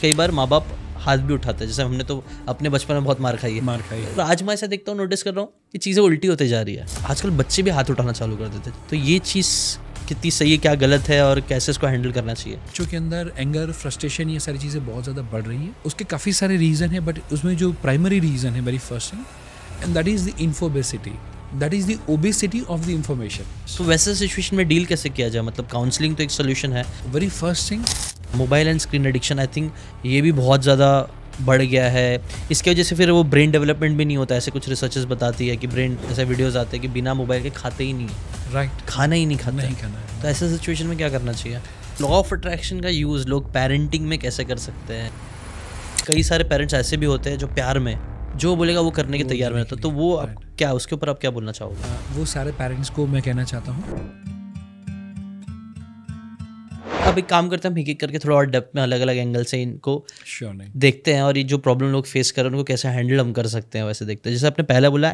कई बार माँ बाप हाथ भी उठाते हैं जैसे हमने तो अपने बचपन में बहुत मार खाई है मार खाई है तो आज मैं ऐसा देखता हूँ नोटिस कर रहा हूँ कि चीज़ें उल्टी होती जा रही है आजकल बच्चे भी हाथ उठाना चालू कर देते तो ये चीज़ कितनी सही है क्या गलत है और कैसे इसको हैंडल करना चाहिए बच्चों के अंदर एंगर फ्रस्ट्रेशन ये सारी चीज़ें बहुत ज़्यादा बढ़ रही है उसके काफ़ी सारे रीज़न है बट उसमें जो प्राइमरी रीज़न है very first thing and that is the infobesity that is the obesity of the information तो वैसे सिचुएशन में डील कैसे किया जाए मतलब काउंसलिंग तो एक सोल्यूशन है very first thing mobile and screen addiction I think ये भी बहुत ज़्यादा बढ़ गया है इसके वजह से फिर वो ब्रेन डेवलपमेंट भी नहीं होता ऐसे कुछ रिसर्चेस बताती है कि ब्रेन ऐसे वीडियोस आते हैं कि बिना मोबाइल के खाते ही नहीं राइट right. खाना ही नहीं खाते नहीं खाना है तो ऐसे सिचुएशन में क्या करना चाहिए लॉ ऑफ अट्रैक्शन का यूज़ लोग पेरेंटिंग में कैसे कर सकते हैं कई सारे पेरेंट्स ऐसे भी होते हैं जो प्यार में जो बोलेगा वो करने के तैयार में रहता तो वो अब क्या उसके ऊपर आप क्या बोलना चाहोगे वो सारे पेरेंट्स को मैं कहना चाहता हूँ अब एक काम करते हैं हम एक करके थोड़ा और डेप्थ में अलग अलग एंगल से इनको श्योर नहीं देखते हैं और ये जो प्रॉब्लम लोग फेस कर रहे हैं उनको कैसे हैंडल हम कर सकते हैं वैसे देखते हैं जैसे आपने पहला बोला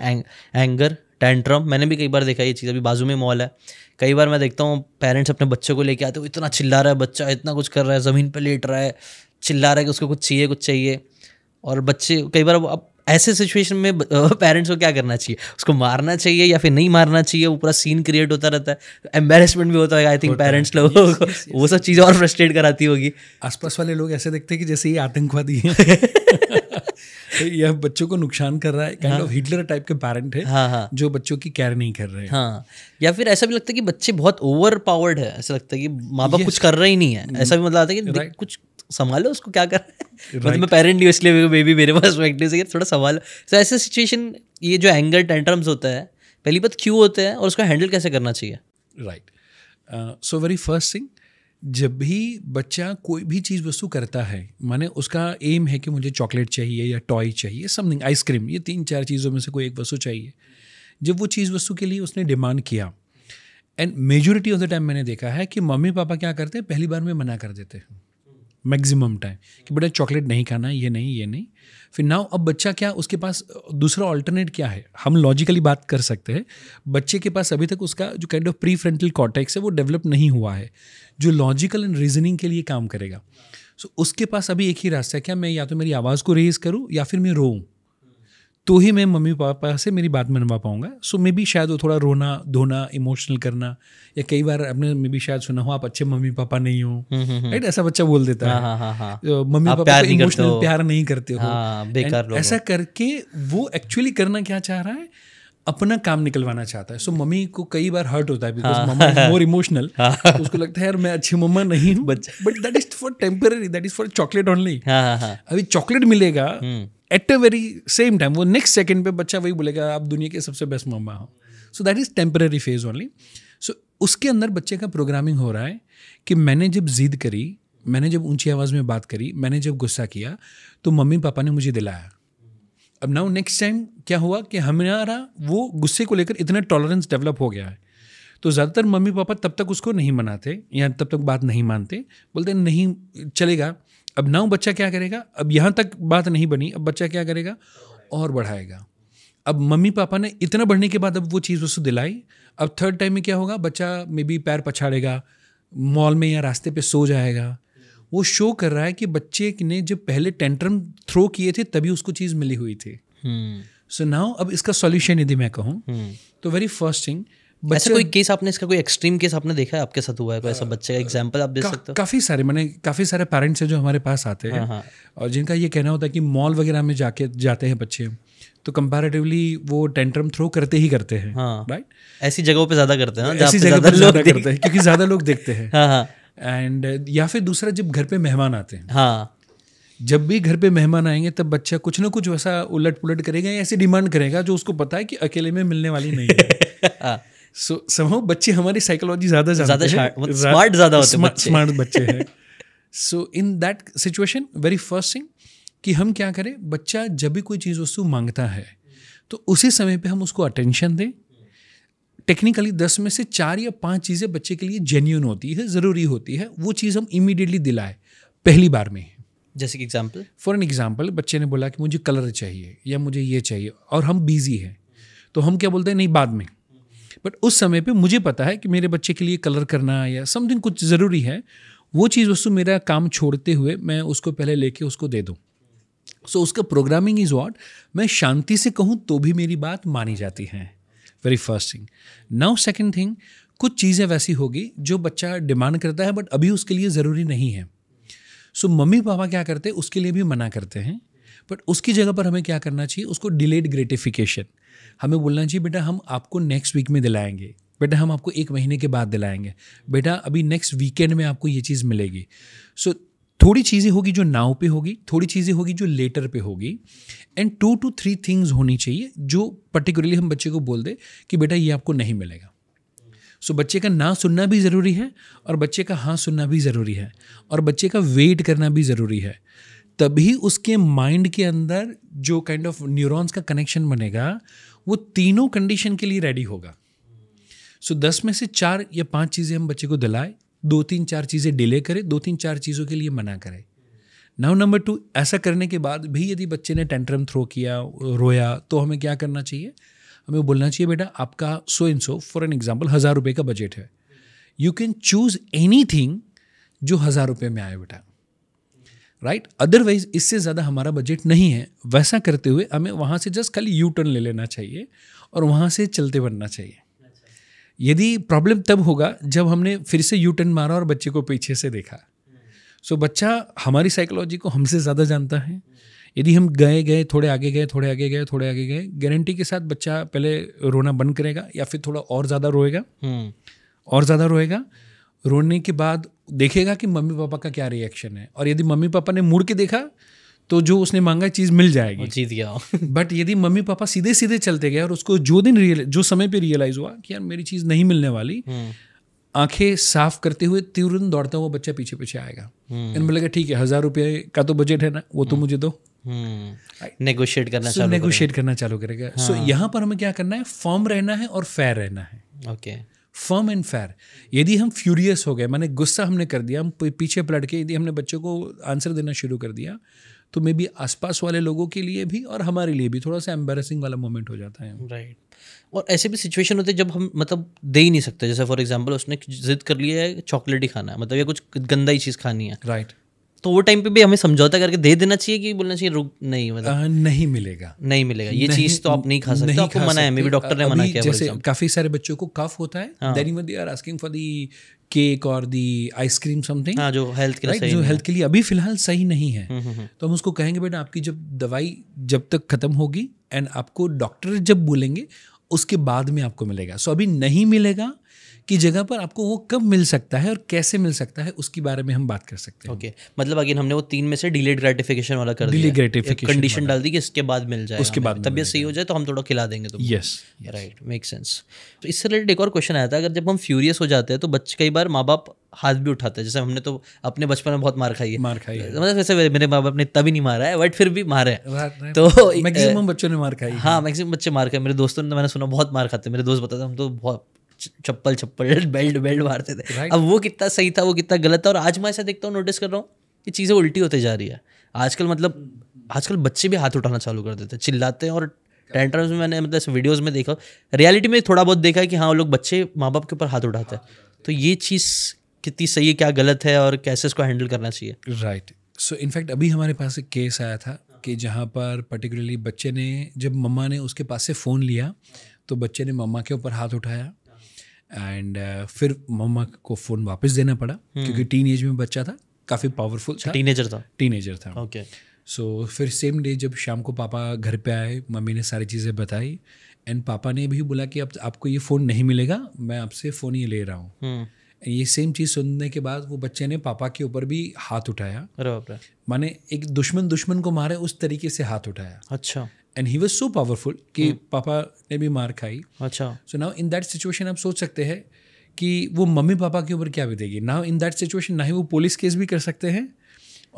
एंगर टेंट्रम मैंने भी कई बार देखा ये चीज़ अभी बाजू में मॉल है कई बार मैं देखता हूँ पेरेंट्स अपने बच्चों को लेके आते हो इतना चिल्ला रहा है बच्चा इतना कुछ कर रहा है ज़मीन पर लेट रहा है चिल्ला रहा है कि उसको कुछ चाहिए कुछ चाहिए और बच्चे कई बार अब ऐसे सिचुएशन में पेरेंट्स को क्या करना चाहिए उसको मारना चाहिए या फिर नहीं मारना चाहिए वो पूरा सीन क्रिएट होता रहता है एम्बेरसमेंट भी होता है आई थिंक पेरेंट्स लोगों को वो सब चीज़ें और फ्रस्ट्रेट कराती होगी आसपास वाले लोग ऐसे देखते हैं कि जैसे ये आतंकवादी है यह बच्चों को नुकसान कर रहा है काइंड ऑफ हिटलर टाइप के पेरेंट है हाँ, हाँ. जो बच्चों की केयर नहीं कर रहे हाँ या फिर ऐसा भी लगता है कि बच्चे बहुत ओवर पावर्ड है ऐसा लगता है कि माँ बाप कुछ कर रहे ही नहीं है ऐसा भी मतलब आता है कि right. कुछ संभालो उसको क्या कर रहा है मतलब मैं पेरेंट नहीं इसलिए बेबी मेरे पास प्रैक्टिस है थोड़ा संभालो तो ऐसे सिचुएशन ये जो एंगल टेंटर्म्स होता है पहली बात क्यों होते हैं और उसको हैंडल कैसे करना चाहिए right so very first thing जब भी बच्चा कोई भी चीज़ वस्तु करता है माने उसका एम है कि मुझे चॉकलेट चाहिए या टॉय चाहिए समथिंग आइसक्रीम ये तीन चार चीज़ों में से कोई एक वस्तु चाहिए जब वो चीज़ वस्तु के लिए उसने डिमांड किया and majority of the time मैंने देखा है कि मम्मी पापा क्या करते हैं पहली बार में मना कर देते हैं मैक्सिमम टाइम कि बेटा चॉकलेट नहीं खाना ये नहीं ये नहीं फिर नाउ अब बच्चा क्या उसके पास दूसरा ऑल्टरनेट क्या है हम लॉजिकली बात कर सकते हैं बच्चे के पास अभी तक उसका जो kind of pre frontal cortex है वो डेवलप नहीं हुआ है जो लॉजिकल एंड रीजनिंग के लिए काम करेगा सो so, उसके पास अभी एक ही रास्ता है क्या मैं या तो मेरी आवाज़ को रेज करूँ या फिर मैं रोऊँ तो ही मैं मम्मी पापा से मेरी बात मनवा पाऊंगा सो मे बी शायद वो थोड़ा रोना धोना इमोशनल करना या कई बार आपने मे बी शायद सुना हो आप अच्छे मम्मी पापा नहीं हो राइट हम्म, हम्म, हम्म। ऐसा बच्चा बोल देता है हाँ, हाँ, हाँ, तो मम्मी पापा इमोशनल प्यार नहीं करते हो ऐसा करके वो एक्चुअली करना क्या चाह रहा है अपना काम निकलवाना चाहता है सो so, मम्मी को कई बार हर्ट होता है because mummy is more emotional उसको लगता है यार मैं अच्छी मम्मा नहीं हूँ but that is for temporary that is for chocolate only अभी चॉकलेट मिलेगा at a very same time वो नेक्स्ट सेकेंड पे बच्चा वही बोलेगा आप दुनिया के सबसे बेस्ट मम्मा हो so that is temporary phase only so उसके अंदर बच्चे का प्रोग्रामिंग हो रहा है कि मैंने जब जिद करी मैंने जब ऊंची आवाज़ में बात करी मैंने जब गुस्सा किया तो मम्मी पापा ने मुझे दिलाया अब नाउ नेक्स्ट टाइम क्या हुआ कि हमारा वो गुस्से को लेकर इतना टॉलरेंस डेवलप हो गया है तो ज़्यादातर मम्मी पापा तब तक उसको नहीं मनाते या तब तक बात नहीं मानते बोलते नहीं चलेगा अब नाउ बच्चा क्या करेगा अब यहाँ तक बात नहीं बनी अब बच्चा क्या करेगा और बढ़ाएगा अब मम्मी पापा ने इतना बढ़ने के बाद अब वो चीज़ उसको दिलाई अब थर्ड टाइम में क्या होगा बच्चा मे बी पैर पछाड़ेगा मॉल में या रास्ते पे सो जाएगा वो शो कर रहा है कि बच्चे ने जब पहले टेंट्रम थ्रो किए थे तभी उसको चीज़ मिली हुई थी सो हम्म। नाउ अब इसका सॉल्यूशन यदि मैं कहूँ हम्म। तो वेरी फर्स्ट थिंग बच्चे कोई केस आपने इसका कोई एक्सट्रीम केस आपने देखा है आपके साथ हुआ है कोई ऐसा हाँ। बच्चे का एग्जांपल आप दे का, सकते हो काफ़ी सारे मैंने काफ़ी सारे पेरेंट्स हैं जो हमारे पास आते हैं हाँ, हाँ। और जिनका ये कहना होता है कि मॉल वगैरह में जाके जाते हैं बच्चे तो कंपैरेटिवली वो टेंट्रम थ्रो करते ही करते हैं राइट ऐसी जगहों पे ज़्यादा करते हैं ऐसी जगह पर ज़्यादा करते हैं क्योंकि ज़्यादा लोग देखते हैं एंड uh, या फिर दूसरा जब घर पे मेहमान आते हैं हाँ जब भी घर पे मेहमान आएंगे तब बच्चा कुछ ना कुछ वैसा उलट पुलट करेगा या ऐसे डिमांड करेगा जो उसको पता है कि अकेले में मिलने वाली नहीं है सो समो हाँ। बच्चे हमारी साइकोलॉजी ज्यादा ज्यादा स्मार्ट ज्यादा होते हैं स्मार्ट बच्चे हैं so in that situation very first thing कि हम क्या करें बच्चा जब भी कोई चीज़ वस्तु मांगता है तो उसी समय पे हम उसको अटेंशन दें टेक्निकली दस में से चार या पांच चीज़ें बच्चे के लिए जेन्यून होती है ज़रूरी होती है वो चीज़ हम इमीडिएटली दिलाए पहली बार में जैसे कि एग्जाम्पल फॉर एन एग्जाम्पल बच्चे ने बोला कि मुझे कलर चाहिए या मुझे ये चाहिए और हम बिज़ी हैं तो हम क्या बोलते हैं नहीं बाद में बट उस समय पे मुझे पता है कि मेरे बच्चे के लिए कलर करना या समथिंग कुछ ज़रूरी है वो चीज़ वस्तु मेरा काम छोड़ते हुए मैं उसको पहले लेके उसको दे दूँ सो so, उसका प्रोग्रामिंग इज़ वॉट मैं शांति से कहूँ तो भी मेरी बात मानी जाती है very first thing now second thing कुछ चीज़ें वैसी होगी जो बच्चा डिमांड करता है बट अभी उसके लिए ज़रूरी नहीं है सो so, मम्मी पापा क्या करते हैं उसके लिए भी मना करते हैं बट उसकी जगह पर हमें क्या करना चाहिए उसको डिलेड ग्रेटिफिकेशन हमें बोलना चाहिए बेटा हम आपको नेक्स्ट वीक में दिलाएंगे बेटा हम आपको एक महीने के बाद दिलाएंगे बेटा अभी नेक्स्ट वीकेंड में आपको ये चीज़ मिलेगी सो so, थोड़ी चीज़ें होगी जो नाव पे होगी थोड़ी चीज़ें होगी जो लेटर पे होगी and two two three things होनी चाहिए जो पर्टिकुलरली हम बच्चे को बोल दें कि बेटा ये आपको नहीं मिलेगा सो so, बच्चे का ना सुनना भी ज़रूरी है और बच्चे का हाँ सुनना भी ज़रूरी है और बच्चे का वेट करना भी ज़रूरी है तभी उसके माइंड के अंदर जो काइंड ऑफ न्यूरॉन्स का कनेक्शन बनेगा वो तीनों कंडीशन के लिए रेडी होगा सो so, दस में से चार या पांच चीज़ें हम बच्चे को दिलाए दो तीन चार चीज़ें डिले करें दो तीन चार चीज़ों के लिए मना करें नाउ नंबर टू ऐसा करने के बाद भी यदि बच्चे ने टेंट्रम थ्रो किया रोया तो हमें क्या करना चाहिए हमें बोलना चाहिए बेटा आपका so in so for an example हज़ार रुपये का बजट है you can choose anything जो हज़ार रुपये में आए बेटा राइट right? अदरवाइज इससे ज़्यादा हमारा बजट नहीं है वैसा करते हुए हमें वहाँ से जस्ट खाली यू टर्न ले लेना चाहिए और वहाँ से चलते बनना चाहिए यदि प्रॉब्लम तब होगा जब हमने फिर से यू टर्न मारा और बच्चे को पीछे से देखा सो so, बच्चा हमारी साइकोलॉजी को हमसे ज़्यादा जानता है यदि हम गए गए थोड़े आगे गए थोड़े आगे गए थोड़े आगे गए गारंटी के साथ बच्चा पहले रोना बंद करेगा या फिर थोड़ा और ज़्यादा रोएगा हम्म। और ज़्यादा रोएगा रोने के बाद देखेगा कि मम्मी पापा का क्या रिएक्शन है और यदि मम्मी पापा ने मुड़ के देखा तो जो उसने मांगा चीज़ मिल जाएगी जीत गया बट यदि मम्मी पापा सीधे सीधे चलते गए और उसको जो दिन रियल जो समय पे रियलाइज़ हुआ कि यार मेरी चीज़ नहीं मिलने वाली हम्म। आंखें साफ करते हुए तुरंत दौड़ता हुआ बच्चा पीछे पीछे आएगा इन हम्म। लगा ठीक है हज़ार रुपये का तो बजट है ना वो तो हम्म। मुझे दो नेगोशिएट करना चालू नेगोशिएट करना चालू करेगा सो हाँ। यहाँ पर हमें क्या करना है फॉर्म रहना है और फेयर रहना है ओके फर्म एंड फेयर यदि हम फ्यूरियस हो गए मैंने गुस्सा हमने कर दिया हम पीछे पलट के यदि हमने बच्चों को आंसर देना शुरू कर दिया तो मे बी आसपास वाले लोगों के लिए भी और हमारे लिए भी थोड़ा सा एम्बेसिंग वाला मोमेंट हो जाता है राइट और ऐसे भी सिचुएशन होते हैं जब हम मतलब दे ही नहीं सकते जैसे फॉर एग्जाम्पल उसने जिद कर लिया है चॉकलेट ही खाना है मतलब या कुछ गंदा ही चीज़ खानी है राइट right. तो वो टाइम पे भी हमें समझौता करके दे देना चाहिए कि बोलना चाहिए रुक नहीं मतलब आ, नहीं मिलेगा नहीं मिलेगा ये चीज तो आप नहीं खा सकते नहीं आपको मना है मे भी डॉक्टर ने मना किया जैसे काफी सारे बच्चों को कफ होता है then they are asking for the cake और दी आइसक्रीम समथिंग हाँ, जो हेल्थ के लिए right? जो हेल्थ के लिए अभी फिलहाल सही नहीं है हम्म, हम्म, हम्म। तो हम उसको कहेंगे बेटा आपकी जब दवाई जब तक ख़त्म होगी एंड आपको डॉक्टर जब बोलेंगे उसके बाद में आपको मिलेगा सो अभी नहीं मिलेगा की जगह पर आपको वो कब मिल सकता है और कैसे मिल सकता है उसके बारे में हम बात कर सकते हैं ओके मतलब अगेन हमने वो तीन में से डिलेड ग्रेटिफिकेशन वाला कर डिले ग्रेटिफिकेशन कंडीशन डाल दी कि इसके बाद मिल जाए उसके बाद तबियत सही हो जाए तो हम थोड़ा खिला देंगे तो यस राइट मेक सेंस तो इससे रिलेटेड एक और क्वेश्चन आया था अगर जब हम फ्यूरियस हो जाते हैं तो बच्चे कई बार माँ बाप हाथ भी उठाते हैं जैसे हमने तो अपने बचपन में बहुत मार खाई है मार खाई है मतलब वैसे मेरे माँ बाप ने तभी नहीं मारा है बट फिर भी मारे हैं तो मैक्सिमम बच्चों ने मार खाई हाँ मैक्सिमम बच्चे मार खाए मेरे दोस्तों ने तो मैंने सुना बहुत मार खाते हैं मेरे दोस्त बताते हम तो बहुत चप्पल चप्पल बेल्ट बेल्ट मारते थे right. अब वो कितना सही था वो कितना गलत था और आज मैं ऐसा देखता हूँ नोटिस कर रहा हूँ कि चीज़ें उल्टी होती जा रही है आजकल मतलब आजकल बच्चे भी हाथ उठाना चालू कर देते हैं चिल्लाते हैं और टेंटर में मैंने मतलब वीडियोज़ में देखा रियलिटी में थोड़ा बहुत देखा है कि हाँ वो लोग बच्चे माँ बाप के ऊपर हाथ उठाते हैं तो ये चीज़ कितनी सही है क्या गलत है और कैसे इसको हैंडल करना चाहिए राइट सो इनफैक्ट अभी हमारे पास एक केस आया था कि जहाँ पर पर्टिकुलरली बच्चे ने जब मम्मा ने उसके पास से फ़ोन लिया तो बच्चे ने मम्मा के ऊपर हाथ उठाया एंड uh, फिर मम्मा को फ़ोन वापस देना पड़ा hmm. क्योंकि टीन एज में बच्चा था काफ़ी पावरफुल था टीनेजर था टीनेजर था ओके okay. सो so, फिर सेम डे जब शाम को पापा घर पे आए मम्मी ने सारी चीज़ें बताई एंड पापा ने भी बोला कि अब आप, आपको ये फ़ोन नहीं मिलेगा मैं आपसे फ़ोन ये ले रहा हूँ hmm. ये सेम चीज़ सुनने के बाद वो बच्चे ने पापा के ऊपर भी हाथ उठाया माने एक दुश्मन दुश्मन को मारे उस तरीके से हाथ उठाया अच्छा and he was so powerful कि hmm. पापा ने भी मार खाई अच्छा so now in that situation आप सोच सकते हैं कि वो मम्मी पापा के ऊपर क्या बीतेगी नाउ इन दैट सिचुएशन ना ही वो पुलिस केस भी कर सकते हैं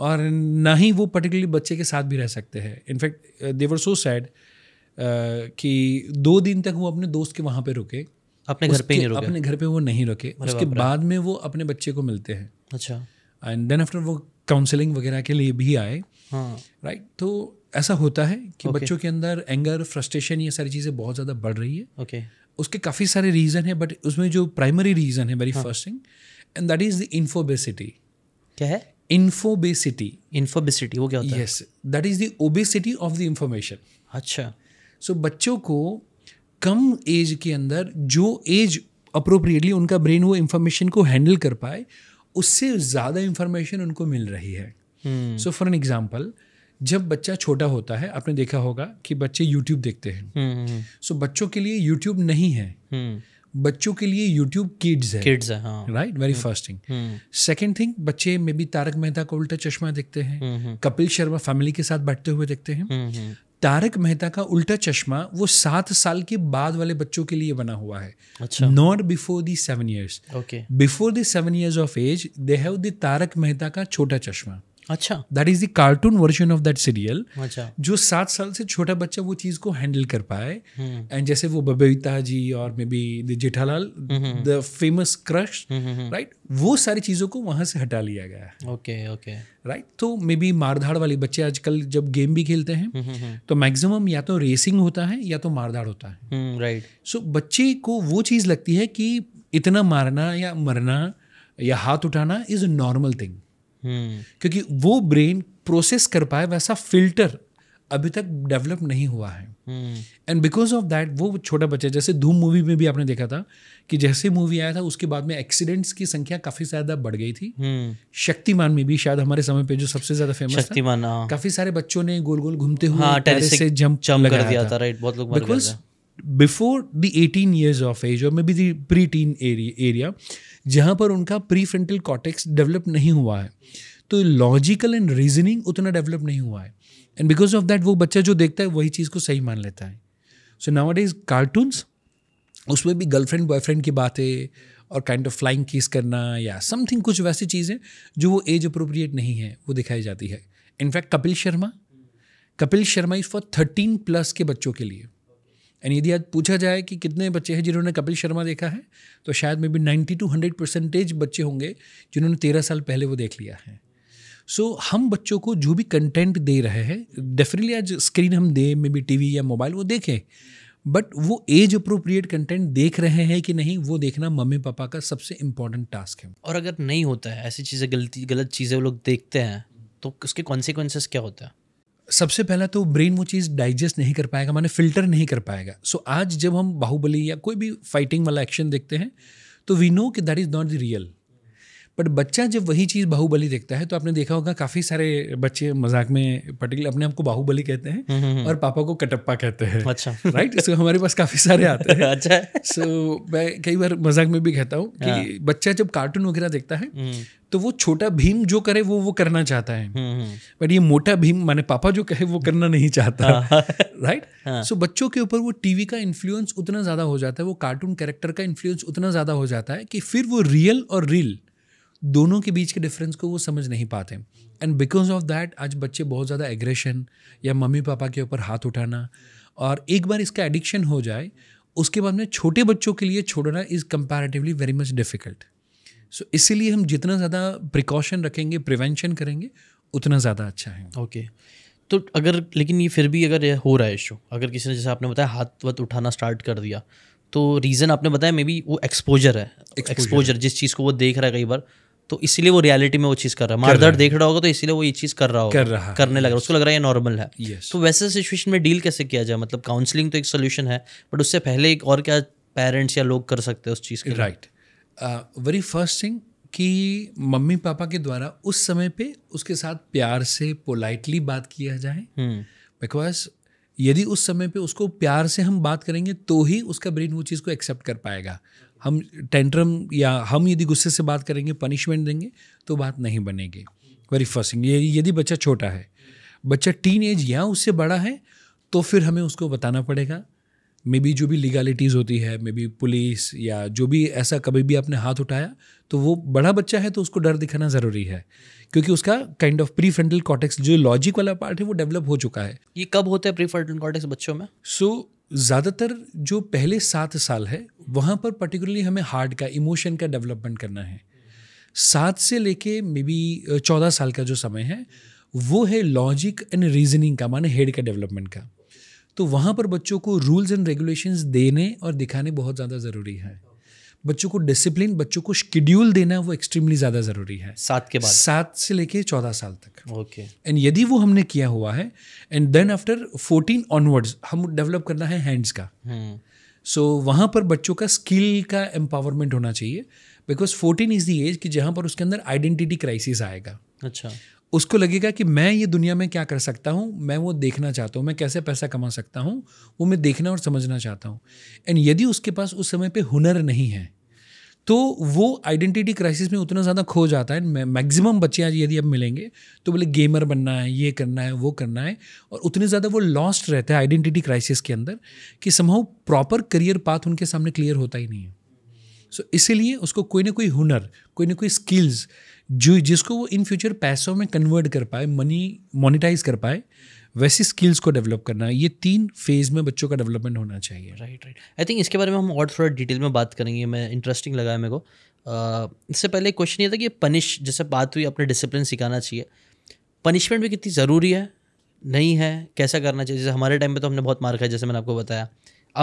और ना ही वो पर्टिकुलरली बच्चे के साथ भी रह सकते हैं इनफैक्ट वर सो सैड कि दो दिन तक वो अपने दोस्त के वहाँ पे रुके अपने घर पे नहीं रुके अपने घर पे वो नहीं रुके उसके बाद में वो अपने बच्चे को मिलते हैं अच्छा एंड देन आफ्टर वो काउंसलिंग वगैरह के लिए भी आए राइट हाँ। तो ऐसा होता है कि okay. बच्चों के अंदर एंगर फ्रस्ट्रेशन ये सारी चीज़ें बहुत ज़्यादा बढ़ रही है ओके okay. उसके काफ़ी सारे रीज़न है बट उसमें जो प्राइमरी रीज़न है very first thing and that is the infobesity क्या है इन्फोबेसिटी इन्फोबेसिटी वो क्या होता yes, है yes that is the obesity of the information अच्छा सो so, बच्चों को कम एज के अंदर जो एज अप्रोप्रिएटली उनका ब्रेन वो इंफॉर्मेशन को हैंडल कर पाए उससे ज़्यादा इंफॉर्मेशन उनको मिल रही है सो फॉर एन एग्जाम्पल जब बच्चा छोटा होता है आपने देखा होगा कि बच्चे यूट्यूब देखते हैं सो हम्म, हम्म। so, बच्चों के लिए यूट्यूब नहीं है हम्म। बच्चों के लिए यूट्यूब किड्स है किड्स है right very first thing second thing बच्चे मे बी तारक मेहता का उल्टा चश्मा देखते हैं कपिल शर्मा फैमिली के साथ बैठते हुए देखते हैं तारक मेहता का उल्टा चश्मा वो सात साल के बाद वाले बच्चों के लिए बना हुआ है not before the seven years before the seven years of age they have the Tarak Mehta Ka Chhota Chashma अच्छा that is the cartoon version of that serial जो सात साल से छोटा बच्चा वो चीज को हैंडल कर पाए एंड हम्म। जैसे वो बबीता जी और maybe the Jethalal the famous crush right वो सारी चीजों को वहां से हटा लिया गया है ओके ओके राइट तो मे बी मारधाड़ वाले बच्चे आजकल जब गेम भी खेलते हैं तो मैक्सिमम या तो रेसिंग होता है या तो मारधाड़ होता है राइट हम्म, सो बच्चे को वो चीज लगती है कि इतना मारना या मरना या हाथ उठाना इज अ नॉर्मल थिंग हम्म। क्योंकि वो ब्रेन प्रोसेस कर पाए वैसा फिल्टर अभी तक डेवलप नहीं हुआ है एंड बिकॉज ऑफ दैट वो छोटा बच्चा जैसे धूम मूवी में भी आपने देखा था कि जैसे मूवी आया था उसके बाद में एक्सीडेंट्स की संख्या काफी ज्यादा बढ़ गई थी हम्म। शक्तिमान में भी शायद हमारे समय पे जो सबसे ज्यादा फेमस शक्तिमान हाँ। काफी सारे बच्चों ने गोल गोल घूमते हुए हाँ, से जंप कर दिया था राइट बहुत लोग because before the eighteen years of age और maybe the preteen area जहाँ पर उनका प्री फ्रंटल कॉटेक्स डेवलप नहीं हुआ है तो लॉजिकल एंड रीजनिंग उतना डेवलप नहीं हुआ है एंड बिकॉज ऑफ दैट वो बच्चा जो देखता है वही चीज़ को सही मान लेता है सो नाउ इज कार्टून्स उसमें भी गर्लफ्रेंड बॉयफ्रेंड की बातें और काइंड ऑफ फ्लाइंग किस करना या समथिंग कुछ वैसी चीज़ें जो वो एज अप्रोप्रिएट नहीं है वो दिखाई जाती है in fact Kapil Sharma Kapil Sharma is for thirteen plus के बच्चों के लिए एंड यदि आज पूछा जाए कि कितने बच्चे हैं जिन्होंने कपिल शर्मा देखा है तो शायद maybe ninety two hundred percentage बच्चे होंगे जिन्होंने तेरह साल पहले वो देख लिया है सो so, हम बच्चों को जो भी कंटेंट दे रहे हैं डेफिनेटली आज स्क्रीन हम दें मे बी टी या मोबाइल वो देखें बट वो एज अप्रोप्रिएट कंटेंट देख रहे हैं कि नहीं वो देखना मम्मी पापा का सबसे इम्पॉर्टेंट टास्क है और अगर नहीं होता है ऐसी चीज़ें गलती गलत चीज़ें वो लोग देखते हैं तो उसके कॉन्सिक्वेंसेस क्या होता है सबसे पहला तो ब्रेन वो चीज़ डाइजेस्ट नहीं कर पाएगा माने फिल्टर नहीं कर पाएगा सो so, आज जब हम बाहुबली या कोई भी फाइटिंग वाला एक्शन देखते हैं तो वी नो कि that is not the real but बच्चा जब वही चीज़ बाहुबली देखता है तो आपने देखा होगा काफ़ी सारे बच्चे मजाक में पर्टिकुलर अपने आपको बाहुबली कहते हैं हम्म, हम्म, हम्म। और पापा को कटप्पा कहते हैं अच्छा राइट सो हमारे पास काफ़ी सारे आते हैं अच्छा सो मैं कई बार मजाक में भी कहता हूँ कि हाँ। बच्चा जब कार्टून वगैरह देखता है तो वो छोटा भीम जो करे वो वो करना चाहता है बट ये मोटा भीम माने पापा जो कहे वो करना नहीं चाहता राइट हाँ। सो हाँ। बच्चों के ऊपर वो टीवी का इन्फ्लुएंस उतना ज़्यादा हो जाता है वो कार्टून कैरेक्टर का इन्फ्लुएंस उतना ज़्यादा हो जाता है कि फिर वो रियल और रील दोनों के बीच के डिफरेंस को वो समझ नहीं पाते एंड बिकॉज ऑफ दैट आज बच्चे बहुत ज़्यादा एग्रेशन या मम्मी पापा के ऊपर हाथ उठाना और एक बार इसका एडिक्शन हो जाए उसके बाद में छोटे बच्चों के लिए छोड़ना is comparatively very much difficult so इसीलिए हम जितना ज़्यादा प्रिकॉशन रखेंगे प्रिवेंशन करेंगे उतना ज़्यादा अच्छा है ओके तो अगर लेकिन ये फिर भी अगर हो रहा है इशू अगर किसी ने जैसे आपने बताया हाथ वत उठाना स्टार्ट कर दिया तो रीज़न आपने बताया मे बी वो एक्सपोजर है एक्सपोजर जिस चीज़ को वो देख रहा है कई बार तो इसलिए वो रियलिटी में वो चीज़ कर रहा है मारधड़ देख रहा होगा तो इसलिए वो ये चीज़ कर रहा होगा कर रहा करने लग रहा है उसको लग रहा है ये नॉर्मल है yes. तो वैसे सिचुएशन में डील कैसे किया जाए मतलब काउंसलिंग तो एक सोल्यूशन है बट उससे पहले एक और क्या पेरेंट्स या लोग कर सकते हैं उस चीज़ के राइट वेरी फर्स्ट थिंग कि मम्मी पापा के द्वारा उस समय पे उसके साथ प्यार से पोलाइटली बात किया जाए बिकॉज हम्म। यदि उस समय पे उसको प्यार से हम बात करेंगे तो ही उसका ब्रेन वो चीज़ को एक्सेप्ट कर पाएगा हम टेंट्रम या हम यदि गुस्से से बात करेंगे पनिशमेंट देंगे तो बात नहीं बनेगी वेरी फर्स्ट ये यदि बच्चा छोटा है बच्चा टीन एज या उससे बड़ा है तो फिर हमें उसको बताना पड़ेगा मे बी जो भी लीगालिटीज़ होती है मे बी पुलिस या जो भी ऐसा कभी भी आपने हाथ उठाया तो वो बड़ा बच्चा है तो उसको डर दिखाना ज़रूरी है क्योंकि उसका kind of pre frontal cortex जो लॉजिक वाला पार्ट है वो डेवलप हो चुका है ये कब होता है प्री फ्रंटल कॉटेक्स बच्चों में सो so, ज़्यादातर जो पहले सात साल है वहाँ पर पर्टिकुलरली हमें हार्ट का इमोशन का डेवलपमेंट करना है सात से लेके मे बी चौदह साल का जो समय है वो है लॉजिक एंड रीजनिंग का माने हेड का डेवलपमेंट का तो वहाँ पर बच्चों को रूल्स एंड रेगुलेशंस देने और दिखाने बहुत ज़्यादा ज़रूरी है बच्चों को डिसिप्लिन बच्चों को शेड्यूल देना वो एक्सट्रीमली ज़्यादा ज़रूरी है सात के बाद सात से लेके चौदह साल तक ओके एंड यदि वो हमने किया हुआ है and then after fourteen onwards हम डेवलप करना है हैंड्स का सो हम्म। hmm. so, वहाँ पर बच्चों का स्किल का एम्पावरमेंट होना चाहिए because fourteen is the age कि जहाँ पर उसके अंदर आइडेंटिटी क्राइसिस आएगा अच्छा उसको लगेगा कि मैं ये दुनिया में क्या कर सकता हूँ मैं वो देखना चाहता हूँ मैं कैसे पैसा कमा सकता हूँ वो मैं देखना और समझना चाहता हूँ एंड यदि उसके पास उस समय पर हुनर नहीं है तो वो आइडेंटिटी क्राइसिस में उतना ज़्यादा खो जाता है मैक्सिमम बच्चे आज यदि अब मिलेंगे तो बोले गेमर बनना है ये करना है वो करना है और उतने ज़्यादा वो लॉस्ट रहता है आइडेंटिटी क्राइसिस के अंदर कि समहाउ प्रॉपर करियर पाथ उनके सामने क्लियर होता ही नहीं है सो so, इसीलिए उसको कोई ना कोई हुनर कोई ना कोई स्किल्स जो जिसको वो इन फ्यूचर पैसों में कन्वर्ट कर पाए मनी मोनिटाइज कर पाए वैसी स्किल्स को डेवलप करना ये तीन फेज में बच्चों का डेवलपमेंट होना चाहिए राइट राइट आई थिंक इसके बारे में हम और थोड़ा डिटेल में बात करेंगे मैं इंटरेस्टिंग लगा है मेरे को uh, इससे पहले क्वेश्चन ये था कि पनिश जैसे बात हुई अपने डिसिप्लिन सिखाना चाहिए पनिशमेंट भी कितनी ज़रूरी है नहीं है कैसा करना चाहिए जैसे हमारे टाइम में तो हमने बहुत मार खाया जैसे मैंने आपको बताया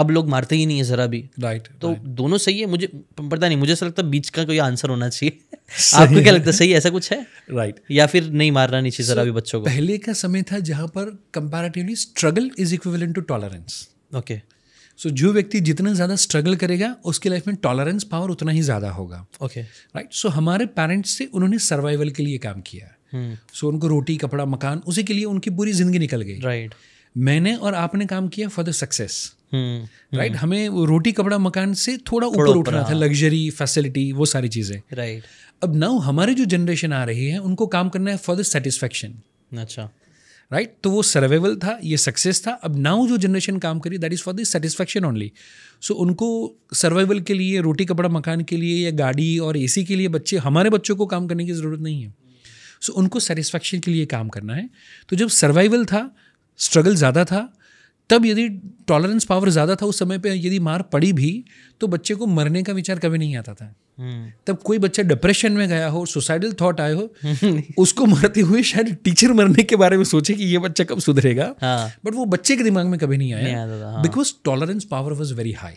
अब लोग मारते ही नहीं है जरा भी राइट right, तो right. दोनों सही है मुझे पता नहीं मुझे ऐसा लगता बीच का कोई आंसर होना चाहिए आपको क्या लगता है सही ऐसा कुछ है राइट right. या फिर नहीं मारना नहीं चाहिए so, जरा भी बच्चों को पहले का समय था जहां पर comparatively struggle is equivalent to tolerance okay so जो व्यक्ति जितना ज़्यादा स्ट्रगल करेगा उसके लाइफ में टॉलरेंस पावर उतना ही ज़्यादा होगा ओके राइट सो हमारे पेरेंट्स से उन्होंने सर्वाइवल के लिए काम किया सो hmm. so, उनको रोटी कपड़ा मकान उसी के लिए उनकी पूरी ज़िंदगी निकल गई राइट right. मैंने और आपने काम किया फॉर द सक्सेस राइट हम्म, हम्म। हमें रोटी कपड़ा मकान से थोड़ा ऊपर उठना था लग्जरी हाँ। फैसिलिटी वो सारी चीज़ें राइट अब नाउ हमारे जो जनरेशन आ रही है उनको काम करना है फॉर द सेटिस्फेक्शन अच्छा राइट right? तो वो सर्वाइवल था ये सक्सेस था अब नाउ जो जनरेशन काम करी that is for the satisfaction only so उनको सर्वाइवल के लिए रोटी कपड़ा मकान के लिए या गाड़ी और एसी के लिए बच्चे हमारे बच्चों को काम करने की ज़रूरत नहीं है सो so, उनको सेटिस्फेक्शन के लिए काम करना है तो जब सर्वाइवल था स्ट्रगल ज़्यादा था तब यदि टॉलरेंस पावर ज़्यादा था उस समय पे यदि मार पड़ी भी तो बच्चे को मरने का विचार कभी नहीं आता था हम्म। तब कोई बच्चा डिप्रेशन में गया हो सुसाइडल थॉट आए हो उसको मरते हुए शायद टीचर मरने के बारे में सोचे कि ये बच्चा कब सुधरेगा हाँ। बट वो बच्चे के दिमाग में कभी नहीं आया because tolerance power was very high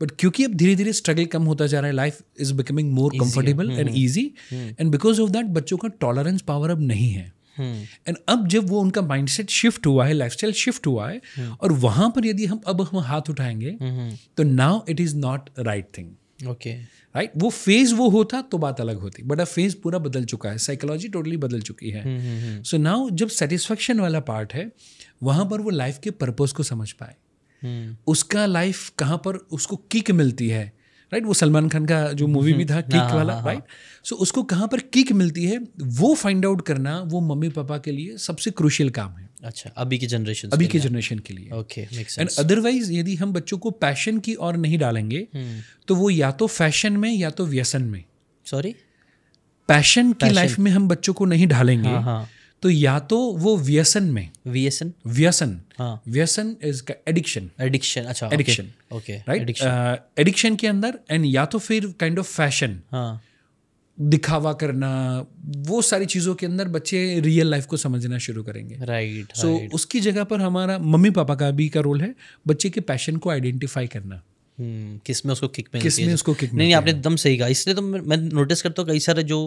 but क्योंकि अब धीरे धीरे स्ट्रगल कम होता जा रहा है life is becoming more comfortable and easy and because of that बच्चों का टॉलरेंस पावर अब नहीं है एंड हम्म। अब जब वो उनका माइंडसेट शिफ्ट हुआ है लाइफस्टाइल शिफ्ट हुआ है हम्म। और वहां पर यदि हम अब हम हाथ उठाएंगे हम्म। तो now it is not right thing okay right वो फेज वो होता तो बात अलग होती बट अब फेज पूरा बदल चुका है साइकोलॉजी टोटली बदल चुकी है सो नाउ जब सेटिस्फेक्शन वाला पार्ट है वहां पर वो लाइफ के पर्पज को समझ पाए उसका लाइफ कहाँ पर उसको किक मिलती है राइट वो सलमान खान का जो मूवी भी हम्म, था किक हम्म। हाँ, वाला राइट हाँ, सो हाँ। उसको कहाँ पर किक मिलती है वो फाइंड आउट करना वो मम्मी पापा के लिए सबसे क्रुशियल काम है अच्छा अभी की जनरेशन अभी की जनरेशन के लिए ओके एंड अदरवाइज यदि हम बच्चों को पैशन की और नहीं डालेंगे हम्म। तो वो या तो फैशन में या तो व्यसन में सॉरी पैशन की लाइफ में हम बच्चों को नहीं डालेंगे हाँ, हाँ. तो या तो वो व्यसन में व्यसन व्यसन हाँ। व्यसन इज एडिक्शन एडिक्शन अच्छा एडिक्शन ओके राइट एडिक्शन के अंदर एंड या तो फिर काइंड ऑफ फैशन दिखावा करना वो सारी चीज़ों के अंदर बच्चे रियल लाइफ को समझना शुरू करेंगे राइट सो right, so, उसकी जगह पर हमारा मम्मी पापा का भी का रोल है बच्चे के पैशन को आइडेंटिफाई करना हम्म, किस में उसको किक में किस में उसको किक नहीं नहीं आपने एकदम सही कहा इसलिए तो मैं नोटिस करता हूँ कई सारे जो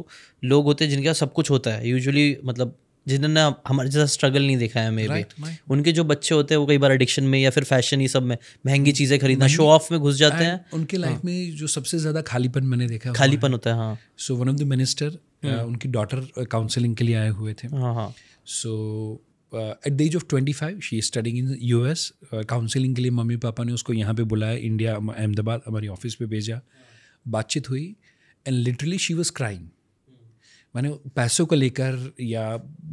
लोग होते हैं जिनके पास सब कुछ होता है यूजुअली मतलब जिन्होंने हमारे जैसा स्ट्रगल नहीं देखा है मेरे right, उनके जो बच्चे होते हैं वो कई बार एडिक्शन में या फिर फैशन ही सब में महंगी चीज़ें खरीदना शो ऑफ में घुस जाते हैं उनके लाइफ हाँ। में जो सबसे ज़्यादा खालीपन मैंने देखा खालीपन होता है हाँ so one of the minister उनकी डॉटर काउंसिलिंग uh, के लिए आए हुए थे हाँ हाँ so at the age of twenty five she studying in U S counselling के लिए मम्मी पापा ने उसको यहाँ पे बुलाया इंडिया अहमदाबाद हमारी ऑफिस पे भेजा बातचीत हुई and literally she was crying मैंने पैसों को लेकर या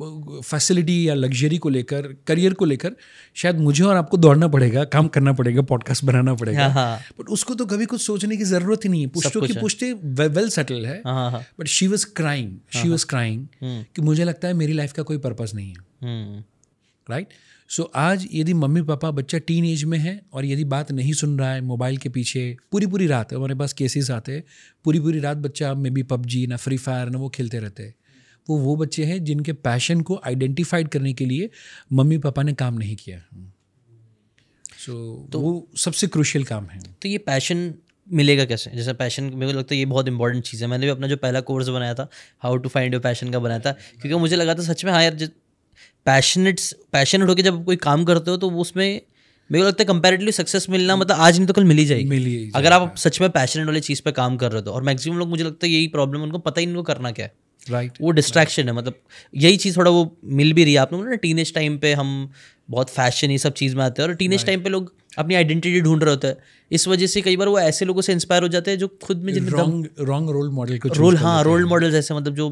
फैसिलिटी या लग्जरी को लेकर करियर को लेकर शायद मुझे और आपको दौड़ना पड़ेगा काम करना पड़ेगा पॉडकास्ट बनाना पड़ेगा बट हाँ, हाँ। उसको तो कभी कुछ सोचने की जरूरत ही नहीं है पुश्तों की वेल सेटल है but she was crying she was crying कि मुझे लगता है मेरी लाइफ का कोई पर्पज नहीं है राइट हम्म। right? सो आज यदि मम्मी पापा बच्चा टीन एज में है और यदि बात नहीं सुन रहा है मोबाइल के पीछे पूरी पूरी रात हमारे पास केसेस आते हैं पूरी पूरी रात बच्चा मे बी पबजी ना फ्री फायर ना वो खेलते रहते हैं वो वो बच्चे हैं जिनके पैशन को आइडेंटिफाइड करने के लिए मम्मी पापा ने काम नहीं किया सो so, तो वो सबसे क्रुशियल काम है तो ये पैशन मिलेगा कैसे जैसे पैशन मेरे को लगता है ये बहुत इंपॉर्टेंट चीज़ है मैंने भी अपना जो पहला कोर्स बनाया था how to find your passion का बनाया था क्योंकि मुझे लगा था सच में हाँ यार पैशनेट पैशनेट होकर जब कोई काम करते हो तो उसमें मेरे को लगता है कंपेरेटिवली सक्सेस मिलना मतलब आज नहीं तो कल मिल ही जाएगी मिली जाएगी अगर आप हाँ। सच में पैशनेट वाली चीज़ पे काम कर रहे हो तो। और मैक्सिमम लोग मुझे लगता है यही प्रॉब्लम उनको पता ही नहीं करना क्या है राइट right, वो डिस्ट्रैक्शन right. है मतलब यही चीज़ थोड़ा वो मिल भी रही है आपने बोला ना टीनेज टाइम पे हम बहुत फैशन ये सब चीज़ में आते हैं और टीनेज टाइम right. पे लोग अपनी आइडेंटिटी ढूंढ रहे होते हैं इस वजह से कई बार वो ऐसे लोगों से इंस्पायर हो जाते हैं जो खुद में जिनमें रॉन्ग रोल मॉडल को रोल हाँ रोल मॉडल जैसे मतलब जो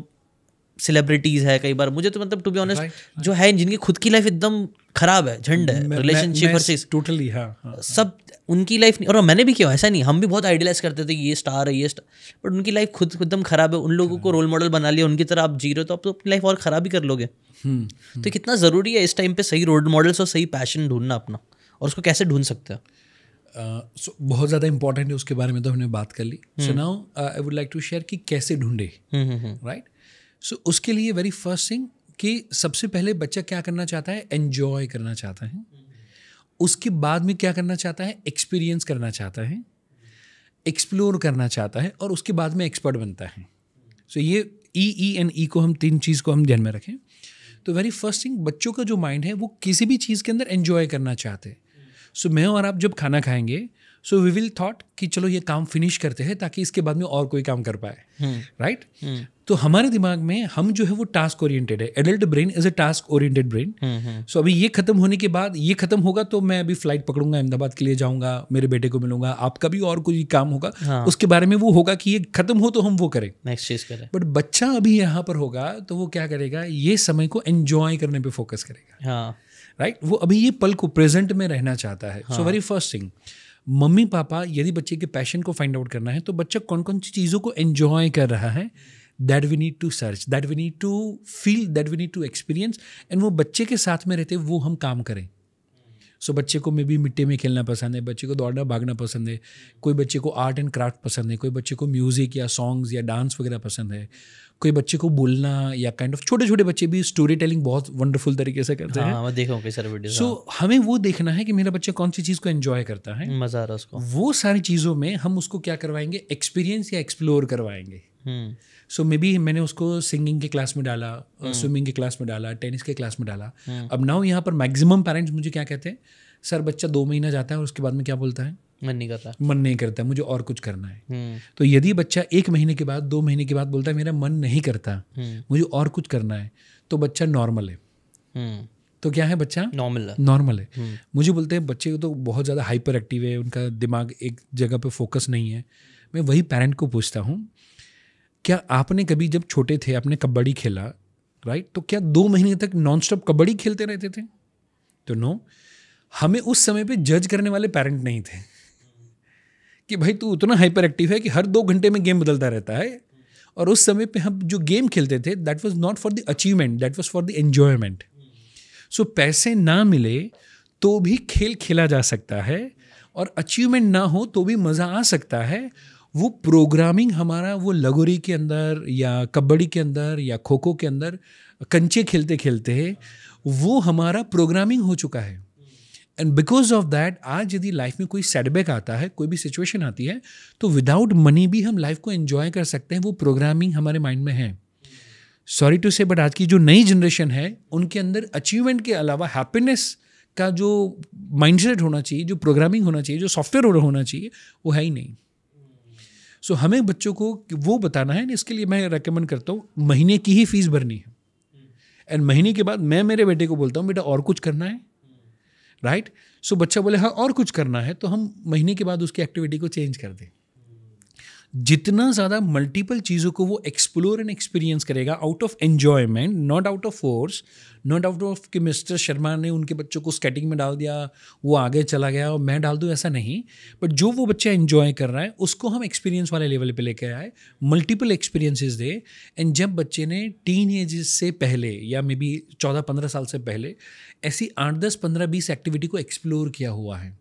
सेलिब्रिटीज है कई बार मुझे तो मतलब टू बी ऑनेस्ट जो है जिनकी खुद की लाइफ एकदम खराब है झंड है रिलेशनशिप हर चीज टोटली हाँ सब उनकी लाइफ नहीं और मैंने भी किया ऐसा नहीं हम भी बहुत आइडियलाइज करते थे ये स्टार है ये स्टार बट उनकी लाइफ खुद एकदम खराब है उन लोगों को रोल मॉडल बना लिया उनकी तरह आप जी रहे हो तो आप तो अपनी लाइफ और खराब ही कर लोगे हम्म, तो कितना ज़रूरी है इस टाइम पे सही रोल मॉडल्स और सही पैशन ढूंढना अपना और उसको कैसे ढूंढ सकते हैं Uh, so, बहुत ज़्यादा इंपॉर्टेंट है उसके बारे में तो हमने बात कर ली so now I would like to share कि कैसे ढूंढे राइट हम्म, हम्म, सो so, उसके लिए वेरी फर्स्ट थिंग कि सबसे पहले बच्चा क्या करना चाहता है एन्जॉय करना चाहता है उसके बाद में क्या करना चाहता है एक्सपीरियंस करना चाहता है एक्सप्लोर करना चाहता है और उसके बाद में एक्सपर्ट बनता है सो so, ये ई ई एंड ई को हम तीन चीज़ को हम ध्यान में रखें तो वेरी फर्स्ट थिंग बच्चों का जो माइंड है वो किसी भी चीज़ के अंदर एन्जॉय करना चाहते हैं सो so, मैं और आप जब खाना खाएंगे सो वी विल थॉट कि चलो ये काम फिनिश करते हैं ताकि इसके बाद में और कोई काम कर पाए राइट हम्म। right? हम्म। तो हमारे दिमाग में हम जो है वो टास्क ओरिएंटेड है adult brain is a task oriented brain so अभी ये खत्म होने के बाद ये खत्म होगा तो मैं अभी फ्लाइट पकड़ूंगा अहमदाबाद के लिए जाऊंगा मेरे बेटे को मिलूंगा आपका भी और कोई काम होगा हाँ. उसके बारे में वो होगा कि ये खत्म हो तो हम वो करें नेक्स्ट चीज करें बट बच्चा अभी यहाँ पर होगा तो वो क्या करेगा ये समय को एंजॉय करने पर फोकस करेगा हाँ राइट right? वो अभी ये पल को प्रेजेंट में रहना चाहता है so very first thing mummy पापा यदि बच्चे के पैशन को फाइंड आउट करना है तो बच्चा कौन कौन सी चीज़ों को एंजॉय कर रहा है that we need to search that we need to feel that we need to experience and वो बच्चे के साथ में रहते वो हम काम करें सो so, बच्चे को मे बी मिट्टी में खेलना पसंद है बच्चे को दौड़ना भागना पसंद है कोई बच्चे को आर्ट एंड क्राफ्ट पसंद है कोई बच्चे को म्यूज़िक या सॉन्ग्स या डांस वगैरह पसंद है कोई बच्चे को बोलना या काइंड ऑफ छोटे छोटे बच्चे भी स्टोरी टेलिंग बहुत वंडरफुल तरीके से करते हाँ, हैं सर वीडियो सो हमें वो देखना है कि मेरा बच्चा कौन सी चीज़ को एन्जॉय करता है मज़ा आ रहा है उसको वो सारी चीज़ों में हम उसको क्या करवाएंगे एक्सपीरियंस या एक्सप्लोर करवाएंगे हम्म। सो मे बी मैंने उसको सिंगिंग के क्लास में डाला स्विमिंग uh, hmm. के क्लास में डाला टेनिस के क्लास में डाला hmm. अब नाउ यहाँ पर मैक्सिमम पेरेंट्स मुझे क्या कहते हैं सर बच्चा दो महीना जाता है और उसके बाद में क्या बोलता है मन नहीं करता मन नहीं करता मुझे और कुछ करना है hmm. तो यदि बच्चा एक महीने के बाद दो महीने के बाद बोलता है मेरा मन नहीं करता मुझे और कुछ करना है तो बच्चा नॉर्मल है तो क्या है बच्चा नॉर्मल है नॉर्मल है मुझे बोलते हैं बच्चे तो बहुत ज़्यादा हाइपर एक्टिव है उनका दिमाग एक जगह पे फोकस नहीं है मैं वही पेरेंट को पूछता हूँ क्या आपने कभी जब छोटे थे आपने कबड्डी खेला राइट तो क्या दो महीने तक नॉन स्टॉप कबड्डी खेलते रहते थे तो नो हमें उस समय पे जज करने वाले पेरेंट नहीं थे कि भाई तू उतना हाइपर एक्टिव है कि हर दो घंटे में गेम बदलता रहता है और उस समय पे हम जो गेम खेलते थे that was not for the achievement that was for the enjoyment so पैसे ना मिले तो भी खेल खेला जा सकता है और अचीवमेंट ना हो तो भी मज़ा आ सकता है वो प्रोग्रामिंग हमारा वो लगोरी के अंदर या कबड्डी के अंदर या खो खो के अंदर कंचे खेलते खेलते वो हमारा प्रोग्रामिंग हो चुका है एंड बिकॉज ऑफ दैट आज यदि लाइफ में कोई सेटबैक आता है कोई भी सिचुएशन आती है तो विदाउट मनी भी हम लाइफ को इन्जॉय कर सकते हैं वो प्रोग्रामिंग हमारे माइंड में है सॉरी टू से बट आज की जो नई जनरेशन है उनके अंदर अचीवमेंट के अलावा हैप्पीनेस का जो माइंडसेट होना चाहिए जो प्रोग्रामिंग होना चाहिए जो सॉफ्टवेयर होना चाहिए वो है ही नहीं सो हमें बच्चों को वो बताना है इसके लिए मैं रेकमेंड करता हूँ महीने की ही फीस भरनी है एंड महीने के बाद मैं मेरे बेटे को बोलता हूँ बेटा और कुछ करना है राइट right? सो so, बच्चा बोले हाँ और कुछ करना है तो हम महीने के बाद उसकी एक्टिविटी को चेंज कर दें जितना ज़्यादा मल्टीपल चीज़ों को वो एक्सप्लोर एंड एक्सपीरियंस करेगा out of enjoyment not out of force not out of कि मिस्टर शर्मा ने उनके बच्चों को स्केटिंग में डाल दिया वो आगे चला गया और मैं डाल दूँ ऐसा नहीं बट जो वो बच्चा इन्जॉय कर रहा है उसको हम एक्सपीरियंस वाले लेवल पर लेकर आए मल्टीपल एक्सपीरियंसिस दे एंड जब बच्चे ने टीन एज से पहले या मे बी चौदह पंद्रह साल से पहले ऐसी आठ दस पंद्रह बीस एक्टिविटी को एक्सप्लोर किया हुआ है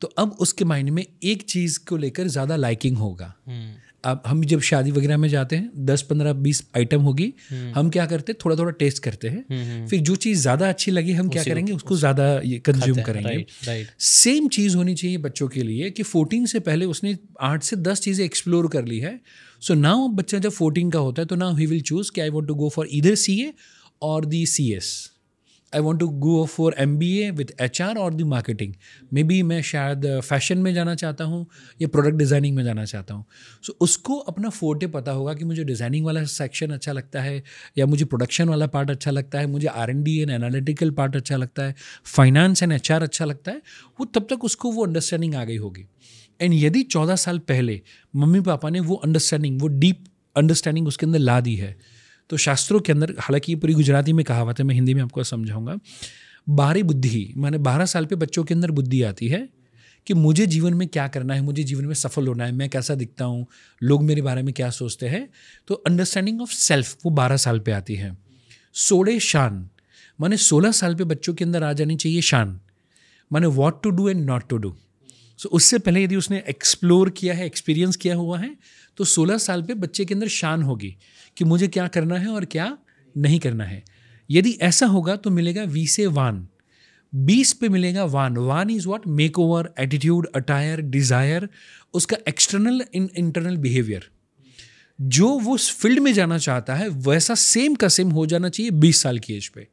तो अब उसके माइंड में एक चीज़ को लेकर ज़्यादा लाइकिंग होगा हम्म। अब हम जब शादी वगैरह में जाते हैं दस पंद्रह बीस आइटम होगी हम्म। हम क्या करते हैं थोड़ा थोड़ा टेस्ट करते हैं हम्म, फिर जो चीज़ ज़्यादा अच्छी लगी हम क्या करेंगे उसको ज़्यादा कंज्यूम करेंगे सेम चीज़ होनी चाहिए बच्चों के लिए कि फोर्टीन से पहले उसने आठ से दस चीज़ें एक्सप्लोर कर ली है सो नाउ बच्चा जब फोर्टीन का होता है तो नाउ ही विल चूज़ कि I want to go for either C A or the C S I want to go for M B A with H R or the marketing may be मैं शायद fashion uh, में जाना चाहता हूँ या product designing में जाना चाहता हूँ सो so, उसको अपना फोर्टे पता होगा कि मुझे डिज़ाइनिंग वाला सेक्शन अच्छा लगता है या मुझे प्रोडक्शन वाला पार्ट अच्छा लगता है मुझे R N D and analytical part अच्छा लगता है फाइनेंस एंड एच आर अच्छा लगता है वो तब तक उसको वो अंडरस्टैंडिंग आ गई होगी एंड यदि चौदह साल पहले मम्मी पापा ने वो अंडरस्टैंडिंग वो डीप अंडरस्टैंडिंग उसके अंदर ला दी है तो शास्त्रों के अंदर हालांकि पूरी गुजराती में कहावत है मैं हिंदी में आपको समझाऊंगा बारी बुद्धि माने बारह साल पे बच्चों के अंदर बुद्धि आती है कि मुझे जीवन में क्या करना है मुझे जीवन में सफल होना है मैं कैसा दिखता हूँ लोग मेरे बारे में क्या सोचते हैं तो अंडरस्टैंडिंग ऑफ सेल्फ वो बारह साल पे आती है सोड़े शान माने सोलह साल पे बच्चों के अंदर आ जानी चाहिए शान माने what to do and not to do so उससे पहले यदि उसने एक्सप्लोर किया है एक्सपीरियंस किया हुआ है तो सोलह साल पे बच्चे के अंदर शान होगी कि मुझे क्या करना है और क्या नहीं करना है यदि ऐसा होगा तो मिलेगा वी से वान बीस पे मिलेगा one one is what makeover attitude attire desire उसका एक्सटर्नल इन इंटरनल बिहेवियर जो वो उस फील्ड में जाना चाहता है वैसा सेम का सेम हो जाना चाहिए बीस साल की एज पे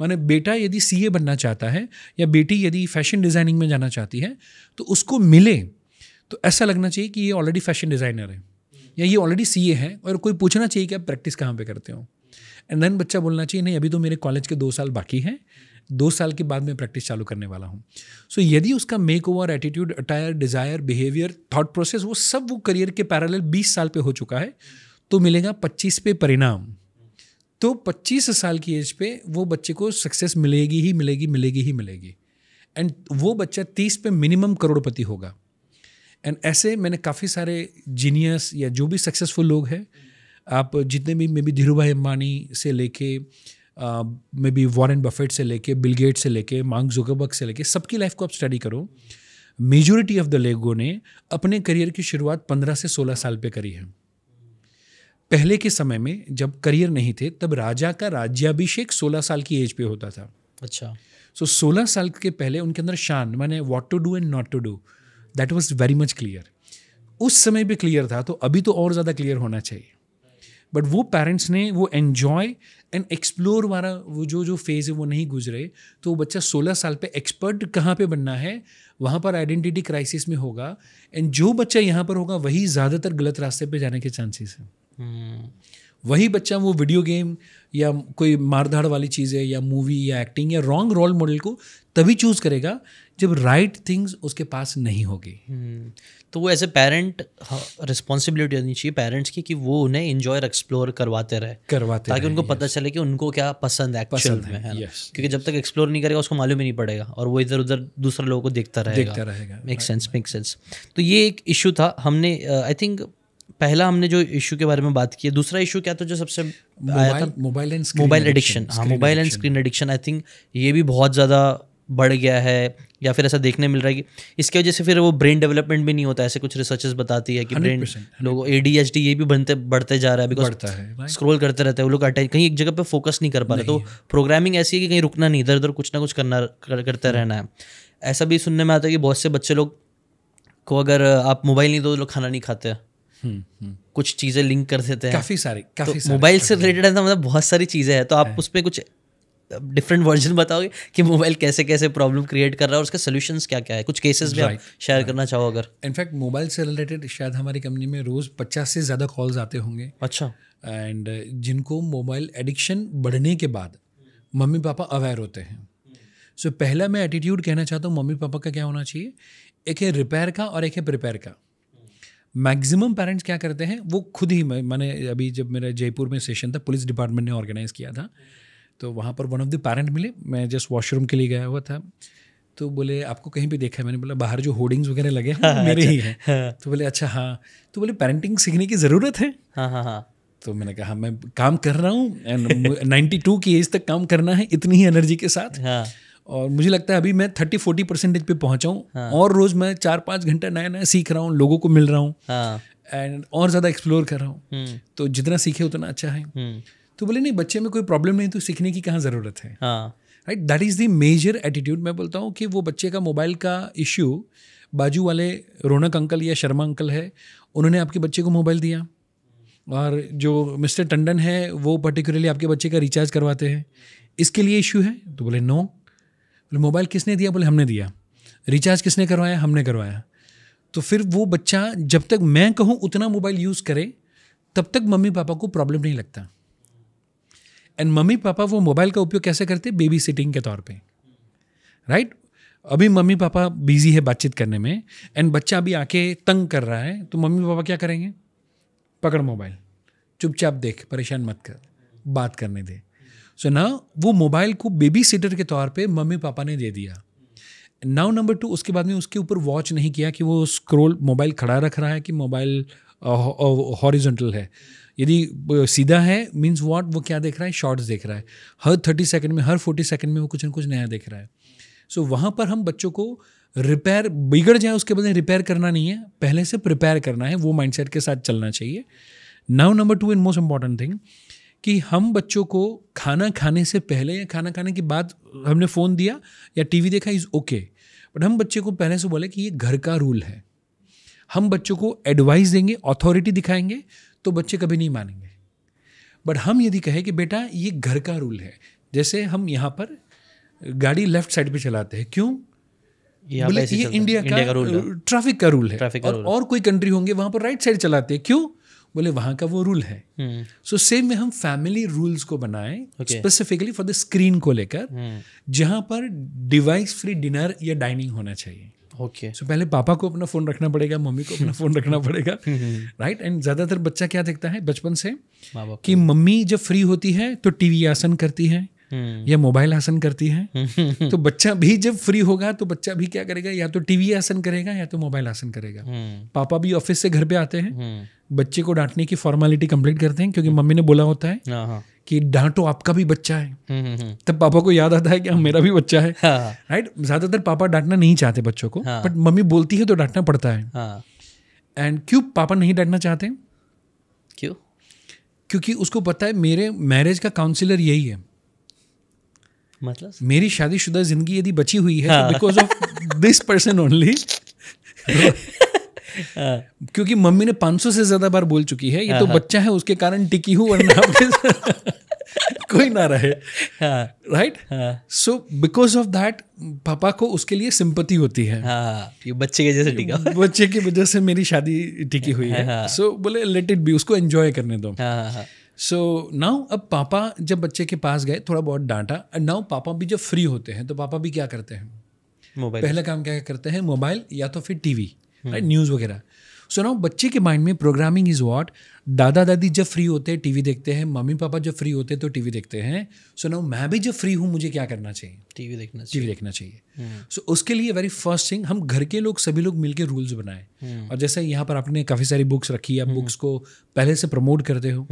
माने बेटा यदि सीए बनना चाहता है या बेटी यदि फैशन डिज़ाइनिंग में जाना चाहती है तो उसको मिले तो ऐसा लगना चाहिए कि ये ऑलरेडी फैशन डिज़ाइनर है या ये ऑलरेडी सी है और कोई पूछना चाहिए कि आप प्रैक्टिस कहाँ पर करते हो एंड देन बच्चा बोलना चाहिए नहीं अभी तो मेरे कॉलेज के दो साल बाकी हैं दो साल के बाद मैं प्रैक्टिस चालू करने वाला हूँ सो so, यदि उसका makeover attitude attire desire behaviour thought process वो सब वो करियर के पैरल बीस साल पे हो चुका है तो मिलेगा पच्चीस पे परिणाम तो पच्चीस साल की एज पे वो बच्चे को सक्सेस मिलेगी ही मिलेगी मिलेगी ही मिलेगी एंड वो बच्चा तीस पे मिनिमम करोड़पति होगा एंड ऐसे मैंने काफ़ी सारे जीनियस या जो भी सक्सेसफुल लोग हैं आप जितने भी मे बी धीरू भाई अम्बानी से लेके मे बी वॉरेन बफेट से लेके बिल गेट से लेके मांग जोकबक से लेके सबकी लाइफ को आप स्टडी करो मेजोरिटी ऑफ द लेगो ने अपने करियर की शुरुआत पंद्रह से सोलह साल पे करी है पहले के समय में जब करियर नहीं थे तब राजा का राज्याभिषेक सोलह साल की एज पे होता था अच्छा सो so, सोलह साल के पहले उनके अंदर शान माने what to do and not to do that was very much clear उस समय भी क्लियर था तो अभी तो और ज़्यादा क्लियर होना चाहिए बट वो पेरेंट्स ने वो एन्जॉय एंड एक्सप्लोर वाला वो जो जो फेज़ है वो नहीं गुजरे तो वो बच्चा 16 साल पे एक्सपर्ट कहाँ पे बनना है वहाँ पर आइडेंटिटी क्राइसिस में होगा एंड जो बच्चा यहाँ पर होगा वही ज़्यादातर गलत रास्ते पे जाने के चांसेस हैं हम्म। वही बच्चा वो वीडियो गेम या कोई मारधाड़ वाली चीज़ें या मूवी या एक्टिंग या रॉन्ग रोल मॉडल को तभी चूज़ करेगा जब राइट थिंग्स उसके पास नहीं होगी हम्म। तो वो एज ए पेरेंट रिस्पॉन्सिबिलिटी होनी चाहिए पेरेंट्स की कि वो उन्हें इन्जॉय एक्सप्लोर करवाते रहे करवाते ताकि रहे, उनको पता चले कि उनको क्या पसंद है एक्चुअल में है yes, क्योंकि yes. जब तक एक्सप्लोर नहीं करेगा उसको मालूम ही नहीं पड़ेगा और वो इधर उधर दूसरे लोगों को देखता रहेगा देखता रहेगा मेक सेंस मेक सेंस तो ये एक इशू था हमने आई uh, थिंक पहला हमने जो इशू के बारे में बात की है दूसरा इशू क्या था जो सबसे आया था मोबाइल एंड मोबाइल एडिक्शन हाँ mobile and screen addiction I think ये भी बहुत ज़्यादा बढ़ गया है या फिर ऐसा देखने मिल रहा है कि इसकी वजह से फिर वो ब्रेन डेवलपमेंट भी नहीं होता ऐसे कुछ रिसर्चेस बताती है कि ब्रेन लोग ए डी एच डी ये भी बनते बढ़ते जा रहा है बिकॉज स्क्रोल करते रहते हैं वो लोग अटैच कहीं एक जगह पे फोकस नहीं कर पा रहे तो प्रोग्रामिंग ऐसी है कि कहीं रुकना नहीं इधर उधर कुछ ना कुछ करना करते रहना है ऐसा भी सुनने में आता है कि बहुत से बच्चे लोग को अगर आप मोबाइल नहीं दो तो लोग खाना नहीं खाते हम्म, हम्म। कुछ चीज़ें लिंक कर देते हैं काफ़ी सारी काफ़ी मोबाइल तो से रिलेटेड है मतलब बहुत सारी चीज़ें हैं तो आप उस पर कुछ डिफरेंट वर्जन बताओगे कि मोबाइल कैसे कैसे प्रॉब्लम क्रिएट कर रहा है और उसके सोल्यूशन क्या क्या है कुछ केसेस में right. Share right. करना चाहो अगर इनफैक्ट मोबाइल से रिलेटेड शायद हमारी कंपनी में रोज़ पचास से ज़्यादा कॉल्स आते होंगे अच्छा एंड जिनको मोबाइल एडिक्शन बढ़ने के बाद मम्मी पापा अवेयर होते हैं सो so, पहला मैं एटीट्यूड कहना चाहता हूँ मम्मी पापा का क्या होना चाहिए एक है रिपेयर का और एक है प्रिपेयर का मैक्सिमम पेरेंट्स क्या करते हैं वो खुद ही मैंने अभी जब मेरा जयपुर में सेशन था पुलिस डिपार्टमेंट ने ऑर्गेनाइज़ किया था hmm. तो वहाँ पर वन ऑफ द पेरेंट मिले मैं जस्ट वॉशरूम के लिए गया हुआ था तो बोले आपको कहीं भी देखा है मैंने बोला बाहर जो होर्डिंग्स वगैरह लगे हैं हाँ, मेरे अच्छा। ही हैं हाँ. तो बोले अच्छा हाँ तो बोले पेरेंटिंग सीखने की ज़रूरत है हाँ हाँ हाँ तो मैंने कहा मैं काम कर रहा हूँ नाइन्टी टू की एज तक काम करना है इतनी ही एनर्जी के साथ हाँ. और मुझे लगता है अभी मैं थर्टी फोर्टी परसेंटेज पे पहुंचाऊँ हाँ. और रोज मैं चार पाँच घंटा नया नया सीख रहा हूँ लोगों को मिल रहा हूँ एंड हाँ. और ज़्यादा एक्सप्लोर कर रहा हूँ हम्म। तो जितना सीखे उतना अच्छा है हम्म। तो बोले नहीं बच्चे में कोई प्रॉब्लम नहीं तो सीखने की कहाँ ज़रूरत है right that is the major attitude मैं बोलता हूँ कि वो बच्चे का मोबाइल का इश्यू बाजू वाले रौनक अंकल या शर्मा अंकल है उन्होंने आपके बच्चे को मोबाइल दिया और जो मिस्टर टंडन है वो पर्टिकुलरली आपके बच्चे का रिचार्ज करवाते हैं इसके लिए इश्यू है तो बोले नो बोले मोबाइल किसने दिया बोले हमने दिया रिचार्ज किसने करवाया हमने करवाया तो फिर वो बच्चा जब तक मैं कहूँ उतना मोबाइल यूज़ करे तब तक मम्मी पापा को प्रॉब्लम नहीं लगता एंड मम्मी पापा वो मोबाइल का उपयोग कैसे करते बेबी सिटिंग के तौर पे राइट right? अभी मम्मी पापा बिजी है बातचीत करने में एंड बच्चा अभी आके तंग कर रहा है तो मम्मी पापा क्या करेंगे पकड़ मोबाइल चुपचाप देख परेशान मत कर बात करने दे सो so ना वो मोबाइल को बेबी सीटर के तौर पे मम्मी पापा ने दे दिया नाउ नंबर टू उसके बाद में उसके ऊपर वॉच नहीं किया कि वो स्क्रोल मोबाइल खड़ा रख रहा है कि मोबाइल हॉरिजेंटल है यदि सीधा है मीन्स वॉट वो क्या देख रहा है शॉर्ट्स देख रहा है हर थर्टी सेकेंड में हर फोर्टी सेकेंड में वो कुछ ना कुछ नया देख रहा है सो so, वहाँ पर हम बच्चों को रिपेयर बिगड़ जाए उसके बदले रिपेयर करना नहीं है पहले से प्रिपेयर करना है वो माइंडसेट के साथ चलना चाहिए now number two in most important thing कि हम बच्चों को खाना खाने से पहले या खाना खाने के बाद हमने फ़ोन दिया या टीवी देखा इज़ ओके बट हम बच्चे को पहले से बोले कि ये घर का रूल है हम बच्चों को एडवाइस देंगे अथॉरिटी दिखाएंगे तो बच्चे कभी नहीं मानेंगे बट हम यदि कहें कि बेटा ये घर का रूल है जैसे हम यहाँ पर गाड़ी लेफ्ट साइड पे चलाते हैं क्यों बोले ये इंडिया, इंडिया का, रूल ट्रैफिक का रूल है का और, रूल और कोई कंट्री होंगे वहाँ पर राइट साइड चलाते हैं क्यों बोले वहां का वो रूल है सो सेम में हम फैमिली रूल्स को बनाएं स्पेसिफिकली फॉर द स्क्रीन को लेकर हम्म। जहां पर डिवाइस फ्री डिनर या डाइनिंग होना चाहिए ओके सो पहले पापा को अपना फ़ोन रखना पड़ेगा मम्मी को अपना फ़ोन रखना पड़ेगा राइट एंड ज़्यादातर बच्चा क्या देखता है बचपन से कि मम्मी जब फ्री होती है तो टीवी आसन करती है हम्म। या मोबाइल आसन करती है हम्म। तो बच्चा भी जब फ्री होगा तो बच्चा भी क्या करेगा या तो टीवी आसन करेगा या तो मोबाइल आसन करेगा हम्म। पापा भी ऑफिस से घर पे आते हैं बच्चे को डांटने की फॉर्मेलिटी कंप्लीट करते हैं क्योंकि मम्मी ने बोला होता है हाँ, हाँ। कि डांटो आपका भी बच्चा है हम्म, हम्म, हम्म। तब पापा को याद आता है कि हाँ, मेरा भी बच्चा है राइट हाँ। ज्यादातर पापा डांटना नहीं चाहते बच्चों को बट हाँ। मम्मी बोलती है तो डांटना पड़ता है एंड क्यों पापा नहीं डांटना चाहते क्यों क्योंकि उसको पता है मेरे मैरिज का काउंसिलर यही है मतलब मेरी शादीशुदा जिंदगी यदि बची हुई है because of this person only हाँ। क्योंकि मम्मी ने 500 से ज्यादा बार बोल चुकी है ये तो हाँ, हाँ। बच्चा है उसके कारण टिकी हूं वरना कोई ना रहे right so because of that पापा को उसके लिए सिंपति होती है ये बच्चे के जैसे टिका बच्चे की वजह से मेरी शादी टिकी हुई है सो बोले लेट इट बी उसको एंजॉय करने दो सो so, नाउ अब पापा जब बच्चे के पास गए थोड़ा बहुत डांटा एंड नाउ पापा भी जब फ्री होते हैं तो पापा भी क्या करते हैं मोबाइल पहला काम क्या करते हैं मोबाइल या तो फिर टीवी राइट hmm. न्यूज़ वगैरह सो ना बच्चे के माइंड में प्रोग्रामिंग इज़ वॉट दादा दादी जब फ्री होते हैं टीवी देखते हैं मम्मी पापा जब फ्री होते हैं तो टीवी देखते हैं सो ना मैं भी जब फ्री हूँ मुझे क्या करना चाहिए टीवी देखना टीवी देखना चाहिए सो hmm. so, उसके लिए वेरी फर्स्ट थिंग हम घर के लोग सभी लोग मिलकर रूल्स बनाए hmm. और जैसे यहाँ पर आपने काफ़ी सारी बुक्स रखी है बुक्स को पहले से प्रमोट करते हो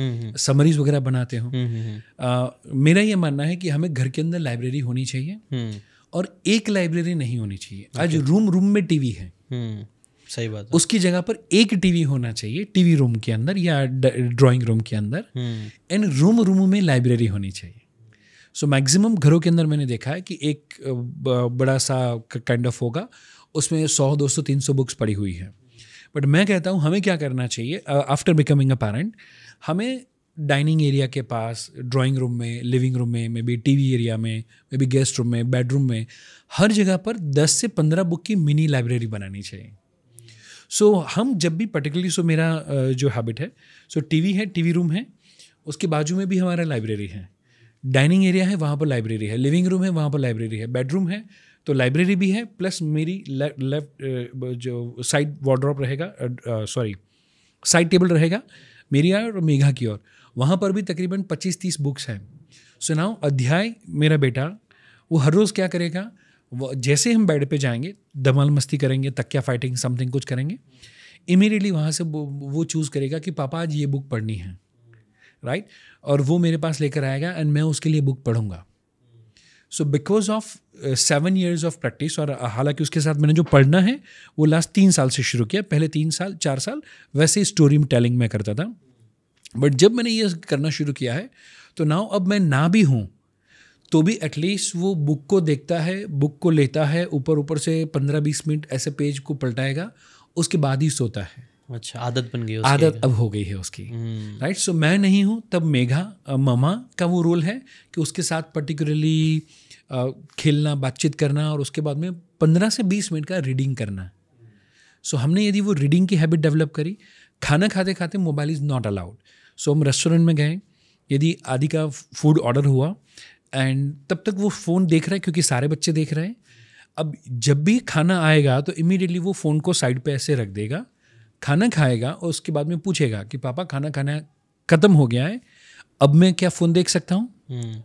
समरीज वगैरह बनाते हो मेरा ये मानना है कि हमें घर के अंदर लाइब्रेरी होनी चाहिए और एक लाइब्रेरी नहीं होनी चाहिए आज रूम रूम में टीवी है सही बात है। उसकी जगह पर एक टीवी होना चाहिए टीवी रूम के अंदर या ड्राइंग रूम के अंदर हम्म। एंड रूम रूम में लाइब्रेरी होनी चाहिए सो so, मैक्सिमम घरों के अंदर मैंने देखा है कि एक बड़ा सा काइंड ऑफ होगा उसमें सौ दो सौ तीन सौ बुक्स पड़ी हुई है बट मैं कहता हूँ हमें क्या करना चाहिए आफ्टर बिकमिंग अ पेरेंट हमें डाइनिंग एरिया के पास ड्राइंग रूम में लिविंग रूम में मे बी वी एरिया में मे बी गेस्ट रूम में बेडरूम में हर जगह पर 10 से 15 बुक की मिनी लाइब्रेरी बनानी चाहिए सो so, हम जब भी पर्टिकुलरली सो so मेरा जो हैबिट है सो so, टीवी है टीवी रूम है उसके बाजू में भी हमारा लाइब्रेरी है डाइनिंग एरिया है वहाँ पर लाइब्रेरी है लिविंग रूम है वहाँ पर लाइब्रेरी है बेडरूम है तो लाइब्रेरी भी है प्लस मेरी लेफ्ट जो साइड वार्ड्रॉप रहेगा सॉरी साइड टेबल रहेगा मेरी और मेघा की ओर वहाँ पर भी तकरीबन 25-30 बुक्स हैं सो अध्याय मेरा बेटा वो हर रोज़ क्या करेगा जैसे हम बेड पे जाएंगे धमाल मस्ती करेंगे तकिया फाइटिंग समथिंग कुछ करेंगे इमीडिएटली वहाँ से वो वो चूज़ करेगा कि पापा आज ये बुक पढ़नी है राइट right? और वो मेरे पास लेकर आएगा एंड मैं उसके लिए बुक पढ़ूंगा so because of seven years of practice और uh, हालांकि उसके साथ मैंने जो पढ़ना है वो लास्ट तीन साल से शुरू किया पहले तीन साल चार साल वैसे ही स्टोरी टेलिंग में करता था बट जब मैंने ये करना शुरू किया है तो नाउ अब मैं ना भी हूँ तो भी एटलीस्ट वो बुक को देखता है बुक को लेता है ऊपर ऊपर से पंद्रह बीस मिनट ऐसे पेज को पलटाएगा उसके बाद ही सोता है अच्छा आदत बन गई आदत अब हो गई है उसकी राइट हम्म। सो मैं नहीं हूँ तब मेघा मामा का वो रोल है कि उसके साथ पर्टिकुलरली खेलना बातचीत करना और उसके बाद में पंद्रह से बीस मिनट का रीडिंग करना सो so, हमने यदि वो रीडिंग की हैबिट डेवलप करी खाना खाते खाते mobile is not allowed so हम रेस्टोरेंट में गए यदि आदि का फूड ऑर्डर हुआ एंड तब तक वो फ़ोन देख रहा है क्योंकि सारे बच्चे देख रहे हैं अब जब भी खाना आएगा तो इमीडिएटली वो फ़ोन को साइड पे ऐसे रख देगा खाना खाएगा और उसके बाद में पूछेगा कि पापा खाना खाना ख़त्म हो गया है अब मैं क्या फ़ोन देख सकता हूँ हम्म,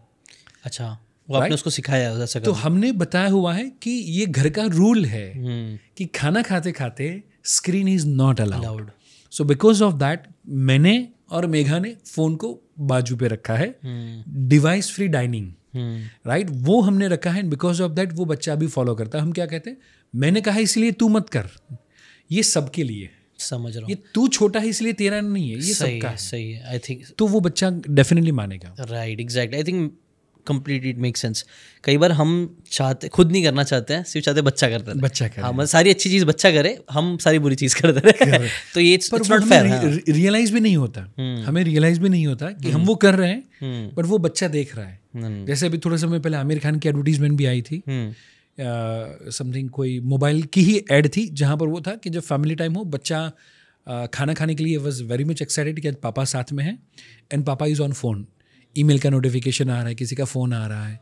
अच्छा वो आपने उसको सिखाया तो हमने बताया हुआ है कि ये घर का रूल है हम्म। कि खाना खाते खाते screen is not allowed so because of that मैंने और मेघा ने फ़ोन को बाजू पे रखा है device free dining right hmm. वो हमने रखा है एंड बिकॉज ऑफ दैट वो बच्चा भी फॉलो करता है हम क्या कहते हैं मैंने कहा इसलिए तू मत कर ये सबके लिए समझ रहा हूँ ये तू छोटा है इसलिए तेरा नहीं है ये सही सबका है, है सही है आई थिंक तो वो बच्चा डेफिनेटली मानेगा right exact I think complete it make sense कई बार हम चाहते खुद नहीं करना चाहते हैं सिर्फ चाहते बच्चा करता है बच्चा करे हाँ मतलब सारी अच्छी चीज़ बच्चा करे हम सारी बुरी चीज़ करते रहे तो ये पर नॉट फेयर रियलाइज भी नहीं होता हम्म। हमें रियलाइज भी नहीं होता कि हम हम्म। वो कर रहे हैं हम्म। पर वो बच्चा देख रहा है जैसे अभी थोड़ा समय पहले आमिर खान की एडवर्टीजमेंट भी आई थी समथिंग uh, कोई मोबाइल की ही एड थी जहाँ पर वो था कि जब फैमिली टाइम हो बच्चा uh, खाना खाने के लिए वॉज वेरी मच एक्साइटेड कि आज पापा साथ में हैं एंड पापा इज़ ऑन फोन ईमेल का नोटिफिकेशन आ रहा है किसी का फ़ोन आ रहा है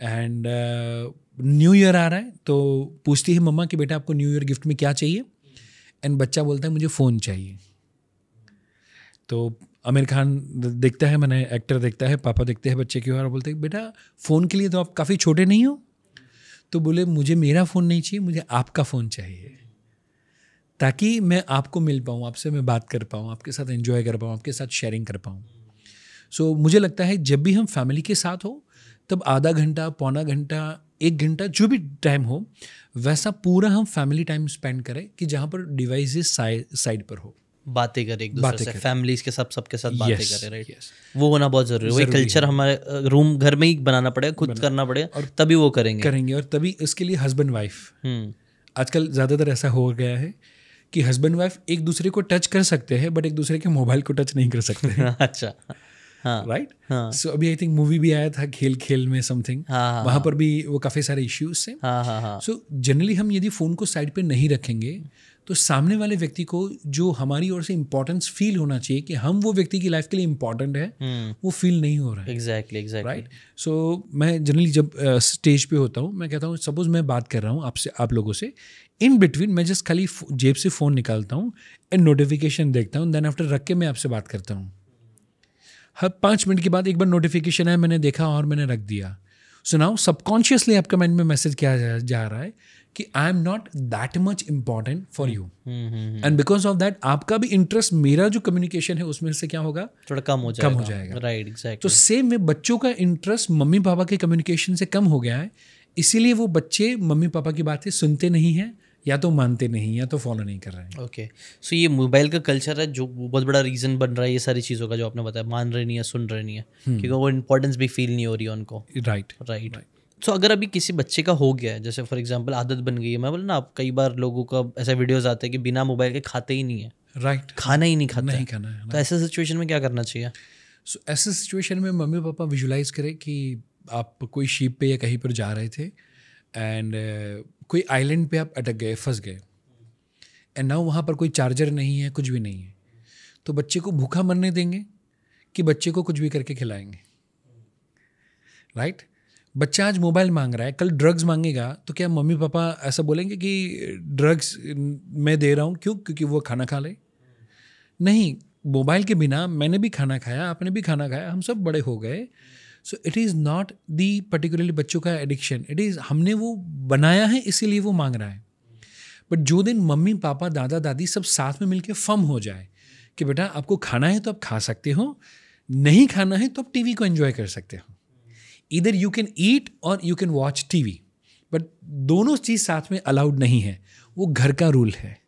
एंड न्यू ईयर आ रहा है तो पूछती है मम्मा कि बेटा आपको न्यू ईयर गिफ्ट में क्या चाहिए एंड बच्चा बोलता है मुझे फ़ोन चाहिए तो आमिर खान देखता है मैंने एक्टर देखता है पापा देखते हैं बच्चे की और बोलते हैं बेटा फ़ोन के लिए तो आप काफ़ी छोटे नहीं हो तो बोले मुझे मेरा फ़ोन नहीं चाहिए मुझे आपका फ़ोन चाहिए ताकि मैं आपको मिल पाऊँ आपसे मैं बात कर पाऊँ आपके साथ एंजॉय कर पाऊँ आपके साथ शेयरिंग कर पाऊँ सो so, मुझे लगता है जब भी हम फैमिली के साथ हो तब आधा घंटा पौना घंटा एक घंटा जो भी टाइम हो वैसा पूरा हम फैमिली टाइम स्पेंड करें कि जहाँ पर डिवाइस साइड पर हो बातें करें एक दूसरे से फैमिलीज के सब सबके साथ बातें करें राइट वो होना बहुत जरूरी है वही कल्चर हमारे रूम घर में ही बनाना पड़ेगा खुद करना पड़ेगा और तभी वो करेंगे करेंगे और तभी इसके लिए हस्बैंड हम्म। वाइफ आजकल ज़्यादातर ऐसा हो गया है कि हस्बैंड वाइफ एक दूसरे को टच कर सकते हैं बट एक दूसरे के मोबाइल को टच नहीं कर सकते अच्छा राइट हाँ, सो हाँ। अभी आई थिंक मूवी भी आया था खेल खेल में समथिंग हाँ, वहां पर भी वो काफी सारे इश्यूज थे सो जनरली हम यदि फोन को साइड पे नहीं रखेंगे तो सामने वाले व्यक्ति को जो हमारी ओर से इम्पोर्टेंस फील होना चाहिए कि हम वो व्यक्ति की लाइफ के लिए इम्पोर्टेंट है hmm. वो फील नहीं हो रहा है एग्जैक्टली एग्जैक्ट राइट सो मैं जनरली जब स्टेज uh, पे होता हूँ मैं कहता हूँ सपोज मैं बात कर रहा हूँ आपसे आप लोगों से इन बिटवीन मैं जस्ट खाली जेब से फ़ोन निकालता हूँ एंड नोटिफिकेशन देखता हूँ देन आफ्टर रख के मैं आपसे बात करता हूँ हर पाँच मिनट के बाद एक बार नोटिफिकेशन है मैंने देखा और मैंने रख दिया सो नाउ सबकॉन्शियसली आपका माइंड में मैसेज किया जा, रहा है कि I am not that much important for you and because of that आपका भी इंटरेस्ट मेरा जो कम्युनिकेशन है उसमें से क्या होगा थोड़ा कम हो जाएगा कम हो जाएगा राइट एग्जैक्ट तो सेम में बच्चों का इंटरेस्ट मम्मी पापा के कम्युनिकेशन से कम हो गया है इसीलिए वो बच्चे मम्मी पापा की बातें सुनते नहीं हैं या तो मानते नहीं या तो फॉलो नहीं कर रहे हैं ओके सो ये मोबाइल का कल्चर है जो बहुत बड़ा रीज़न बन रहा है ये सारी चीज़ों का जो आपने बताया मान रहे नहीं है सुन रहे नहीं है hmm. क्योंकि वो इंपॉर्टेंस भी फील नहीं हो रही है उनको राइट राइट सो अगर अभी किसी बच्चे का हो गया है जैसे फॉर एग्जांपल आदत बन गई है मैं बोला ना आप कई बार लोगों का ऐसे वीडियोस आते हैं कि बिना मोबाइल के खाते ही नहीं है राइट right. खाना ही नहीं खाते नहीं खाना है तो ऐसे सिचुएशन में क्या करना चाहिए सो ऐसे सिचुएशन में मम्मी पापा विजुलाइज करें कि आप कोई शीप पे या कहीं पर जा रहे थे एंड कोई आइलैंड पे आप अटक गए फंस गए एंड नाउ वहाँ पर कोई चार्जर नहीं है कुछ भी नहीं है तो बच्चे को भूखा मरने देंगे कि बच्चे को कुछ भी करके खिलाएंगे राइट right? बच्चा आज मोबाइल मांग रहा है कल ड्रग्स मांगेगा तो क्या मम्मी पापा ऐसा बोलेंगे कि ड्रग्स मैं दे रहा हूँ क्यों क्योंकि वो खाना खा ले नहीं मोबाइल के बिना मैंने भी खाना खाया आपने भी खाना खाया हम सब बड़े हो गए so it is not the particularly बच्चों का एडिक्शन इट इज़ हमने वो बनाया है इसीलिए वो मांग रहा है बट जो दिन मम्मी पापा दादा दादी सब साथ में मिलके फम हो जाए कि बेटा आपको खाना है तो आप खा सकते हो नहीं खाना है तो आप टीवी को एंजॉय कर सकते हो इधर यू कैन ईट और you can watch TV but दोनों चीज़ साथ में अलाउड नहीं है वो घर का रूल है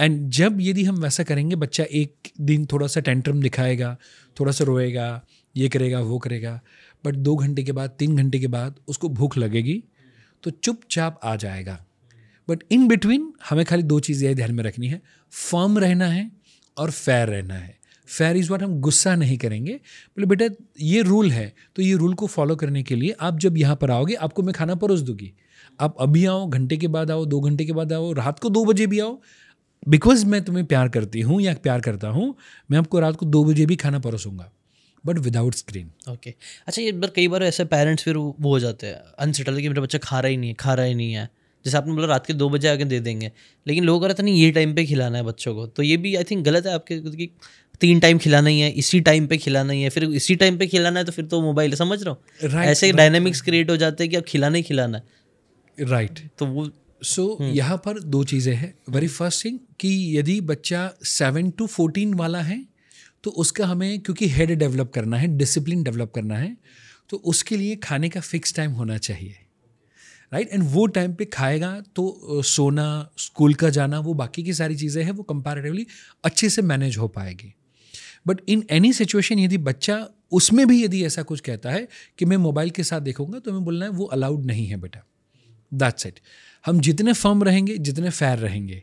एंड जब यदि हम वैसा करेंगे बच्चा एक दिन थोड़ा सा टेंट्रम दिखाएगा थोड़ा सा रोएगा ये करेगा वो करेगा बट दो घंटे के बाद तीन घंटे के बाद उसको भूख लगेगी तो चुपचाप आ जाएगा बट इन बिटवीन हमें खाली दो चीज़ें ध्यान में रखनी है फर्म रहना है और फेयर रहना है फेयर इज़ वाट हम गुस्सा नहीं करेंगे बोले बेटा ये रूल है तो ये रूल को फॉलो करने के लिए आप जब यहाँ पर आओगे आपको मैं खाना परोस दूंगी आप अभी आओ घंटे के बाद आओ दो घंटे के बाद आओ रात को दो बजे भी आओ बिकॉज मैं तुम्हें प्यार करती हूँ या प्यार करता हूँ मैं आपको रात को दो बजे भी खाना परोसूंगा बट विदाउट स्क्रीन ओके अच्छा ये बार कई बार ऐसे पेरेंट्स फिर वो हो जाते हैं अनसेटल कि मेरा बच्चा खा रहा ही नहीं है खा रहा ही नहीं है जैसे आपने बोला रात के दो बजे आके दे देंगे लेकिन लोग कहते नहीं ये टाइम पे खिलाना है बच्चों को तो ये भी आई थिंक गलत है आपके क्योंकि तीन टाइम खिलाना ही है इसी टाइम पे खिलाना ही है फिर इसी टाइम पे खिलाना है तो फिर तो मोबाइल समझ रहा हूँ right, ऐसे डायनामिक्स क्रिएट हो जाते हैं कि अब खिलाना ही खिलाना है राइट right. तो वो सो so, हम्म। यहाँ पर दो चीज़ें हैं वेरी फर्स्ट थिंग कि यदि बच्चा सेवन टू फोर्टीन वाला है तो उसका हमें क्योंकि हेड डेवलप करना है डिसिप्लिन डेवलप करना है तो उसके लिए खाने का फिक्स टाइम होना चाहिए राइट एंड वो टाइम पे खाएगा तो सोना स्कूल का जाना वो बाकी की सारी चीज़ें हैं वो कंपैरेटिवली अच्छे से मैनेज हो पाएगी बट इन एनी सिचुएशन यदि बच्चा उसमें भी यदि ऐसा कुछ कहता है कि मैं मोबाइल के साथ देखूंगा तो हमें बोलना है वो अलाउड नहीं है बेटा दैट्स इट हम जितने फर्म रहेंगे जितने फेयर रहेंगे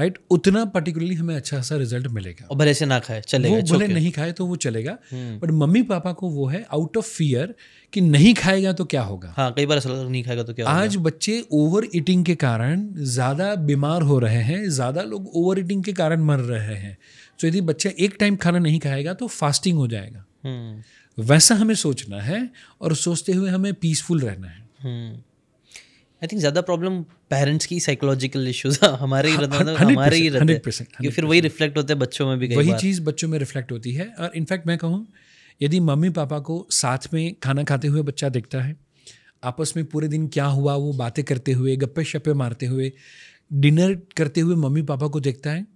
राइट right? उतना पर्टिकुलरली हमें अच्छा सा रिजल्ट मिलेगा और भले से ना खाए चलेगा वो भले नहीं खाए तो वो चलेगा बट हम्म। मम्मी पापा को वो है आउट ऑफ फियर कि नहीं खाएगा तो क्या होगा हाँ कई बार ऐसा नहीं खाएगा तो क्या आज होगा? बच्चे ओवर ईटिंग के कारण ज़्यादा बीमार हो रहे हैं ज़्यादा लोग ओवर ईटिंग के कारण मर रहे हैं तो यदि बच्चा एक टाइम खाना नहीं खाएगा तो फास्टिंग हो जाएगा हम्म। वैसा हमें सोचना है और सोचते हुए हमें पीसफुल रहना है हम्म। आई थिंक ज़्यादा प्रॉब्लम पेरेंट्स की साइकोलॉजिकल इश्यूज हमारे ही हाँ, रहते हमारे ही रहते हैं फिर वही रिफ्लेक्ट होते हैं बच्चों में भी वही चीज़ बच्चों में रिफ्लेक्ट होती है और इनफैक्ट मैं कहूँ यदि मम्मी पापा को साथ में खाना खाते हुए बच्चा देखता है आपस में पूरे दिन क्या हुआ वो बातें करते हुए गप्पे शप्पे मारते हुए डिनर करते हुए मम्मी पापा को देखता है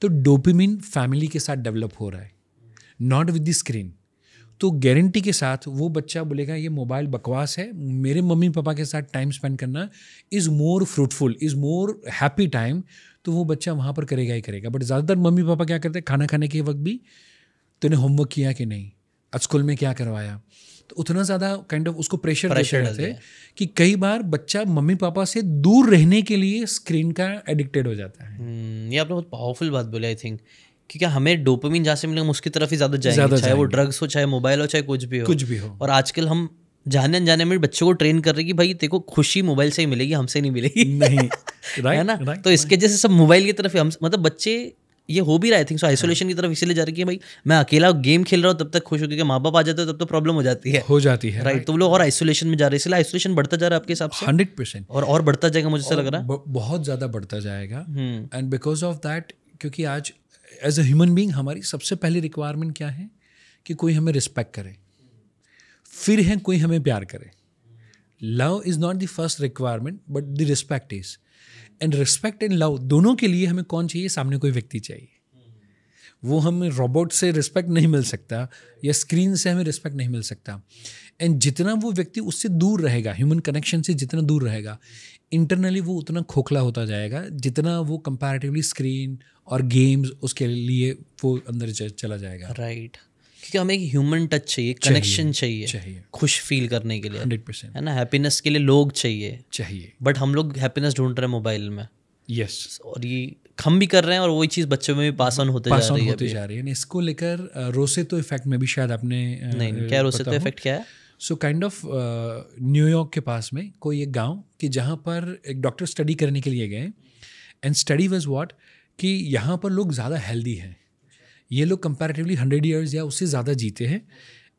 तो डोपिमिन फैमिली के साथ डेवलप हो रहा है नॉट विद द स्क्रीन तो गारंटी के साथ वो बच्चा बोलेगा ये मोबाइल बकवास है मेरे मम्मी पापा के साथ टाइम स्पेंड करना is more fruitful is more happy time तो वो बच्चा वहाँ पर करेगा ही करेगा बट ज़्यादातर मम्मी पापा क्या करते हैं खाना खाने के वक्त भी तूने तो होमवर्क किया कि नहीं स्कूल में क्या करवाया तो उतना ज़्यादा काइंड ऑफ उसको प्रेशर प्रेशर रहते कि कई बार बच्चा मम्मी पापा से दूर रहने के लिए स्क्रीन का एडिक्टेड हो जाता है hmm, ये आपने बहुत पावरफुल बात बोली आई थिंक क्योंकि हमें डोपामिन जहाँ से मिले हम उसकी तरफ ही ज़्यादा जाएंगे चाहे वो ड्रग्स हो चाहे मोबाइल हो चाहे कुछ भी हो कुछ भी हो और आजकल हम जाने अनजाने में बच्चों को ट्रेन कर रहे कि भाई देखो खुशी मोबाइल से ही मिलेगी हमसे नहीं मिलेगी नहीं है ना तो इसके जैसे सब मोबाइल की तरफ हम मतलब बच्चे ये हो भी रहा है थिंक सो आइसोलेशन की तरफ इसीलिए जा रही है भाई मैं अकेला गेम खेल रहा हूँ तब तक खुश होकर माँ बाप आ जाते हैं तब तो प्रॉब्लम हो जाती है हो जाती है राइट तो लोग और आइसोलेशन में जा रहे हैं इसलिए आइसोलेशन बढ़ता जा रहा है आपके हिसाब से हंड्रेड परसेंट और और बढ़ता जाएगा मुझे ऐसा लग रहा है बहुत ज़्यादा बढ़ता जाएगा एंड बिकॉज ऑफ दैट क्योंकि आज एज ए ह्यूमन बींग हमारी सबसे पहली रिक्वायरमेंट क्या है कि कोई हमें रिस्पेक्ट करे फिर है कोई हमें प्यार करे love is not the first requirement but the respect is and respect and love दोनों के लिए हमें कौन चाहिए सामने कोई व्यक्ति चाहिए वो हमें रोबोट से रिस्पेक्ट नहीं मिल सकता या स्क्रीन से हमें रिस्पेक्ट नहीं मिल सकता एंड जितना वो व्यक्ति उससे दूर रहेगा ह्यूमन कनेक्शन से जितना दूर रहेगा इंटरनली वो उतना खोखला होता जाएगा जितना वो कंपैरेटिवली स्क्रीन और गेम्स उसके लिए वो अंदर चला जाएगा राइट right. क्योंकि हमें एक ह्यूमन टच चाहिए कनेक्शन चाहिए, चाहिए खुश फील करने के लिए हंड्रेड परसेंट है ना हैप्पीनेस के लिए लोग चाहिए चाहिए बट हम लोग हैप्पीनेस ढूंढ रहे हैं मोबाइल में यस yes. और ये हम भी कर रहे हैं और वही चीज़ बच्चों में भी पास ऑन होते पास ऑन होते जा रही है इसको लेकर रोसे तो इफेक्ट में भी शायद आपने नहीं क्या रोसे तो इफेक्ट क्या है सो काइंड ऑफ न्यूयॉर्क के पास में कोई एक गांव कि जहाँ पर एक डॉक्टर स्टडी करने के लिए गए एंड स्टडी वाज व्हाट कि यहाँ पर लोग ज़्यादा हेल्दी हैं ये लोग कंपैरेटिवली हंड्रेड ईयर्स या उससे ज़्यादा जीते हैं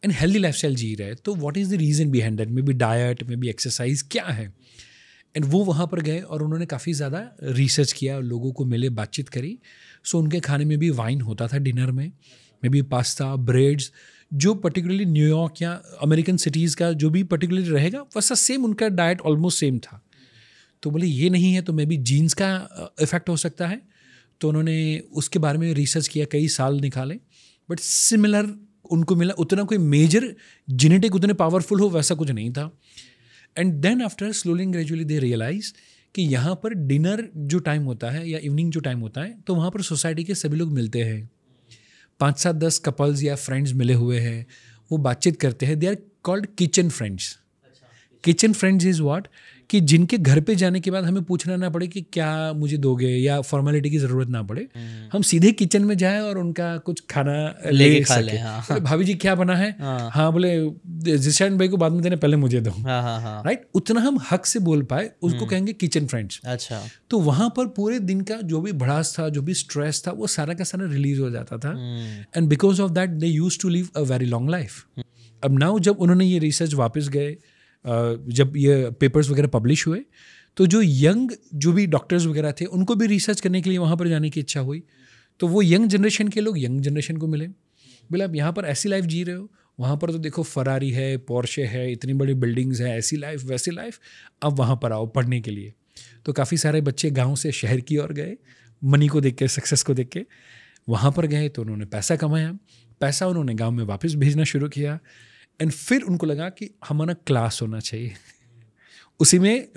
एंड हेल्दी लाइफ जी रहे हैं तो what is the reason behind that maybe diet maybe exercise क्या है एंड वो वहाँ पर गए और उन्होंने काफ़ी ज़्यादा रिसर्च किया लोगों को मिले बातचीत करी सो so, उनके खाने में भी वाइन होता था डिनर में मे बी पास्ता ब्रेड्स जो पर्टिकुलरली न्यूयॉर्क या अमेरिकन सिटीज़ का जो भी पर्टिकुलरली रहेगा वैसा सेम उनका डाइट ऑलमोस्ट सेम था तो बोले ये नहीं है तो मे बी जीन्स का इफ़ेक्ट हो सकता है तो उन्होंने उसके बारे में रिसर्च किया कई साल निकाले बट सिमिलर उनको मिला उतना कोई मेजर जेनेटिक उतने पावरफुल हो वैसा कुछ नहीं था and then after slowly gradually they realise कि यहाँ पर डिनर जो टाइम होता है या इवनिंग जो टाइम होता है तो वहाँ पर सोसाइटी के सभी लोग मिलते हैं पाँच सात दस कपल्स या फ्रेंड्स मिले हुए हैं वो बातचीत करते हैं they are called kitchen friends kitchen friends is what कि जिनके घर पे जाने के बाद हमें पूछना ना पड़े कि क्या मुझे दोगे या फॉर्मेलिटी की ज़रूरत ना पड़े हम्म। हम सीधे किचन में जाएं और उनका कुछ खाना ले, ले खा सके हाँ। तो भाभी जी क्या बना है हाँ, हाँ बोले जिशान भाई को बाद में देने पहले मुझे दो हाँ, हाँ, हाँ। राइट उतना हम हक से बोल पाए उसको हम्म। कहेंगे किचन फ्रेंड्स अच्छा तो वहां पर पूरे दिन का जो भी भड़ास था जो भी स्ट्रेस था वो सारा का सारा रिलीज हो जाता था and because of that they use to live a very long life अब नाउ जब उन्होंने ये रिसर्च वापस गए जब ये पेपर्स वगैरह पब्लिश हुए तो जो यंग जो भी डॉक्टर्स वगैरह थे उनको भी रिसर्च करने के लिए वहाँ पर जाने की इच्छा हुई तो वो यंग जनरेशन के लोग यंग जनरेशन को मिले बोले आप यहाँ पर ऐसी लाइफ जी रहे हो वहाँ पर तो देखो फरारी है पोर्शे है इतनी बड़ी बिल्डिंग्स हैं ऐसी लाइफ वैसी लाइफ अब वहाँ पर आओ पढ़ने के लिए तो काफ़ी सारे बच्चे गाँव से शहर की ओर गए मनी को देख के सक्सेस को देख के वहाँ पर गए तो उन्होंने पैसा कमाया पैसा उन्होंने गांव में वापस भेजना शुरू किया एंड फिर उनको लगा कि हमारा क्लास होना चाहिए उसी में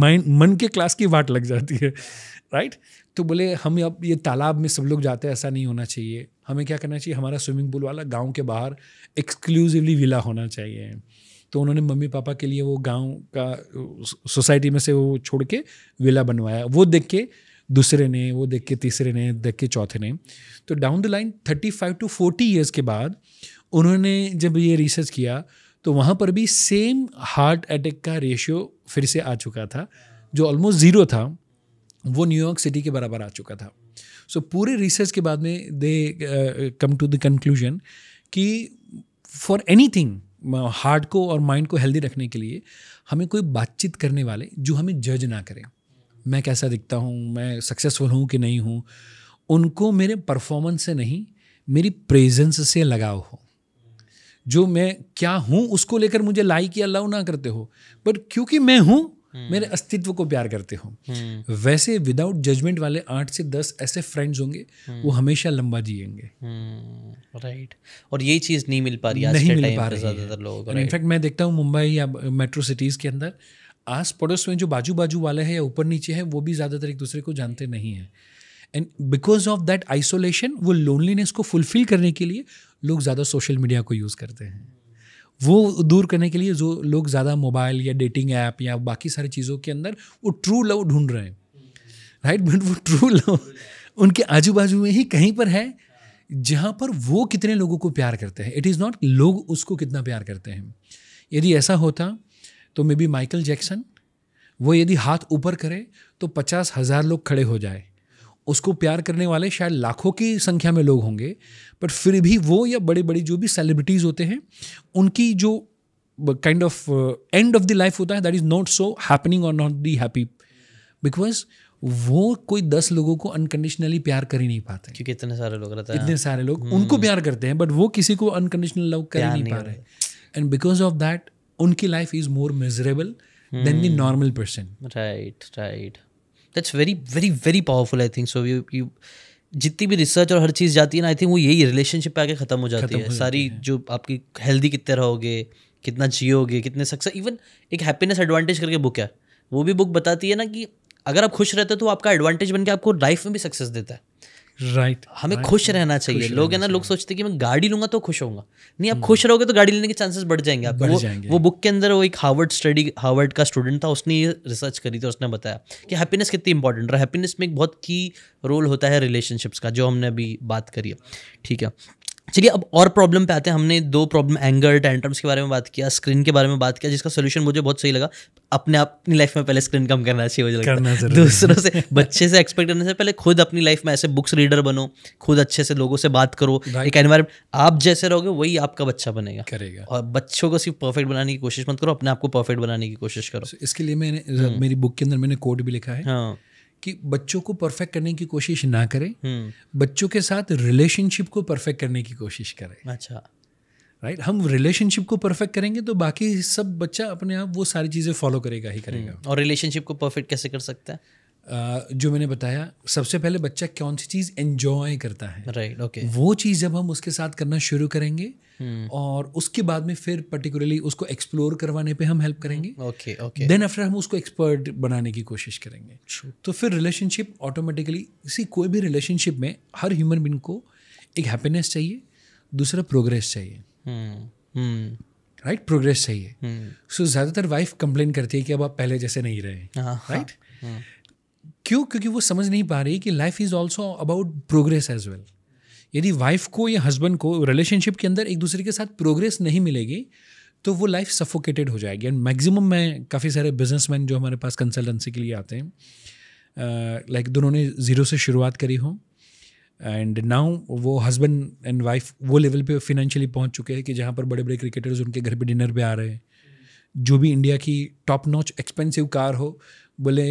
माइंड मन के क्लास की वाट लग जाती है राइट तो बोले हम अब ये तालाब में सब लोग जाते हैं ऐसा नहीं होना चाहिए हमें क्या करना चाहिए हमारा स्विमिंग पूल वाला गांव के बाहर एक्सक्लूसिवली विला होना चाहिए तो उन्होंने मम्मी पापा के लिए वो गांव का सोसाइटी में से वो छोड़ के विला बनवाया वो देख के दूसरे ने वो देख के तीसरे ने देख के चौथे ने तो down the line thirty five to forty years के बाद उन्होंने जब ये रिसर्च किया तो वहाँ पर भी सेम हार्ट अटैक का रेशियो फिर से आ चुका था जो ऑलमोस्ट ज़ीरो था वो न्यूयॉर्क सिटी के बराबर आ चुका था सो so, पूरे रिसर्च के बाद में they come to the conclusion कि फॉर एनी थिंग हार्ट को और माइंड को हेल्दी रखने के लिए हमें कोई बातचीत करने वाले जो हमें जज ना करें मैं कैसा दिखता हूँ मैं सक्सेसफुल हूँ कि नहीं हूँ उनको मेरे परफॉर्मेंस से नहीं मेरी प्रेजेंस से लगाव हो जो मैं क्या हूँ उसको लेकर मुझे लाइक या लव ना करते हो बट क्योंकि मैं हूँ हम्म। मेरे अस्तित्व को प्यार करते हो हम्म। वैसे विदाउट जजमेंट वाले आठ से दस ऐसे फ्रेंड्स होंगे हम्म। वो हमेशा लंबा जिएंगे राइट और यही चीज़ नहीं मिल पा रही नहीं मिल पा रही ज़्यादातर लोग इनफैक्ट मैं देखता हूँ मुंबई या मेट्रो सिटीज़ के अंदर आस पड़ोस में जो बाजू बाजू वाले हैं या ऊपर नीचे हैं वो भी ज़्यादातर एक दूसरे को जानते नहीं हैं and because of that isolation वो लोनलीनेस को फुलफिल करने के लिए लोग ज़्यादा सोशल मीडिया को यूज़ करते हैं वो दूर करने के लिए जो लोग ज़्यादा मोबाइल या डेटिंग ऐप या बाकी सारी चीज़ों के अंदर वो ट्रू लव ढूंढ रहे हैं राइट बट वो ट्रू लव उनके आजू बाजू में ही कहीं पर है जहाँ पर वो कितने लोगों को प्यार करते हैं इट इज़ नॉट लोग उसको कितना प्यार करते हैं यदि ऐसा होता तो मे बी माइकल जैक्सन वो यदि हाथ ऊपर करे तो पचास हज़ार लोग खड़े हो जाए उसको प्यार करने वाले शायद लाखों की संख्या में लोग होंगे बट फिर भी वो या बड़े बड़े जो भी सेलिब्रिटीज़ होते हैं उनकी जो kind of end of the life होता है that is not so happening और नॉट दी हैप्पी बिकॉज वो कोई दस लोगों को अनकंडीशनली प्यार कर ही नहीं पाते क्योंकि इतने सारे लोग रहते हैं इतने सारे लोग hmm. उनको प्यार करते हैं बट वो किसी को अनकंडीशनल लव कर ही नहीं पा रहे एंड बिकॉज ऑफ दैट उनकी life is more measurable than the normal person right right that's very very very powerful I think so you you जितनी भी रिसर्च और हर चीज़ जाती है ना आई थिंक वो यही रिलेशनशिप पे आके ख़त्म हो जाती है सारी जो आपकी हेल्दी कितने रहोगे कितना जियोगे कितने सक्सेस इवन एक हैप्पीनेस एडवांटेज करके बुक है वो भी बुक बताती है ना कि अगर आप खुश रहते हो तो आपका एडवांटेज बन के आपको लाइफ में भी सक्सेस देता है राइट right, हमें right, खुश रहना चाहिए खुश लोग है ना लोग सोचते कि मैं गाड़ी लूंगा तो खुश होगा नहीं आप हम्म। खुश रहोगे तो गाड़ी लेने के चांसेस बढ़ जाएंगे आप बढ़ वो, जाएंगे। वो बुक के अंदर वो एक हार्वर्ड स्टडी हार्वर्ड का स्टूडेंट था उसने ये रिसर्च करी थी उसने बताया कि हैप्पीनेस कितनी इंपॉर्टेंट रहा हैप्पीनेस में एक बहुत की रोल होता है रिलेशनशिप्स का जो हमने अभी बात करी है ठीक है चलिए अब और प्रॉब्लम पे आते हैं हमने दो प्रॉब्लम एंगर टेंटम्स के बारे में बात किया स्क्रीन के बारे में बात किया जिसका सोल्यूशन मुझे बहुत सही लगा अपने अपनी लाइफ में पहले स्क्रीन कम करना चाहिए मुझे लगता है दूसरों से बच्चे से एक्सपेक्ट करने से पहले खुद अपनी लाइफ में ऐसे बुक्स रीडर बनो खुद अच्छे से लोगों से बात करो एक एनवायरमेंट आप जैसे रहोगे वही आपका बच्चा बनेगा करेगा और बच्चों को सिर्फ परफेक्ट बनाने की कोशिश मत करो अपने आप को परफेक्ट बनाने की कोशिश करो इसके लिए मैंने हम्म। मेरी बुक के अंदर मैंने कोड भी लिखा है हाँ। कि बच्चों को परफेक्ट करने की कोशिश ना करें हम्म। बच्चों के साथ रिलेशनशिप को परफेक्ट करने की कोशिश करें अच्छा राइट right? हम रिलेशनशिप को परफेक्ट करेंगे तो बाकी सब बच्चा अपने आप वो सारी चीज़ें फॉलो करेगा ही करेगा हम्म। और रिलेशनशिप को परफेक्ट कैसे कर सकता है Uh, जो मैंने बताया सबसे पहले बच्चा कौन सी चीज़ एंजॉय करता है राइट right, ओके okay. वो चीज़ जब हम उसके साथ करना शुरू करेंगे Hmm. और उसके बाद में फिर पर्टिकुलरली उसको एक्सप्लोर करवाने पे हम हेल्प करेंगे ओके ओके देन आफ्टर हम उसको एक्सपर्ट बनाने की कोशिश करेंगे True. तो फिर रिलेशनशिप ऑटोमेटिकली इसी कोई भी रिलेशनशिप में हर ह्यूमन बींग को एक हैप्पीनेस चाहिए दूसरा प्रोग्रेस चाहिए राइट hmm. Progress hmm. चाहिए सो ज़्यादातर वाइफ कंप्लेन करती है कि अब आप पहले जैसे नहीं रहे राइट हाँ, हाँ, हाँ। क्यों क्योंकि वो समझ नहीं पा रही कि life is also about progress as well यदि वाइफ को या हस्बैंड को रिलेशनशिप के अंदर एक दूसरे के साथ प्रोग्रेस नहीं मिलेगी तो वो लाइफ सफोकेटेड हो जाएगी एंड मैक्सिमम मैं काफ़ी सारे बिजनेसमैन जो हमारे पास कंसल्टेंसी के लिए आते हैं लाइक uh, दोनों ने ज़ीरो से शुरुआत करी हो एंड नाउ वो हस्बैंड एंड वाइफ वो लेवल पे फिनेंशियली पहुंच चुके हैं कि जहाँ पर बड़े बड़े क्रिकेटर्स उनके घर पे डिनर पे आ रहे हैं जो भी इंडिया की टॉप नॉच एक्सपेंसिव कार हो बोले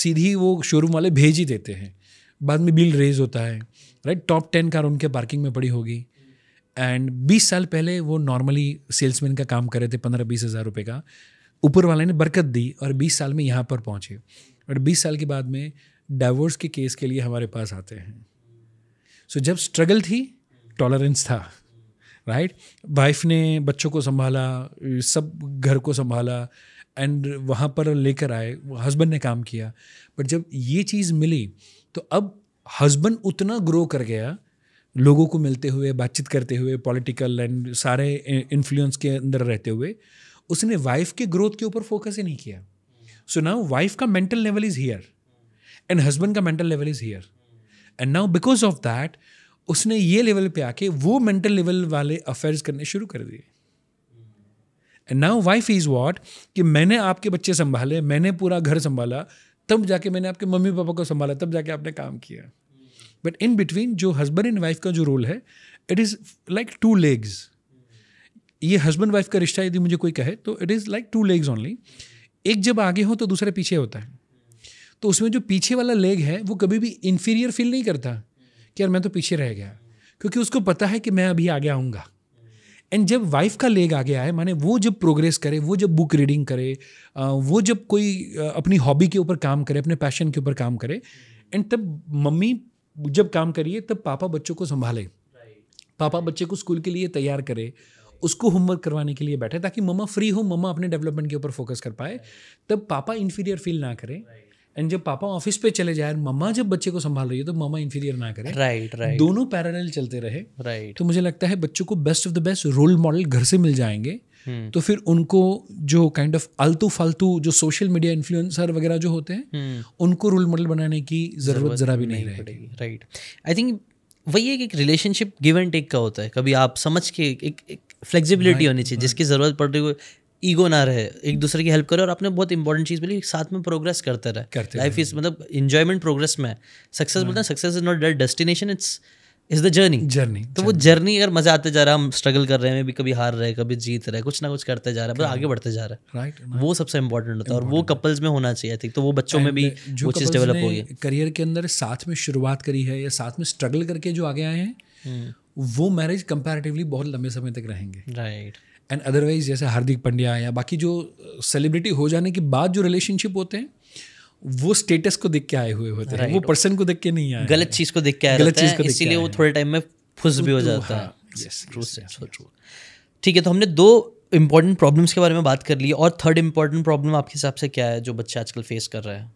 सीधी वो शोरूम वाले भेज ही देते हैं बाद में बिल रेज होता है राइट टॉप टेन कार उनके पार्किंग में पड़ी होगी एंड बीस साल पहले वो नॉर्मली सेल्समैन का काम कर रहे थे पंद्रह बीस हज़ार रुपये का ऊपर वाले ने बरकत दी और बीस साल में यहाँ पर पहुँचे और बीस साल के बाद में डाइवोर्स के केस के लिए हमारे पास आते हैं सो so, जब स्ट्रगल थी टॉलरेंस था राइट right? वाइफ ने बच्चों को संभाला सब घर को संभाला एंड वहाँ पर लेकर आए हस्बैंड ने काम किया बट जब ये चीज़ मिली तो अब हस्बैंड उतना ग्रो कर गया लोगों को मिलते हुए बातचीत करते हुए पॉलिटिकल एंड सारे इन्फ्लुएंस के अंदर रहते हुए उसने वाइफ के ग्रोथ के ऊपर फोकस ही नहीं किया सो नाउ वाइफ का mental level is here and husband का mental level is here and now because of that उसने ये लेवल पे आके वो मेंटल लेवल वाले अफेयर्स करने शुरू कर दिए and now wife is what कि मैंने आपके बच्चे संभाले मैंने पूरा घर संभाला तब जाके मैंने आपके मम्मी पापा को संभाला तब जाके आपने काम किया बट इन बिटवीन जो हस्बैंड एंड वाइफ का जो रोल है it is like two legs ये हस्बैंड वाइफ का रिश्ता यदि मुझे कोई कहे तो it is like two legs only एक जब आगे हो तो दूसरा पीछे होता है तो उसमें जो पीछे वाला लेग है वो कभी भी इन्फीरियर फील नहीं करता कि यार मैं तो पीछे रह गया क्योंकि उसको पता है कि मैं अभी आगे आऊँगा एंड जब वाइफ का लेग आ गया है माने वो जब प्रोग्रेस करे वो जब बुक रीडिंग करे वो जब कोई अपनी हॉबी के ऊपर काम करे अपने पैशन के ऊपर काम करे एंड तब मम्मी जब काम करिए तब पापा बच्चों को संभाले पापा बच्चे को स्कूल के लिए तैयार करे उसको होमवर्क करवाने के लिए बैठे ताकि मम्मा फ्री हो मम्मा अपने डेवलपमेंट के ऊपर फोकस कर पाए तब पापा इन्फीरियर फील ना करें एंड जब पापा ऑफिस पे चले जाए मम्मा जब बच्चे को संभाल रही है तो मम्मा इंफीरियर ना करे राइट राइट दोनों पैरल चलते रहे राइट तो मुझे लगता है बच्चों को best of the best role model घर से मिल जाएंगे hmm. तो फिर उनको जो काइंड ऑफ अलतू फालतू जो सोशल मीडिया इन्फ्लुएंसर वगैरह जो होते हैं hmm. उनको रोल मॉडल बनाने की जरूरत जरा भी नहीं रहेगी राइट आई थिंक वही एक एक रिलेशनशिप गिव एंड टेक का होता है कभी आप समझ के एक फ्लेक्सिबिलिटी होनी चाहिए जिसकी ज़रूरत पड़ रही हो ईगो ना रहे एक दूसरे की हेल्प करे और आपने बहुत इंपॉर्टेंट चीज़ मिली साथ में प्रोग्रेस करते रहे लाइफ इज मतलब इंजॉयमेंट प्रोग्रेस में सक्सेस बोलते हैं success is not that destination it's is the journey journey तो वो जर्नी अगर मजा आते जा रहा है हम स्ट्रगल कर रहे हैं भी कभी हार रहे कभी जीत रहे कुछ ना कुछ करते जा रहे हैं बस आगे बढ़ते जा रहे हैं राइट वो सबसे इंपॉर्टेंट होता है और वो कपल्स में होना चाहिए थी तो वो बच्चों में भी जो चीज़ डेवलप होगी करियर के अंदर साथ में शुरुआत करी है या साथ में स्ट्रगल करके जो आगे आए हैं हम्म। वो मैरिज कंपेरेटिवली बहुत लंबे समय तक रहेंगे राइट एंड अदरवाइज जैसे हार्दिक पंड्या या बाकी जो सेलिब्रिटी uh, हो जाने के बाद जो रिलेशनशिप होते हैं वो स्टेटस को देख के आए हुए होते हैं वो पर्सन को देख के नहीं आए गलत चीज को देख के आए गलत चीज को इसीलिए वो थोड़े टाइम में फुस भी हो जाता है ठीक है तो हमने दो इंपॉर्टेंट प्रॉब्लम्स के बारे में बात कर ली और थर्ड इम्पॉर्टेंट प्रॉब्लम आपके हिसाब से क्या है जो बच्चे आजकल फेस कर रहे हैं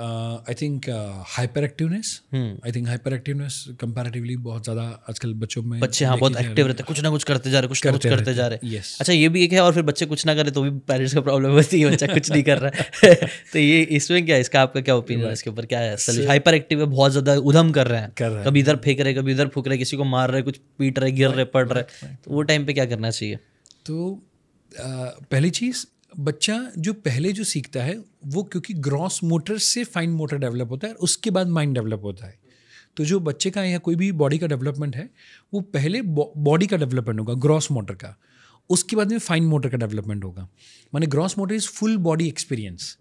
I think hyper activeness I think hyper activeness comparatively बहुत ज्यादा आजकल बच्चों में बच्चे हाँ बहुत एक्टिव रहते हैं कुछ ना कुछ करते जा रहे कुछ करते, करते जा रहे yes. अच्छा ये भी एक है और फिर बच्चे कुछ ना करें तो भी पेरेंट्स का प्रॉब्लम होती है बच्चा कुछ नहीं कर रहा है तो ये इसमें क्या है इसका आपका क्या ओपिनियन है इसके ऊपर क्या है हाइपर एक्टिव है बहुत ज्यादा उधम कर रहे हैं कभी इधर फेंक रहे कभी इधर फूक रहे किसी को मार रहे कुछ पीट रहे गिर रहे पड़ रहे तो वो टाइम पे क्या करना चाहिए तो uh, पहली चीज़ बच्चा जो पहले जो सीखता है वो क्योंकि ग्रॉस मोटर से फाइन मोटर डेवलप होता है उसके बाद माइंड डेवलप होता है तो जो बच्चे का या कोई भी बॉडी का डेवलपमेंट है वो पहले बॉडी का डेवलपमेंट होगा ग्रॉस मोटर का उसके बाद में फाइन मोटर का डेवलपमेंट होगा माने gross motor is full body experience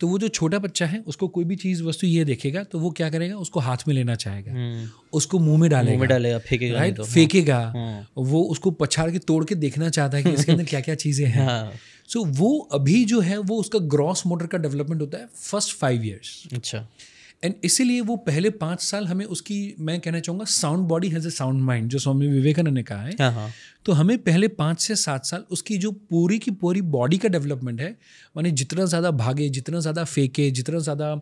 तो वो जो छोटा बच्चा है उसको कोई भी चीज़ वस्तु ये देखेगा तो वो क्या करेगा उसको हाथ में लेना चाहेगा हम्म। उसको मुंह में डालेगा मुंह में डालेगा फेंकेगा राइट तो, हाँ। फेंकेगा हाँ। वो उसको पछाड़ के तोड़ के देखना चाहता है कि इसके अंदर क्या क्या चीज़ें हैं हाँ। सो so, वो अभी जो है वो उसका ग्रॉस मोटर का डेवलपमेंट होता है फर्स्ट फाइव ईयर्स अच्छा एंड इसीलिए वो पहले पाँच साल हमें उसकी मैं कहना चाहूँगा sound body has a sound mind जो स्वामी विवेकानंद ने कहा है हाँ, हाँ। तो हमें पहले पाँच से सात साल उसकी जो पूरी की पूरी बॉडी का डेवलपमेंट है मानी जितना ज़्यादा भागे जितना ज़्यादा फेंके जितना ज़्यादा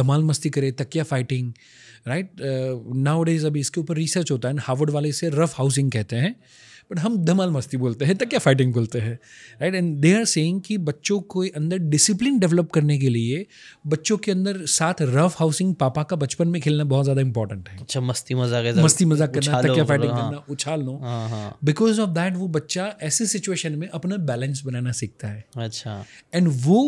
दमाल मस्ती करे तकिया फाइटिंग राइट नाउ डेज अभी इसके ऊपर रिसर्च होता है हार्वर्ड वाले इसे रफ हाउसिंग कहते हैं बट हम धमाल मस्ती बोलते हैं तो क्या फाइटिंग बोलते हैं right and they are saying कि बच्चों को अंदर डिसिप्लिन डेवलप करने के लिए बच्चों के अंदर साथ रफ हाउसिंग पापा का बचपन में खेलना बहुत ज़्यादा इंपॉर्टेंट है अच्छा मस्ती मजाक मस्ती मजाक करना तक क्या फाइटिंग हाँ। करना उछाल लो बिकॉज ऑफ दैट वो बच्चा ऐसे सिचुएशन में अपना बैलेंस बनाना सीखता है अच्छा एंड वो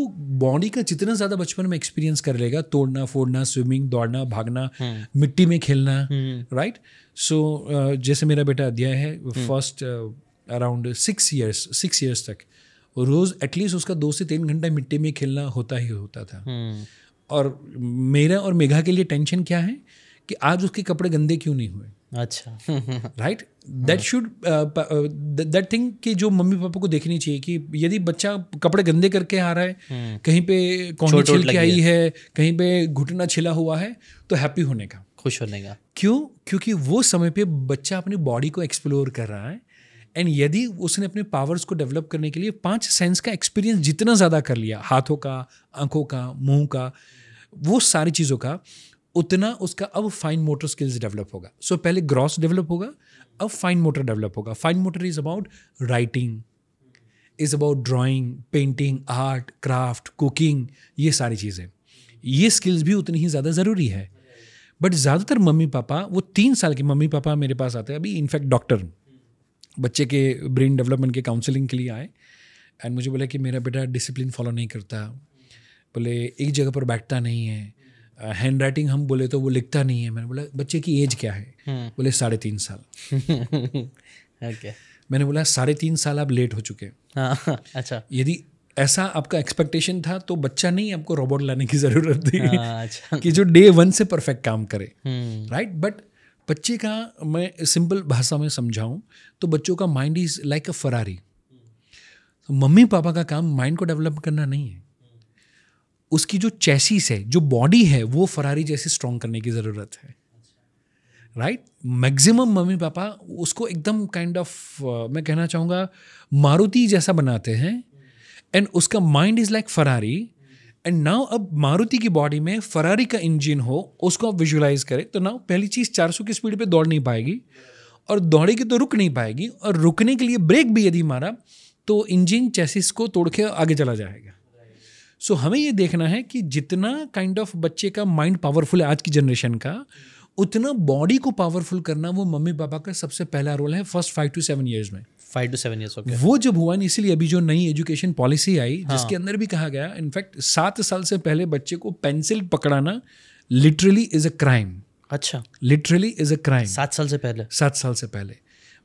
बॉडी का जितना ज़्यादा बचपन में एक्सपीरियंस कर लेगा तोड़ना फोड़ना स्विमिंग दौड़ना भागना मिट्टी में खेलना right right? So so, uh, जैसे मेरा बेटा अध्याय है first around six years six years तक रोज़ एटलीस्ट उसका दो से तीन घंटा मिट्टी में खेलना होता ही होता था हम्म। और मेरा और मेघा के लिए टेंशन क्या है कि आज उसके कपड़े गंदे क्यों नहीं हुए अच्छा right that should that thing कि जो मम्मी पापा को देखनी चाहिए कि यदि बच्चा कपड़े गंदे करके आ रहा है हम्म। कहीं पे कौन छिल के आई है।, है कहीं पे घुटना छिला हुआ है तो हैप्पी होने का खुश होने का क्यों क्योंकि वो समय पे बच्चा अपनी बॉडी को एक्सप्लोर कर रहा है एंड यदि उसने अपने पावर्स को डेवलप करने के लिए पांच सेंस का एक्सपीरियंस जितना ज़्यादा कर लिया हाथों का आंखों का मुंह का वो सारी चीज़ों का उतना उसका अब फाइन मोटर स्किल्स डेवलप होगा सो so, पहले ग्रॉस डेवलप होगा अब फाइन मोटर डेवलप होगा fine motor is about writing is about drawing painting art craft cooking ये सारी चीज़ें ये स्किल्स भी उतनी ही ज़्यादा ज़रूरी है बट ज़्यादातर मम्मी पापा वो तीन साल के मम्मी पापा मेरे पास आते हैं अभी इनफैक्ट डॉक्टर बच्चे के ब्रेन डेवलपमेंट के काउंसलिंग के लिए आए एंड मुझे बोला कि मेरा बेटा डिसिप्लिन फॉलो नहीं करता बोले एक जगह पर बैठता नहीं है हैंड uh, राइटिंग हम बोले तो वो लिखता नहीं है मैंने बोला बच्चे की एज क्या है हम्म। बोले साढ़े तीन साल ओके मैंने बोला साढ़े तीन साल आप लेट हो चुके हैं हाँ, अच्छा यदि ऐसा आपका एक्सपेक्टेशन था तो बच्चा नहीं आपको रोबोट लाने की ज़रूरत थी अच्छा। कि जो डे वन से परफेक्ट काम करे राइट हम्म। बट बच्चे का मैं सिंपल भाषा में समझाऊं तो बच्चों का mind is like a Ferrari तो मम्मी पापा का काम माइंड को डेवलप करना नहीं है उसकी जो चेसिस है जो बॉडी है वो फरारी जैसे स्ट्रांग करने की ज़रूरत है राइट मैक्सिमम मम्मी पापा उसको एकदम काइंड kind ऑफ of, मैं कहना चाहूँगा मारुति जैसा बनाते हैं एंड उसका mind is like Ferrari and now अब मारुति की बॉडी में फरारी का इंजन हो उसको आप विजुलाइज करें तो नाउ पहली चीज़ 400 की स्पीड पे दौड़ नहीं पाएगी और दौड़ेगी तो रुक नहीं पाएगी और रुकने के लिए ब्रेक भी यदि मारा तो इंजन चेसिस को तोड़ के आगे चला जाएगा सो so, हमें ये देखना है कि जितना काइंड ऑफ बच्चे का माइंड पावरफुल है आज की जनरेशन का उतना बॉडी को पावरफुल करना वो मम्मी पापा का सबसे पहला रोल है first five to seven years में फाइव टू सेवन ईयर्स वो जब हुआ ना इसीलिए अभी जो नई एजुकेशन पॉलिसी आई हाँ. जिसके अंदर भी कहा गया इनफैक्ट सात साल से पहले बच्चे को पेंसिल पकड़ाना लिटरली इज अ क्राइम अच्छा लिटरली इज अ क्राइम सात साल से पहले सात साल से पहले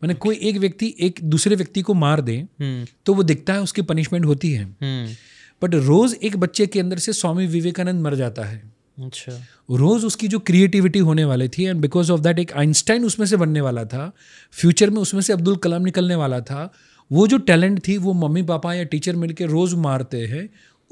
मैंने okay. कोई एक व्यक्ति एक दूसरे व्यक्ति को मार दे hmm. तो वो दिखता है उसकी पनिशमेंट होती है बट हम्म। hmm. रोज एक बच्चे के अंदर से स्वामी विवेकानंद मर जाता है अच्छा रोज उसकी जो क्रिएटिविटी होने वाली थी एंड बिकॉज ऑफ दैट एक आइंस्टाइन उसमें से बनने वाला था फ्यूचर में उसमें से अब्दुल कलाम निकलने वाला था वो जो टैलेंट थी वो मम्मी पापा या टीचर मिलके रोज़ मारते हैं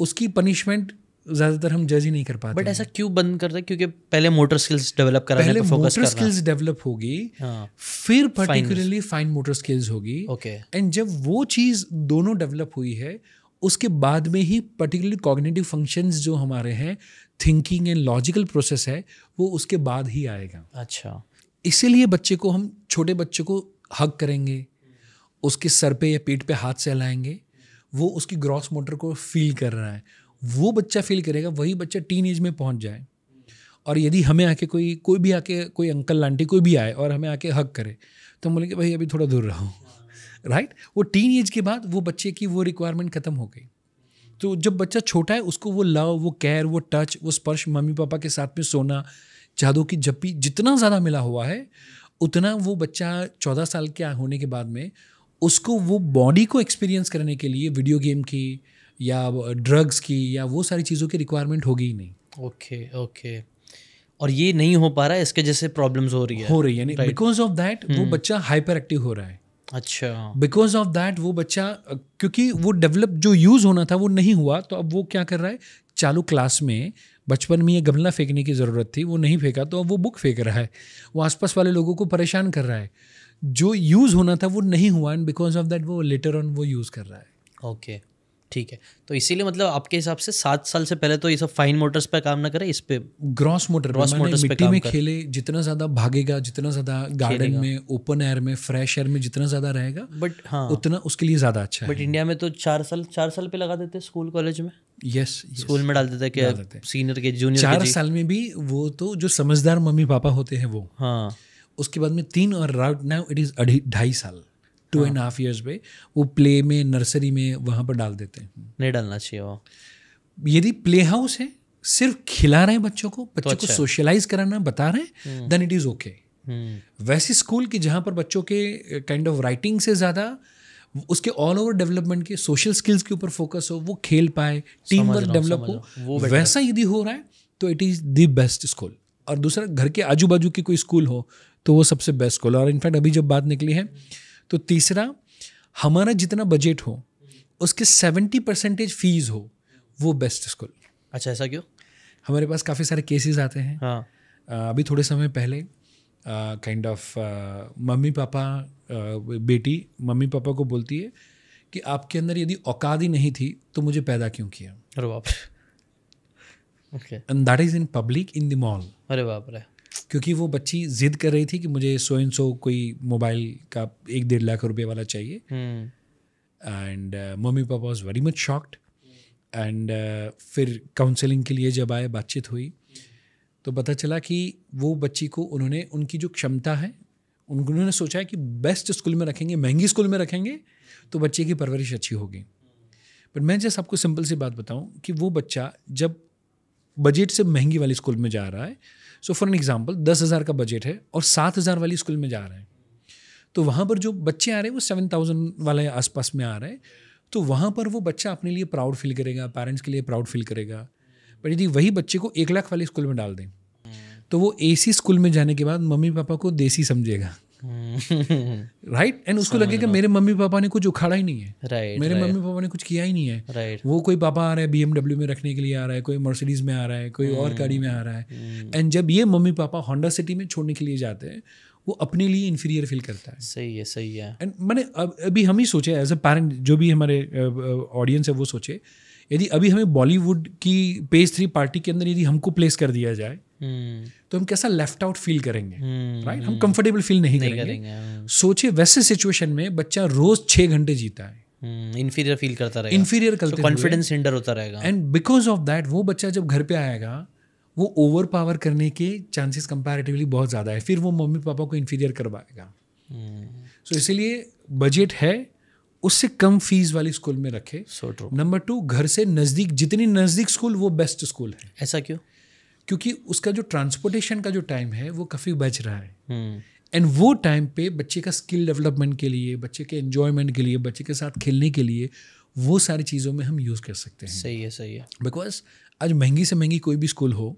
उसकी पनिशमेंट ज़्यादातर हम जज ही नहीं कर पाते बट ऐसा क्यों बंद कर करते क्योंकि पहले मोटर स्किल्स डेवलप कर पहले मोटर स्किल्स डेवलप होगी हाँ। फिर पर्टिकुलरली फाइन मोटर स्किल्स होगी ओके एंड जब वो चीज़ दोनों डेवलप हुई है उसके बाद में ही पर्टिकुलरली कॉग्निटिव फंक्शंस जो हमारे हैं थिंकिंग एंड लॉजिकल प्रोसेस है वो उसके बाद ही आएगा अच्छा इसीलिए बच्चे को हम छोटे बच्चे को हक करेंगे उसके सर पे या पीठ पे हाथ से हलाएंगे वो उसकी ग्रॉस मोटर को फील कर रहा है वो बच्चा फील करेगा वही बच्चा टीन एज में पहुंच जाए और यदि हमें आके कोई कोई भी आके कोई अंकल आंटी कोई भी आए और हमें आके हक करे तो हम बोलेंगे भाई अभी थोड़ा दूर रहो राइट right? वो टीन एज के बाद वो बच्चे की वो रिक्वायरमेंट ख़त्म हो गई तो जब बच्चा छोटा है उसको वो लव वो केयर वो टच वो स्पर्श मम्मी पापा के साथ में सोना जादू की भी जितना ज़्यादा मिला हुआ है उतना वो बच्चा चौदह साल के होने के बाद में उसको वो बॉडी को एक्सपीरियंस करने के लिए वीडियो गेम की या ड्रग्स की या वो सारी चीज़ों की रिक्वायरमेंट होगी ही नहीं ओके okay, ओके okay. और ये नहीं हो पा रहा है इसके जैसे प्रॉब्लम्स हो रही है हो रही है बिकॉज ऑफ दैट वो हम्म। बच्चा हाइपर एक्टिव हो रहा है अच्छा बिकॉज ऑफ दैट वो बच्चा क्योंकि वो डेवलप जो यूज़ होना था वो नहीं हुआ तो अब वो क्या कर रहा है चालू क्लास में बचपन में ये गमला फेंकने की ज़रूरत थी वो नहीं फेंका तो अब वो बुक फेंक रहा है वो आसपास वाले लोगों को परेशान कर रहा है जो यूज़ होना था वो नहीं हुआ एंड बिकॉज ऑफ दैट वो लेटर ऑन वो यूज़ कर रहा है ओके okay. ठीक है तो इसीलिए मतलब आपके हिसाब से सात साल से पहले तो ये सब फाइन मोटर्स पे काम ना करें इस पे ग्रॉस मोटर ग्रॉस मोटर मिट्टी में खेले जितना ज्यादा भागेगा जितना ज्यादा गार्डन में ओपन एयर में फ्रेश एयर में जितना ज्यादा रहेगा बट हाँ उतना उसके लिए ज्यादा अच्छा बट इंडिया में तो चार साल चार साल पे लगा देते स्कूल कॉलेज में यस स्कूल में डाल देते सीनियर के जूनियर चार साल में भी वो तो जो समझदार मम्मी पापा होते हैं वो हाँ उसके बाद में तीन और राउट नाउ इट इज ढाई साल टू एंड हाफ ईयर्स पे वो प्ले में नर्सरी में वहाँ पर डाल देते हैं नहीं डालना चाहिए वो यदि प्ले हाउस है सिर्फ खिला रहे हैं बच्चों को तो बच्चों तो को सोशलाइज अच्छा। कराना बता रहे हैं देन इट इज़ ओके वैसे स्कूल की जहाँ पर बच्चों के काइंड ऑफ राइटिंग से ज़्यादा उसके ऑल ओवर डेवलपमेंट के सोशल स्किल्स के ऊपर फोकस हो वो खेल पाए टीम वर्क डेवलप हो वैसा यदि हो रहा है तो it is the best school और दूसरा घर के आजू बाजू की कोई स्कूल हो तो वो सबसे बेस्ट स्कूल और इनफैक्ट अभी जब बात निकली है hmm. तो तीसरा हमारा जितना बजट हो उसके सेवेंटी परसेंटेज फीस हो वो बेस्ट स्कूल अच्छा ऐसा क्यों हमारे पास काफ़ी सारे केसेस आते हैं हाँ. अभी थोड़े समय पहले काइंड ऑफ मम्मी पापा बेटी मम्मी पापा को बोलती है कि आपके अंदर यदि औकात ही नहीं थी तो मुझे पैदा क्यों किया अरे बाप okay and that is in public in the mall अरे बाप रे क्योंकि वो बच्ची जिद कर रही थी कि मुझे सो इन सो कोई मोबाइल का एक डेढ़ लाख रुपये वाला चाहिए and hmm. uh, mummy papa was very much shocked and फिर काउंसलिंग के लिए जब आए बातचीत हुई तो पता चला कि वो बच्ची को उन्होंने उनकी जो क्षमता है उन्होंने सोचा है कि बेस्ट स्कूल में रखेंगे महंगी स्कूल में रखेंगे तो बच्चे की परवरिश अच्छी होगी बट मैं जैसे आपको सिंपल सी बात बताऊं कि वो बच्चा जब बजट से महंगी वाली स्कूल में जा रहा है सो फॉर एन एग्जाम्पल दस हज़ार का बजट है और सात हज़ार वाली स्कूल में जा रहे हैं तो वहाँ पर जो बच्चे आ रहे हैं वो सेवन थाउजेंड वाले आसपास में आ रहे हैं तो वहाँ पर वो बच्चा अपने लिए प्राउड फील करेगा पेरेंट्स के लिए प्राउड फील करेगा पर यदि वही बच्चे को एक लाख वाले स्कूल में डाल दें तो वो ए स्कूल में जाने के बाद मम्मी पापा को देसी समझेगा राइट हम्म। एंड उसको लगे कि मेरे मम्मी पापा ने कुछ उखाड़ा ही नहीं है राइट मेरे मम्मी पापा ने कुछ किया ही नहीं है राइट वो कोई पापा आ रहा है बीएमडब्ल्यू में रखने के लिए आ रहा है कोई मर्सिडीज में आ रहा है कोई और गाड़ी में आ रहा है एंड हम्म। जब ये मम्मी पापा होंडा सिटी में छोड़ने के लिए जाते हैं वो अपने लिए इन्फीरियर फील करता है सही है सही है एंड मैंने अब अभी हम ही सोचे एज अ पेरेंट जो भी हमारे ऑडियंस है वो सोचे यदि अभी हमें बॉलीवुड की पेज थ्री पार्टी के अंदर यदि हमको प्लेस कर दिया जाए हम्म। तो हम कैसा लेफ्ट आउट फील करेंगे राइट हम्म। हम कंफर्टेबल फील नहीं, करेंगे, हाँ। सोचिए वैसे सिचुएशन में बच्चा रोज छह घंटे जीता है इन्फीरियर हम्म, फील करता रहेगा इन्फीरियर तो करते कॉन्फिडेंस हिंडर होता रहेगा एंड बिकॉज ऑफ दैट वो बच्चा जब घर पे आएगा वो ओवर पावर करने के चांसेस कंपैरेटिवली बहुत ज़्यादा है फिर वो मम्मी पापा को इन्फीरियर करवाएगा सो so, इसीलिए बजट है उससे कम फीस वाली स्कूल में रखे नंबर टू घर से नज़दीक जितनी नज़दीक स्कूल वो बेस्ट स्कूल है ऐसा क्यों क्योंकि उसका जो ट्रांसपोर्टेशन का जो टाइम है वो काफ़ी बच रहा है एंड हम्म। वो टाइम पे बच्चे का स्किल डेवलपमेंट के लिए बच्चे के एन्जॉयमेंट के लिए बच्चे के साथ खेलने के लिए वो सारी चीज़ों में हम यूज़ कर सकते हैं सही है सही है बिकॉज आज महंगी से महंगी कोई भी स्कूल हो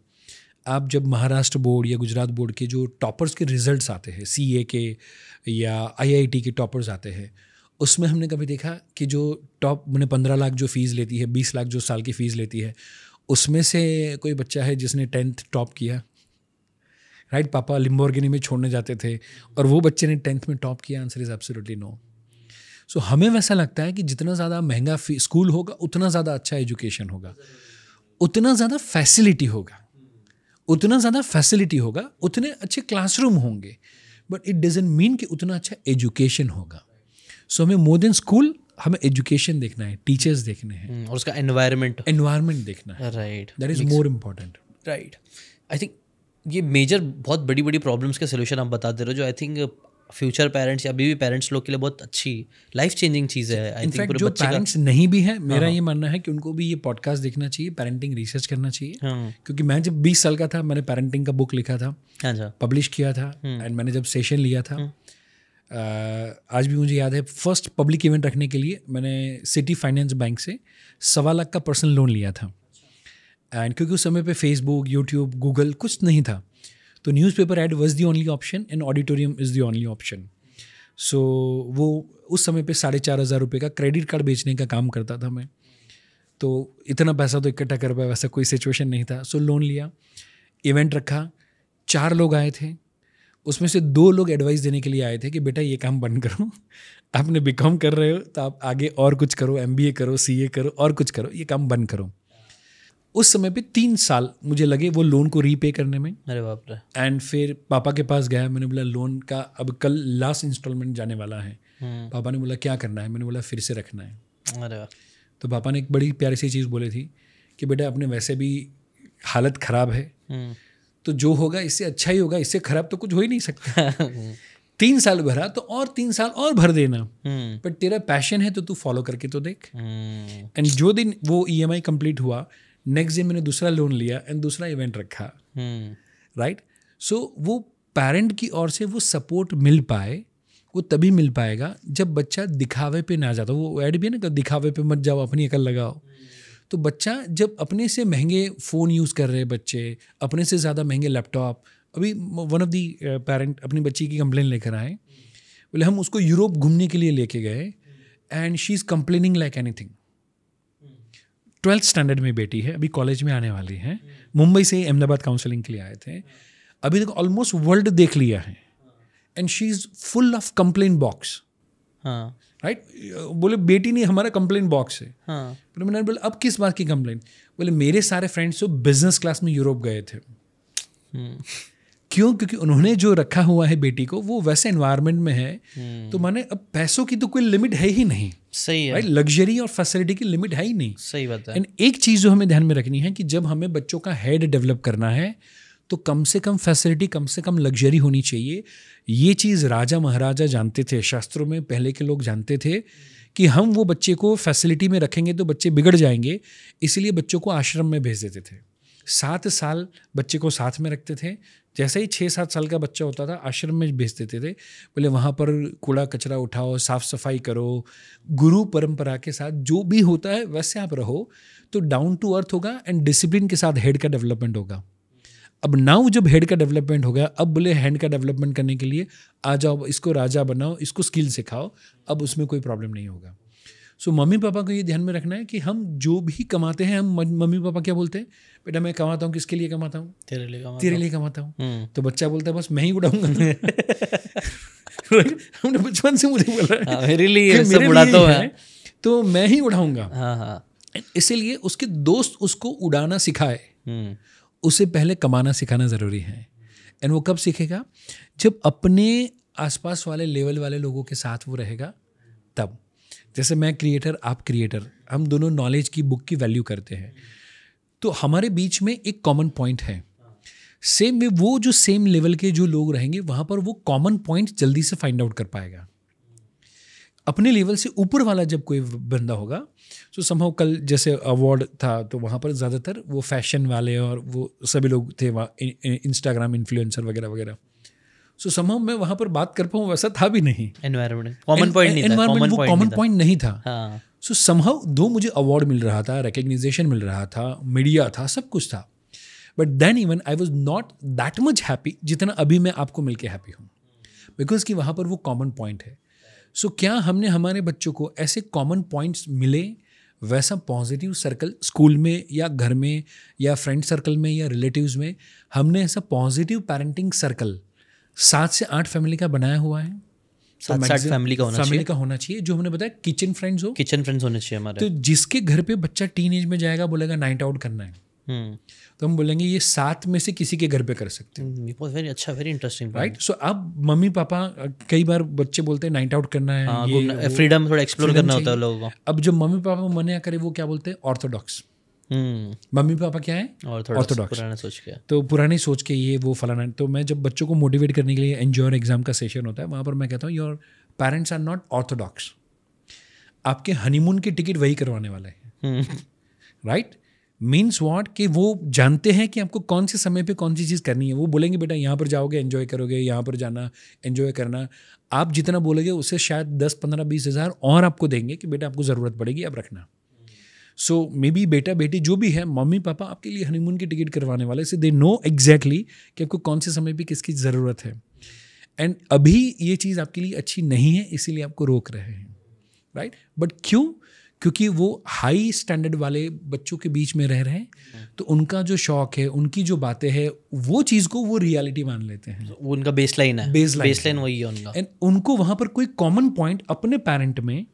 आप जब महाराष्ट्र बोर्ड या गुजरात बोर्ड के जो टॉपर्स के रिजल्ट्स आते हैं सी ए के या आई के टॉपर्स आते हैं उसमें हमने कभी देखा कि जो टॉप मैंने पंद्रह लाख जो फीस लेती है बीस लाख जो साल की फीस लेती है उसमें से कोई बच्चा है जिसने टेंथ टॉप किया राइट पापा लिम्बोर्गिनी में छोड़ने जाते थे और वो बच्चे ने टेंथ में टॉप किया answer is absolutely no so हमें वैसा लगता है कि जितना ज़्यादा महंगा स्कूल होगा उतना ज़्यादा अच्छा एजुकेशन होगा उतना ज़्यादा फैसिलिटी होगा उतना ज़्यादा फैसिलिटी होगा उतने अच्छे क्लासरूम होंगे बट इट डजेंट मीन कि उतना अच्छा एजुकेशन होगा सो हमें मोर देन स्कूल हमें एजुकेशन देखना है टीचर्स देखने हैं हम्म, और उसका एनवायरमेंट एनवायरमेंट देखना है right that is more important right I think ये मेजर बहुत बड़ी बड़ी प्रॉब्लम्स के सोल्यूशन आप बता दे रहे हो जो आई थिंक फ्यूचर पेरेंट्स या अभी भी पेरेंट्स लोग के लिए बहुत अच्छी लाइफ चेंजिंग चीज़ है आई थिंक जो पेरेंट्स नहीं भी है मेरा हाँ, हाँ। ये मानना है कि उनको भी ये पॉडकास्ट देखना चाहिए पेरेंटिंग रिसर्च करना चाहिए हाँ। क्योंकि मैं जब बीस साल का था मैंने पेरेंटिंग का बुक लिखा था पब्लिश अच्छा। किया था एंड हम्म। मैंने जब सेशन लिया था हम्म। आज भी मुझे याद है फर्स्ट पब्लिक इवेंट रखने के लिए मैंने सिटी फाइनेंस बैंक से सवा लाख का पर्सनल लोन लिया था एंड क्योंकि उस समय पे फेसबुक यूट्यूब गूगल कुछ नहीं था तो newspaper ad was the only option and auditorium is the only option so वो उस समय पे साढ़े चार हज़ार रुपये का क्रेडिट कार्ड बेचने का काम करता था मैं तो इतना पैसा तो इकट्ठा कर पाया वैसा कोई सिचुएशन नहीं था सो लोन लिया इवेंट रखा चार लोग आए थे उसमें से दो लोग एडवाइस देने के लिए आए थे कि बेटा ये काम बंद करो आपने बिकॉम कर रहे हो तो आप आगे और कुछ करो एम करो सी करो और कुछ करो ये काम बंद करो उस समय पे तीन साल मुझे लगे वो लोन को रीपे करने में अरे बाप रे एंड फिर पापा के पास गया मैंने बोला लोन का अब कल लास्ट इंस्टॉलमेंट जाने वाला है हम्म। पापा ने बोला क्या करना है मैंने बोला फिर से रखना है अरे तो पापा ने एक बड़ी प्यारी सी चीज़ बोली थी कि बेटा अपने वैसे भी हालत ख़राब है हम्म। तो जो होगा इससे अच्छा ही होगा इससे खराब तो कुछ हो ही नहीं सकता तीन साल भरा तो और तीन साल और भर देना बट हम्म। hmm. तेरा पैशन है तो तू फॉलो करके तो देख एंड हम्म। hmm. जो दिन वो ई एम आई कंप्लीट हुआ नेक्स्ट डे मैंने दूसरा लोन लिया एंड दूसरा इवेंट रखा राइट हम्म। सो वो पेरेंट की ओर से वो सपोर्ट मिल पाए वो तभी मिल पाएगा जब बच्चा दिखावे पे ना जाता वो ऐड भी है ना दिखावे पे मत जाओ अपनी अकल लगाओ hmm. तो बच्चा जब अपने से महंगे फ़ोन यूज़ कर रहे बच्चे अपने से ज़्यादा महंगे लैपटॉप अभी वन ऑफ दी पेरेंट अपनी बच्ची की कंप्लेन लेकर आए बोले हम उसको यूरोप घूमने के लिए लेके गए and she is complaining like anything twelfth standard में बेटी है अभी कॉलेज में आने वाली है मुंबई से अहमदाबाद काउंसलिंग के लिए आए थे अभी तक ऑलमोस्ट वर्ल्ड देख लिया है and she is full of complain box हाँ राइट बोले बेटी नहीं हमारा कंप्लेन बॉक्स है हाँ. मैंने बोले अब किस बात की कंप्लेन बोले मेरे सारे फ्रेंड्स तो बिजनेस क्लास में यूरोप गए थे हम्म। क्यों क्योंकि उन्होंने जो रखा हुआ है बेटी को वो वैसे एनवायरमेंट में है हम्म। तो माने अब पैसों की तो कोई लिमिट है ही नहीं सही है right? लग्जरी और फैसिलिटी की लिमिट है ही नहीं सही बात है एंड एक चीज़ जो हमें ध्यान में रखनी है कि जब हमें बच्चों का हेड डेवलप करना है तो कम से कम फैसिलिटी कम से कम लग्जरी होनी चाहिए ये चीज़ राजा महाराजा जानते थे शास्त्रों में पहले के लोग जानते थे कि हम वो बच्चे को फैसिलिटी में रखेंगे तो बच्चे बिगड़ जाएंगे इसलिए बच्चों को आश्रम में भेज देते थे सात साल बच्चे को साथ में रखते थे जैसे ही छः सात साल का बच्चा होता था आश्रम में भेज देते थे बोले वहाँ पर कूड़ा कचरा उठाओ साफ सफाई करो गुरु परंपरा के साथ जो भी होता है वैसे आप रहो तो डाउन टू अर्थ होगा एंड डिसिप्लिन के साथ हेड का डेवलपमेंट होगा अब नाउ जब हेड का डेवलपमेंट हो गया अब बोले हैंड का डेवलपमेंट करने के लिए आ जाओ इसको राजा बनाओ इसको स्किल सिखाओ अब उसमें कोई प्रॉब्लम नहीं होगा सो so, मम्मी पापा को ये ध्यान में रखना है कि हम जो भी कमाते हैं हम मम्मी पापा क्या बोलते हैं बेटा मैं कमाता हूँ किसके लिए कमाता हूँ तेरे लिए कमाता तेरे लिए कमाता हूँ हम्म। तो बच्चा बोलता है बस मैं ही उड़ाऊंगा हमने बचपन से मुझे बोला हाँ, मेरे लिए उड़ाता है तो मैं ही उड़ाऊंगा हाँ, हाँ। इसीलिए उसके दोस्त उसको उड़ाना सिखाए हम्म। उसे पहले कमाना सिखाना ज़रूरी है एंड वो कब सीखेगा जब अपने आसपास वाले लेवल वाले लोगों के साथ वो रहेगा तब जैसे मैं क्रिएटर आप क्रिएटर हम दोनों नॉलेज की बुक की वैल्यू करते हैं तो हमारे बीच में एक कॉमन पॉइंट है सेम में वो जो सेम लेवल के जो लोग रहेंगे वहाँ पर वो कॉमन पॉइंट जल्दी से फाइंड आउट कर पाएगा अपने लेवल से ऊपर वाला जब कोई बंदा होगा सो तो समहाउ कल जैसे अवार्ड था तो वहाँ पर ज़्यादातर वो फैशन वाले और वो सभी लोग थे वहाँ इंस्टाग्राम इन्फ्लुएंसर वगैरह वगैरह सो समहाउ मैं वहाँ पर बात कर पाऊँ वैसा था भी नहीं कॉमन पॉइंट नहीं कॉमन पॉइंट नहीं था सो समहाउ दो मुझे अवार्ड मिल रहा था रिकग्निजेशन मिल रहा था मीडिया था सब कुछ था but then even I was not that much happy जितना अभी मैं आपको मिल के हैप्पी हूँ बिकॉज कि वहाँ पर वो कॉमन पॉइंट है सो so, क्या हमने हमारे बच्चों को ऐसे कॉमन पॉइंट्स मिले वैसा पॉजिटिव सर्कल स्कूल में या घर में या फ्रेंड सर्कल में या रिलेटिव्स में हमने ऐसा पॉजिटिव पेरेंटिंग सर्कल सात से आठ फैमिली का बनाया हुआ है फैमिली का होना फैमिली का होना चाहिए जो हमने बताया किचन फ्रेंड्स हो किचन फ्रेंड्स होने चाहिए हमारे तो जिसके घर पे बच्चा टीन एज में जाएगा बोलेगा नाइट आउट करना है हम्म। तो हम बोलेंगे ये सात में से किसी के घर पे कर सकते हैं वेरी हम्म, अच्छा वेरी इंटरेस्टिंग राइट सो अब मम्मी पापा कई बार बच्चे बोलते हैं नाइट आउट करना है फ्रीडम हाँ, थोड़ा एक्सप्लोर करना होता है लोगों को अब जो मम्मी पापा मना करे वो क्या बोलते हैं ऑर्थोडॉक्स हम्म। मम्मी पापा क्या है ऑर्थोडॉक्स सोच के तो पुरानी सोच के ये वो फलाना तो मैं जब बच्चों को मोटिवेट करने के लिए एनजीओर एग्जाम का सेशन होता है वहां पर मैं कहता हूँ your parents are not orthodox आपके हनीमून की टिकट वही करवाने वाले हैं राइट right? मीन्स वॉट कि वो जानते हैं कि आपको कौन से समय पे कौन सी चीज़ करनी है वो बोलेंगे बेटा यहाँ पर जाओगे एन्जॉय करोगे यहाँ पर जाना एन्जॉय करना आप जितना बोलोगे उससे शायद दस पंद्रह बीस हज़ार और आपको देंगे कि बेटा आपको ज़रूरत पड़ेगी आप रखना सो मे बी बेटा बेटी जो भी है मम्मी पापा आपके लिए हनीमून की टिकट करवाने वाले से दे नो एग्जैक्टली कि आपको कौन से समय पर किसकी ज़रूरत है एंड अभी ये चीज़ आपके लिए अच्छी नहीं है इसीलिए आपको रोक रहे हैं राइट बट क्यों क्योंकि वो हाई स्टैंडर्ड वाले बच्चों के बीच में रह रहे हैं तो उनका जो शौक है उनकी जो बातें हैं वो चीज़ को वो रियलिटी मान लेते हैं वो उनका बेसलाइन है बेसलाइन बेसलाइन वही है उनका एंड उनको वहाँ पर कोई कॉमन पॉइंट अपने पेरेंट में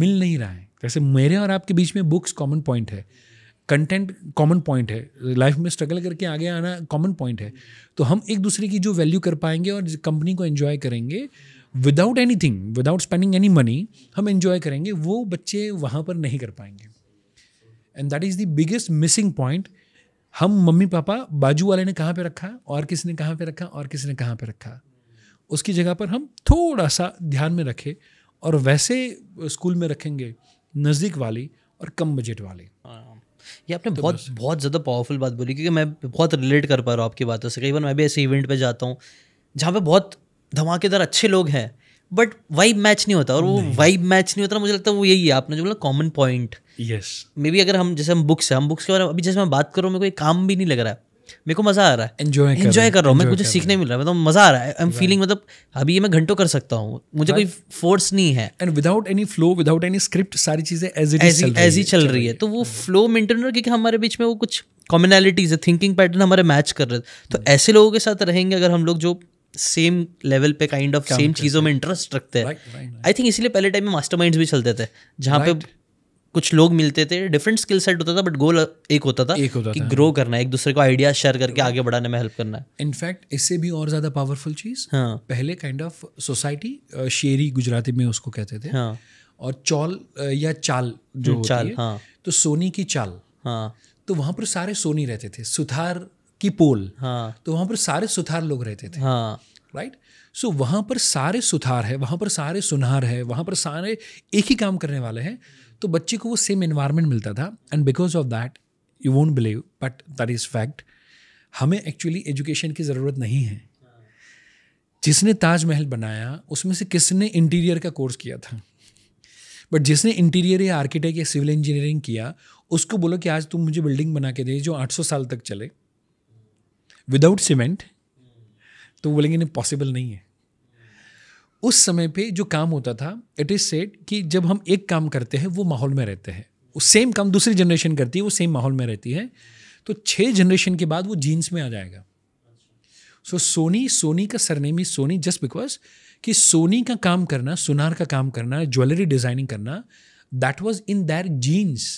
मिल नहीं रहा है जैसे मेरे और आपके बीच में बुक्स कॉमन पॉइंट है कंटेंट कॉमन पॉइंट है लाइफ में स्ट्रगल करके आगे आना कॉमन पॉइंट है तो हम एक दूसरे की जो वैल्यू कर पाएंगे और कंपनी को एंजॉय करेंगे without anything without spending any money हम इन्जॉय करेंगे वो बच्चे वहाँ पर नहीं कर पाएंगे and that is the biggest missing point हम मम्मी पापा बाजू वाले ने कहाँ पे रखा और किसने कहाँ पे रखा और किसने कहाँ पे रखा उसकी जगह पर हम थोड़ा सा ध्यान में रखें और वैसे स्कूल में रखेंगे नज़दीक वाली और कम बजट वाली ये आपने तो बहुत बहुत ज़्यादा पावरफुल बात बोली क्योंकि मैं बहुत रिलेट कर पा रहा हूँ आपकी बातों से कई बार मैं भी ऐसे इवेंट पे जाता हूँ जहाँ पे बहुत धमाकेदार अच्छे लोग हैं बट वाइब मैच नहीं होता और वो वाइब मैच नहीं होता मुझे लगता है वो यही है आपने जो बोला common point yes maybe अगर हम जैसे हम बुक्स हैं हम बुक्स के बारे में अभी जैसे मैं बात करूँ मेरे को काम भी नहीं लग रहा है मेरे को मजा आ रहा है एंजॉय एंजॉय कर रहा हूँ मेरे को कुछ सीखने मिल रहा है मतलब मजा आ रहा है आई एम फीलिंग मतलब अभी ये मैं घंटों कर सकता हूँ मुझे कोई फोर्स नहीं है and without any flow without any script सारी चीजें एज एज ही चल रही है तो वो फ्लो मेंटेन क्योंकि हमारे बीच में वो कुछ कॉमनैलिटीज है थिंकिंग पैटर्न हमारे मैच कर रहे थे तो ऐसे लोगों के साथ रहेंगे अगर हम लोग जो सेम लेवल पे काइंड ऑफ सेम चीज़ों में इंटरेस्ट रखते हैं आई थिंक इसीलिए पहले टाइम में मास्टरमाइंड्स भी चलते थे जहाँ पे कुछ लोग मिलते थे डिफरेंट स्किल सेट होता था बट गोल एक होता था एक होता कि था ग्रो करना है एक दूसरे को आइडिया शेयर करके आगे बढ़ाने में हेल्प करना है इनफैक्ट इससे भी और ज़्यादा पावरफुल चीज़ हाँ पहले काइंड ऑफ सोसाइटी शेरी गुजराती में उसको कहते थे हाँ और चौल या चाल जो हम्म, चाल होती है, हाँ तो सोनी की चाल हाँ तो वहां पर सारे सोनी रहते थे सुथार की पोल हाँ. तो वहाँ पर सारे सुथार लोग रहते थे हाँ. राइट सो so, वहाँ पर सारे सुथार है वहाँ पर सारे सुनार है वहाँ पर सारे एक ही काम करने वाले हैं तो बच्चे को वो सेम इन्वायरमेंट मिलता था and because of that you won't believe but that is fact हमें एक्चुअली एजुकेशन की ज़रूरत नहीं है जिसने ताजमहल बनाया उसमें से किसने इंटीरियर का कोर्स किया था बट जिसने इंटीरियर या आर्किटेक्ट या सिविल इंजीनियरिंग किया उसको बोलो कि आज तुम मुझे बिल्डिंग बना के दे जो 800 साल तक चले विदाउट सीमेंट तो बोलेंगे नहीं पॉसिबल नहीं है उस समय पे जो काम होता था इट इज़ सेड कि जब हम एक काम करते हैं वो माहौल में रहते हैं वो सेम काम दूसरी जनरेशन करती है वो सेम माहौल में रहती है तो छः जनरेशन के बाद वो जीन्स में आ जाएगा सो सोनी सोनी का सरनेम ही सोनी जस्ट बिकॉज कि सोनी का काम करना सुनार का काम करना ज्वेलरी डिज़ाइनिंग करना that was in their genes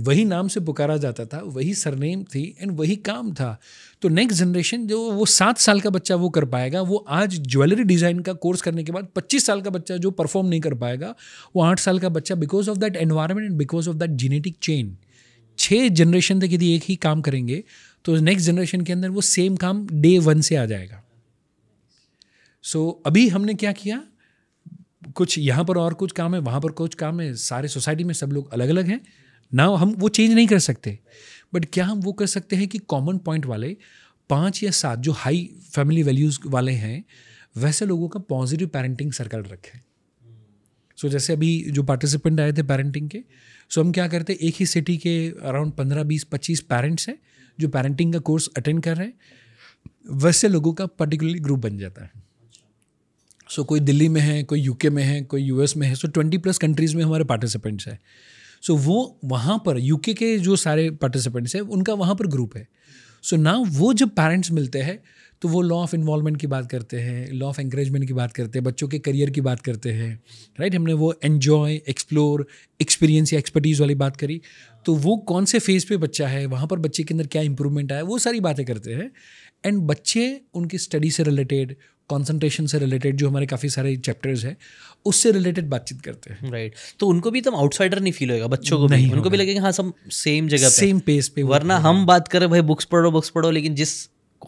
वही नाम से पुकारा जाता था वही सरनेम थी एंड वही काम था तो नेक्स्ट जनरेशन जो वो सात साल का बच्चा वो कर पाएगा वो आज ज्वेलरी डिज़ाइन का कोर्स करने के बाद पच्चीस साल का बच्चा जो परफॉर्म नहीं कर पाएगा वो आठ साल का बच्चा because of that environment and because of that genetic chain छः जनरेशन तक यदि एक ही काम करेंगे तो नेक्स्ट जनरेशन के अंदर वो सेम काम डे वन से आ जाएगा सो so, अभी हमने क्या किया कुछ यहाँ पर और कुछ काम है वहाँ पर कुछ काम है सारे सोसाइटी में सब लोग अलग अलग हैं ना हम वो चेंज नहीं कर सकते बट क्या हम वो कर सकते हैं कि कॉमन पॉइंट वाले पाँच या सात जो हाई फैमिली वैल्यूज़ वाले हैं वैसे लोगों का पॉजिटिव पेरेंटिंग सर्कल रखें सो so, जैसे अभी जो पार्टिसिपेंट आए थे पेरेंटिंग के सो so हम क्या करते हैं एक ही सिटी के अराउंड पंद्रह बीस पच्चीस पेरेंट्स हैं जो पेरेंटिंग का कोर्स अटेंड कर रहे हैं वैसे लोगों का पर्टिकुलरली ग्रुप बन जाता है सो so, कोई दिल्ली में है कोई यूके में है कोई यूएस में है सो ट्वेंटी प्लस कंट्रीज़ में हमारे पार्टिसिपेंट्स हैं सो वो वहाँ पर यूके के जो सारे पार्टिसिपेंट्स हैं उनका वहाँ पर ग्रुप है सो ना वो जब पेरेंट्स मिलते हैं तो वो लॉ ऑफ इन्वॉल्वमेंट की बात करते हैं लॉ ऑफ एंकरेजमेंट की बात करते हैं बच्चों के करियर की बात करते हैं राइट हमने वो एन्जॉय एक्सप्लोर एक्सपीरियंस या एक्सपर्टीज़ वाली बात करी तो वो कौन से फेज़ पे बच्चा है वहाँ पर बच्चे के अंदर क्या इंप्रूवमेंट आया वो सारी बातें करते हैं एंड बच्चे उनकी स्टडी से रिलेटेड कॉन्सेंट्रेशन से रिलेटेड जो हमारे काफ़ी सारे चैप्टर्स हैं उससे रिलेटेड बातचीत करते हैं राइट right. तो उनको भी एकदम आउटसाइडर नहीं फील होगा बच्चों को नहीं उनको भी लगेगा हाँ सब सेम जगह सेम पेज पे वरना हम बात करें भाई बुक्स पढ़ो बुक्स पढ़ो लेकिन जिस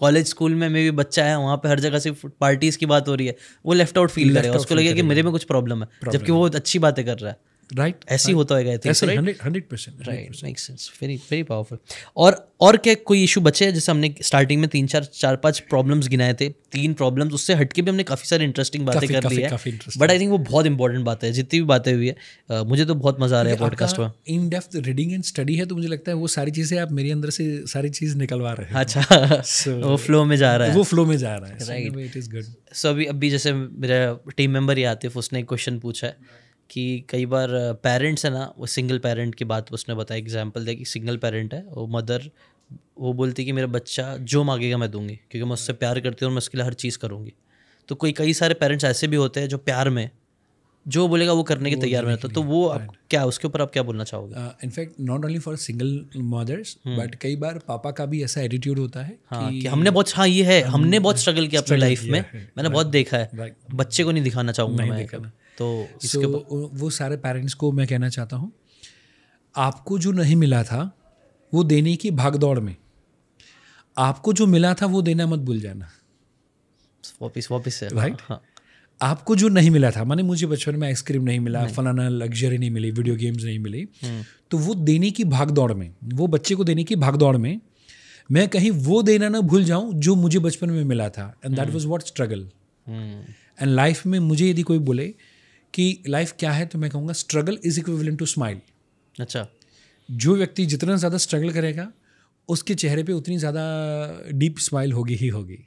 कॉलेज स्कूल में मे भी बच्चा है वहाँ पे हर जगह सिर्फ पार्टीज की बात हो रही है वो लेफ्ट आउट फील करेगा उसको लगेगा कि मेरे में कुछ प्रॉब्लम है जबकि वो अच्छी बातें कर रहा है राइट ऐसी ही होता है I think hundred very powerful और और क्या कोई इशू बचे जैसे हमने स्टार्टिंग में तीन चार चार पांच प्रॉब्लम्स गिनाए थे तीन प्रॉब्लम्स उससे हटके भी हमने काफ़ी सारी इंटरेस्टिंग बातें कर ली है बट आई थिंक वो बहुत इंपॉर्टेंट बात है जितनी भी बातें हुई है मुझे तो बहुत मज़ा आ रहा है पॉडकास्ट में in depth reading and study है तो मुझे लगता है वो सारी चीज़ें आप मेरे अंदर से सारी चीज़ निकलवा रहे हैं अच्छा वो फ्लो में जा रहा है वो फ्लो में जा रहा है right it is good so अभी अभी जैसे मेरा टीम मेंबर ही आतिफ उसने क्वेश्चन पूछा है कि कई बार पेरेंट्स है ना वो सिंगल पेरेंट की बात उसने बताया एग्जाम्पल दिया कि सिंगल पेरेंट है वो मदर वो बोलती कि मेरा बच्चा जो मांगेगा मैं दूंगी क्योंकि मैं उससे प्यार करती हूँ और मैं उसके लिए हर चीज़ करूँगी तो कोई कई सारे पेरेंट्स ऐसे भी होते हैं जो प्यार में जो बोलेगा वो करने के तैयार में रहता तो वो आप क्या उसके ऊपर आप क्या बोलना चाहोगे in fact not only for single mothers but कई बार पापा का भी ऐसा एटीट्यूड होता है हाँ, कि, कि हमने बहुत हाँ ये है हमने बहुत स्ट्रगल किया अपनी लाइफ में मैंने बहुत देखा है बच्चे को नहीं दिखाना चाहूँगा मैं तो so, इसके वो सारे पेरेंट्स को मैं कहना चाहता हूँ आपको जो नहीं मिला था वो देने की भागदौड़ में आपको जो मिला था वो देना मत भूल जाना वापिस वापिस राइट right? हाँ। आपको जो नहीं मिला था माने मुझे बचपन में आइसक्रीम नहीं मिला फलाना लग्जरी नहीं मिली वीडियो गेम्स नहीं मिली हम्म। तो वो देने की भागदौड़ में वो बच्चे को देने की भागदौड़ में मैं कहीं वो देना ना भूल जाऊं जो मुझे बचपन में मिला था and that was what struggle and life में मुझे यदि कोई बोले कि लाइफ क्या है तो मैं कहूँगा struggle is equivalent to smile अच्छा जो व्यक्ति जितना ज़्यादा स्ट्रगल करेगा उसके चेहरे पे उतनी ज़्यादा डीप स्माइल होगी ही होगी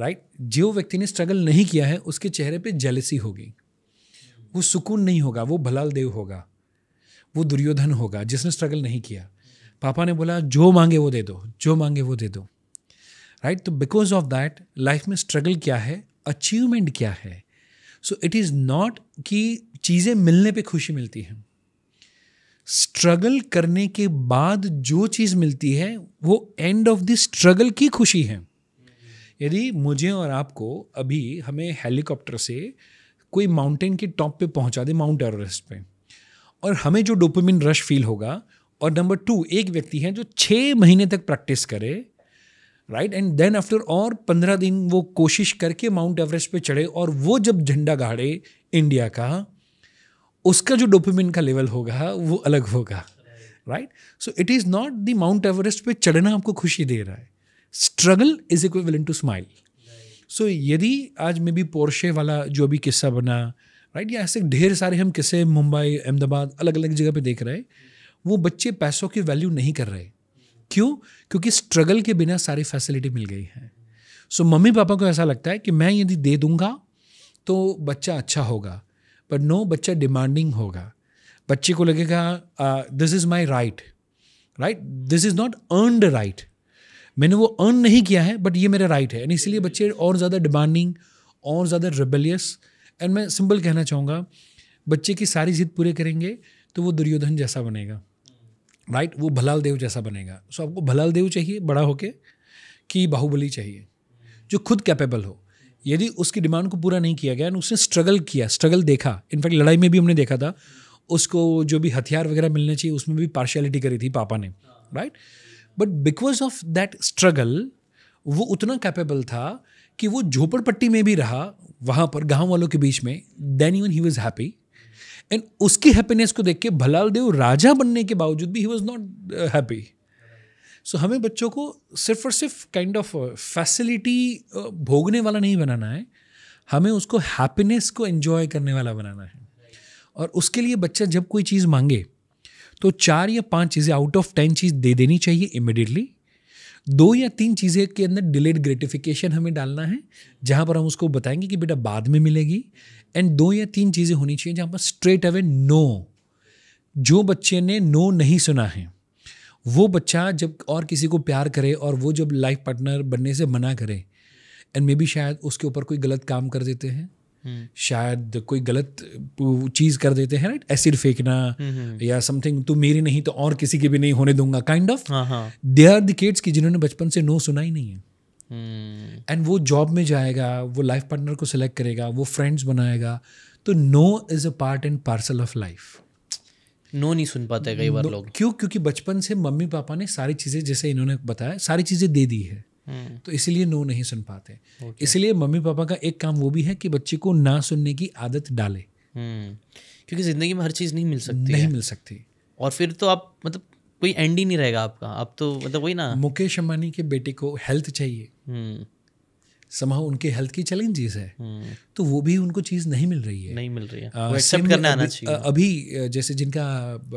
राइट right? जो व्यक्ति ने स्ट्रगल नहीं किया है उसके चेहरे पे जेलसी होगी वो सुकून नहीं होगा वो भलाल देव होगा वो दुर्योधन होगा जिसने स्ट्रगल नहीं किया पापा ने बोला जो मांगे वो दे दो जो मांगे वो दे दो राइट तो बिकॉज ऑफ दैट लाइफ में स्ट्रगल क्या है अचीवमेंट क्या है सो इट इज़ नॉट कि चीज़ें मिलने पे खुशी मिलती है स्ट्रगल करने के बाद जो चीज़ मिलती है वो एंड ऑफ द स्ट्रगल की खुशी है यदि मुझे और आपको अभी हमें हेलीकॉप्टर से कोई माउंटेन के टॉप पे पहुंचा दे माउंट एवरेस्ट पे और हमें जो डोपामिन रश फील होगा और नंबर टू एक व्यक्ति है जो छः महीने तक प्रैक्टिस करे राइट एंड देन आफ्टर और पंद्रह दिन वो कोशिश करके माउंट एवरेस्ट पे चढ़े और वो जब झंडा गाड़े इंडिया का उसका जो डोपामिन का लेवल होगा वो अलग होगा right so it is not the Mount Everest पे चढ़ना आपको खुशी दे रहा है struggle is equivalent to smile so यदि आज मे बी पोर्शे वाला जो अभी किस्सा बना राइट right? या ऐसे ढेर सारे हम किस्से मुंबई अहमदाबाद अलग अलग जगह पे देख रहे हैं वो बच्चे पैसों की वैल्यू नहीं कर रहे क्यों क्योंकि स्ट्रगल के बिना सारी फैसिलिटी मिल गई है सो so, मम्मी पापा को ऐसा लगता है कि मैं यदि दे दूंगा तो बच्चा अच्छा होगा बट नो बच्चा डिमांडिंग होगा बच्चे को लगेगा this is my right right this is not earned right मैंने वो अर्न नहीं किया है बट ये मेरा राइट है एंड इसीलिए बच्चे और ज़्यादा डिमांडिंग और ज़्यादा रेबेलियस एंड मैं सिंपल कहना चाहूँगा बच्चे की सारी जिद पूरे करेंगे तो वो दुर्योधन जैसा बनेगा राइट वो भलाल देव जैसा बनेगा सो आपको भलाल देव चाहिए बड़ा होके कि बाहुबली चाहिए जो खुद कैपेबल हो यदि उसकी डिमांड को पूरा नहीं किया गया एंड उसने स्ट्रगल किया स्ट्रगल देखा इनफैक्ट लड़ाई में भी हमने देखा था उसको जो भी हथियार वगैरह मिलने चाहिए उसमें भी पार्शियलिटी करी थी पापा ने right but because of that struggle वो उतना कैपेबल था कि वो झोपड़पट्टी में भी रहा वहाँ पर गाँव वालों के बीच में then even he was happy and उसकी हैप्पीनेस को देख के भलाल देव राजा बनने के बावजूद भी he was not happy so हमें बच्चों को सिर्फ और सिर्फ काइंड ऑफ फैसिलिटी भोगने वाला नहीं बनाना है हमें उसको हैप्पीनेस को एंजॉय करने वाला बनाना है और उसके लिए बच्चा जब कोई चीज़ मांगे तो चार या पांच चीज़ें आउट ऑफ टेन चीज़ दे देनी चाहिए इमिडिएटली दो या तीन चीज़ें के अंदर डिलेड ग्रेटिफिकेशन हमें डालना है जहाँ पर हम उसको बताएंगे कि बेटा बाद में मिलेगी एंड दो या तीन चीज़ें होनी चाहिए जहाँ पर स्ट्रेट अवे नो जो बच्चे ने नो नहीं सुना है वो बच्चा जब और किसी को प्यार करे और वो जब लाइफ पार्टनर बनने से मना करे एंड मे बी शायद उसके ऊपर कोई गलत काम कर देते हैं Hmm. शायद कोई गलत चीज कर देते हैं राइट एसिड फेंकना hmm. या समथिंग तो मेरी नहीं तो और किसी के भी नहीं होने दूंगा kind of they are the kids की जिन्होंने बचपन से नो सुना ही नहीं है एंड hmm. वो जॉब में जाएगा वो लाइफ पार्टनर को सिलेक्ट करेगा वो फ्रेंड्स बनाएगा तो no is a part and parcel of life no नहीं सुन पाते कई बार लोग क्यों क्योंकि बचपन से मम्मी पापा ने सारी चीज़ें जैसे इन्होंने बताया सारी चीज़ें दे दी है hmm. तो इसलिए नो नहीं सुन पाते इसलिए मम्मी पापा का एक काम वो भी है कि बच्चे को ना सुनने की आदत डाले hmm. क्योंकि ज़िंदगी में हर चीज़ नहीं मिल सकती नहीं मिल सकती और फिर तो आप मतलब कोई एंड ही नहीं रहेगा आपका अब तो मतलब वही ना मुकेश अंबानी के बेटे को हेल्थ चाहिए हम्म। समाह उनके हेल्थ की चैलेंजेस है हम्म। तो वो भी उनको चीज़ नहीं मिल रही है नहीं मिल रही है आ, वो एक्सेप्ट आना चाहिए अभी जैसे जिनका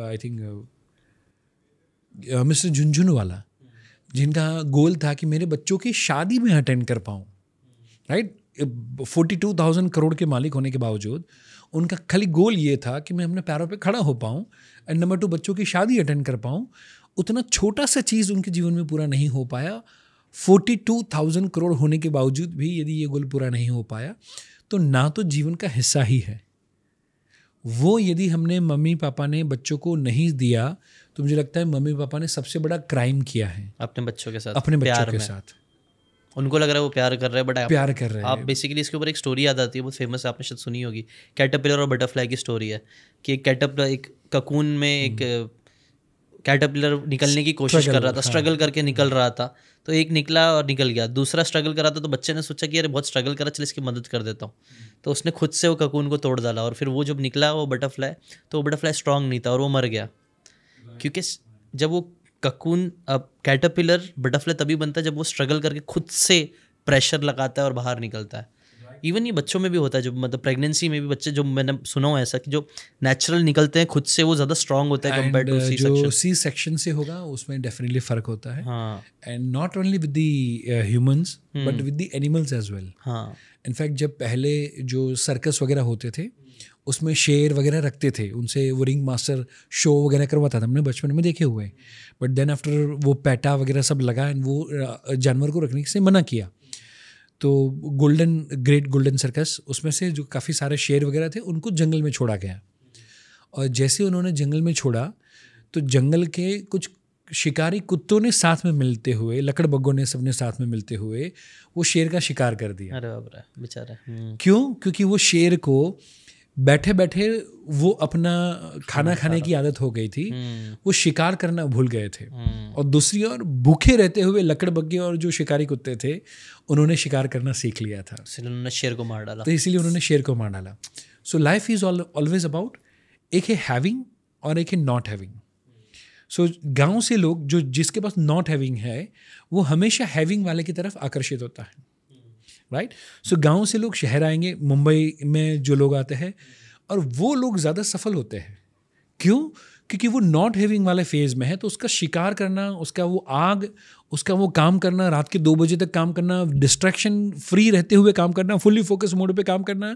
आई थिंक मिस्टर झुंझुनू वाला जिनका गोल था कि मेरे बच्चों की शादी में अटेंड कर पाऊं right forty two thousand crore के मालिक होने के बावजूद उनका खाली गोल ये था कि मैं अपने पैरों पे खड़ा हो पाऊँ एंड नंबर टू बच्चों की शादी अटेंड कर पाऊँ उतना छोटा सा चीज़ उनके जीवन में पूरा नहीं हो पाया फोर्टी टू थाउजेंड करोड़ होने के बावजूद भी यदि ये गोल पूरा नहीं हो पाया तो ना तो जीवन का हिस्सा ही है वो यदि हमने मम्मी पापा ने बच्चों को नहीं दिया तो मुझे लगता है मम्मी पापा ने सबसे बड़ा क्राइम किया है अपने बच्चों के साथ अपने बच्चों के साथ उनको लग रहा है वो प्यार कर रहा है बट आप प्यार कर रहे हैं आप बेसिकली इसके ऊपर एक स्टोरी याद आती है बहुत फेमस आपने शायद सुनी होगी कैटरपिलर और बटरफ्लाई की स्टोरी है कि एक कैटरपिलर एक ककून में हम्म। एक कैटरपिलर निकलने की कोशिश कर रहा था स्ट्रगल हाँ। करके निकल रहा था तो एक निकला और निकल गया दूसरा स्ट्रगल कर रहा था तो बच्चे ने सोचा कि अरे बहुत स्ट्रगल करा चल इसकी मदद कर देता हूँ हम्म। तो उसने खुद से वो ककून को तोड़ डाला और फिर वो जब निकला वो बटरफ्लाई तो वो बटरफ्लाई स्ट्रांग नहीं था और वो मर गया क्योंकि जब वो ककून कैटरपिलर बटरफ्लाई तभी बनता है जब वो स्ट्रगल करके खुद से प्रेशर लगाता है और बाहर निकलता है इवन ये बच्चों में भी होता है जो मतलब प्रेगनेंसी में भी बच्चे जो मैंने सुना हो ऐसा कि जो नेचुरल निकलते हैं खुद से वो ज़्यादा स्ट्रांग होता है compare to C section C section से होगा उसमें डेफिनेटली फ़र्क होता है and not only with the humans but with the animals as well in fact जब पहले जो सर्कस वगैरह होते थे उसमें शेर वगैरह रखते थे उनसे वो रिंग मास्टर शो वगैरह करवाता था हमने बचपन में देखे हुए बट देन आफ्टर वो पैटा वगैरह सब लगा एंड वो जानवर को रखने से मना किया तो गोल्डन ग्रेट गोल्डन सर्कस उसमें से जो काफ़ी सारे शेर वगैरह थे उनको जंगल में छोड़ा गया और जैसे उन्होंने जंगल में छोड़ा तो जंगल के कुछ शिकारी कुत्तों ने साथ में मिलते हुए लकड़बग्गों ने सबने साथ में मिलते हुए वो शेर का शिकार कर दिया अरे बेचारा हम्म। क्यों क्योंकि वो शेर को बैठे बैठे वो अपना खाना खाने की आदत हो गई थी हम्म। वो शिकार करना भूल गए थे हम्म। और दूसरी ओर भूखे रहते हुए लकड़बग्गे और जो शिकारी कुत्ते थे उन्होंने शिकार करना सीख लिया था तो उन्होंने शेर को मार डाला तो इसीलिए उन्होंने शेर को मार डाला so life is always about एक है हैविंग और एक है नॉट हैविंग सो गांव से लोग जो जिसके पास नॉट हैविंग है वो हमेशा हैविंग वाले की तरफ आकर्षित होता है राइट सो गाँव से लोग शहर आएंगे मुंबई में जो लोग आते हैं और वो लोग ज़्यादा सफल होते हैं क्यों क्योंकि वो नॉट हैविंग वाले फेज में है तो उसका शिकार करना उसका वो आग उसका वो काम करना रात के दो बजे तक काम करना डिस्ट्रैक्शन फ्री रहते हुए काम करना फुल्ली फोकस मोड पे काम करना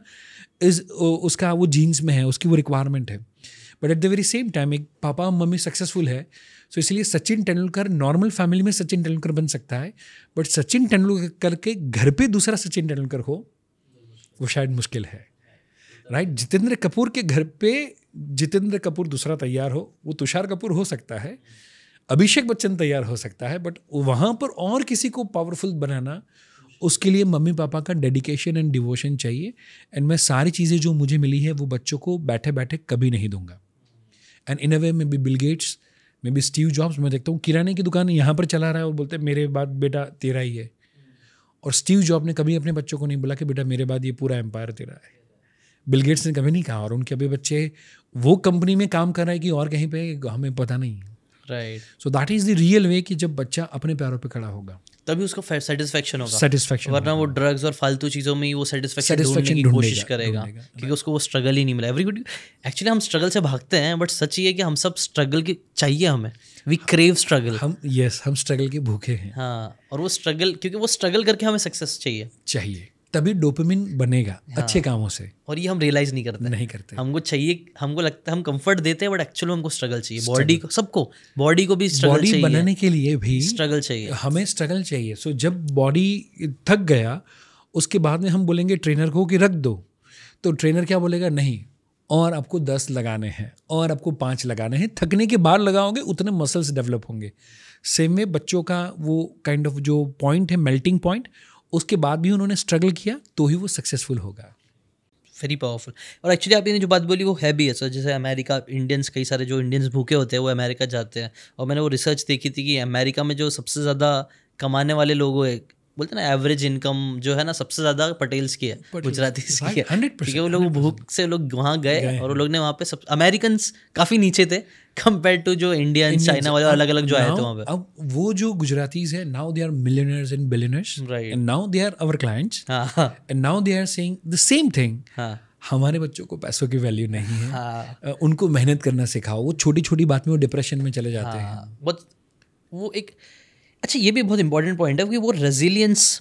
इज उसका वो जीन्स में है उसकी वो रिक्वायरमेंट है but at the very same time एक पापा मम्मी सक्सेसफुल है सो इसलिए सचिन तेंदुलकर नॉर्मल फैमिली में सचिन तेंदुलकर बन सकता है बट सचिन तेंदुलकर के घर पे दूसरा सचिन तेंदुलकर हो वो शायद मुश्किल है राइट जितेंद्र कपूर के घर पे जितेंद्र कपूर दूसरा तैयार हो वो तुषार कपूर हो सकता है अभिषेक बच्चन तैयार हो सकता है बट वहाँ पर और किसी को पावरफुल बनाना उसके लिए मम्मी पापा का डेडिकेशन एंड डिवोशन चाहिए एंड मैं सारी चीज़ें जो मुझे मिली है वो बच्चों को बैठे बैठे कभी नहीं दूंगा and in a way maybe Bill Gates maybe Steve Jobs मैं देखता हूँ किराने की दुकान यहाँ पर चला रहा है और बोलते हैं मेरे बाद बेटा तेरा ही है और स्टीव जॉब ने कभी अपने बच्चों को नहीं बोला कि बेटा मेरे बाद ये पूरा एम्पायर तेरा है बिल गेट्स ने कभी नहीं कहा और उनके अभी बच्चे वो कंपनी में काम कर रहा है कि और कहीं पर हमें पता नहीं right so that is the real way कि जब बच्चा अपने पैरों पर खड़ा होगा तभी उसको सेटिस्फेक्शन होगा सेटिस्फेक्शन वरना वो ड्रग्स और फालतू चीज़ों में ही वो सेटिस्फेक्शन ढूंढने की कोशिश करेगा क्योंकि उसको वो स्ट्रगल ही नहीं मिला एवरीबडी एक्चुअली हम स्ट्रगल से भागते हैं बट सच ये है कि हम सब स्ट्रगल की चाहिए हमें वी क्रेव स्ट्रगल हम यस हम स्ट्रगल के भूखे हैं हाँ और वो स्ट्रगल क्योंकि वो स्ट्रगल करके हमें सक्सेस चाहिए चाहिए तभी डोपमिन बनेगा हाँ। अच्छे कामों से और ये हम रियलाइज नहीं करते नहीं करते हमको चाहिए हमको लगता है हम कंफर्ट देते हैं बट एक्चुअली हमको स्ट्रगल चाहिए बॉडी को सबको बॉडी को भी स्ट्रगल चाहिए बनाने के लिए भी स्ट्रगल चाहिए हमें स्ट्रगल चाहिए सो जब बॉडी थक गया उसके बाद में हम बोलेंगे ट्रेनर को कि रख दो तो ट्रेनर क्या बोलेगा नहीं और आपको दस लगाने हैं और आपको पाँच लगाने हैं थकने के बाद लगाओगे उतने मसल्स डेवलप होंगे सेम में बच्चों का वो काइंड kind ऑफ of जो पॉइंट है मेल्टिंग पॉइंट उसके बाद भी उन्होंने स्ट्रगल किया तो ही वो सक्सेसफुल होगा वेरी पावरफुल और एक्चुअली आपने जो बात बोली वो है भी है सर जैसे अमेरिका इंडियंस कई सारे जो इंडियंस भूखे होते हैं वो अमेरिका जाते हैं और मैंने वो रिसर्च देखी थी कि अमेरिका में जो सबसे ज़्यादा कमाने वाले लोग बोलते ना एवरेज इनकम जो है ना सबसे ज्यादा पटेल्स की है गुजराती की ठीक है वो लोग भूख से लोग वहाँ गए और वो लोग ने वहाँ पे सब अमेरिकन काफी नीचे थे कंपेयर टू जो इंडियन चाइना वाले अलग अलग जो आए थे वहाँ पे अब वो जो गुजरातीज है now they are millionaires and billionaires and now they are our clients and now they are saying the same thing हमारे बच्चों को पैसों की वैल्यू नहीं है हाँ। उनको मेहनत करना सिखाओ वो छोटी छोटी बात में वो डिप्रेशन में चले जाते हाँ। हैं बट वो एक अच्छा ये भी बहुत इंपॉर्टेंट पॉइंट है कि वो रेजिलियंस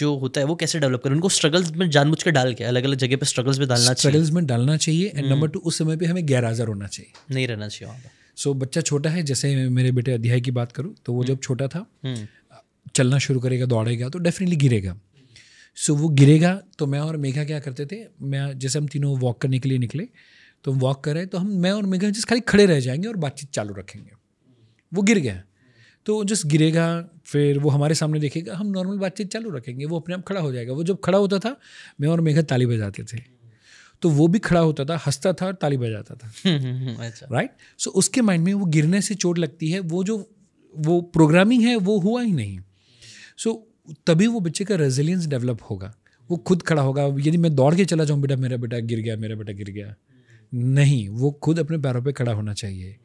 जो होता है वो कैसे डेवलप करें उनको स्ट्रगल्स में जानबूझ के डाल के अलग अलग जगह पे स्ट्रगल्स में डालना स्ट्रगल्स में डालना चाहिए एंड नंबर टू उस समय पे हमें गैर हाजिर होना चाहिए नहीं रहना चाहिए वहाँ सो so, बच्चा छोटा है जैसे मेरे बेटे अध्याय की बात करूँ तो वो हम्म। जब छोटा था हम्म। चलना शुरू करेगा दौड़ेगा तो डेफिनेटली गिरेगा सो so, वो गिरेगा तो मैं और मेघा क्या करते थे मैं जैसे हम तीनों वॉक करने के लिए निकले तो वॉक कर रहे तो हम मैं और मेघा जिस खाली खड़े रह जाएंगे और बातचीत चालू रखेंगे वो गिर गया तो जस्ट गिरेगा फिर वो हमारे सामने देखेगा हम नॉर्मल बातचीत चालू रखेंगे वो अपने आप खड़ा हो जाएगा वो जब खड़ा होता था मैं और मेघा ताली बजाते थे तो वो भी खड़ा होता था हंसता था और ताली बजाता था हम्म, हम्म, हम्म, अच्छा राइट सो उसके माइंड में वो गिरने से चोट लगती है वो जो वो प्रोग्रामिंग है वो हुआ ही नहीं सो तभी वो बच्चे का रेजिलियंस डेवलप होगा वो खुद खड़ा होगा यदि मैं दौड़ के चला जाऊँ बेटा मेरा बेटा गिर गया मेरा बेटा गिर गया नहीं वो खुद अपने पैरों पर खड़ा होना चाहिए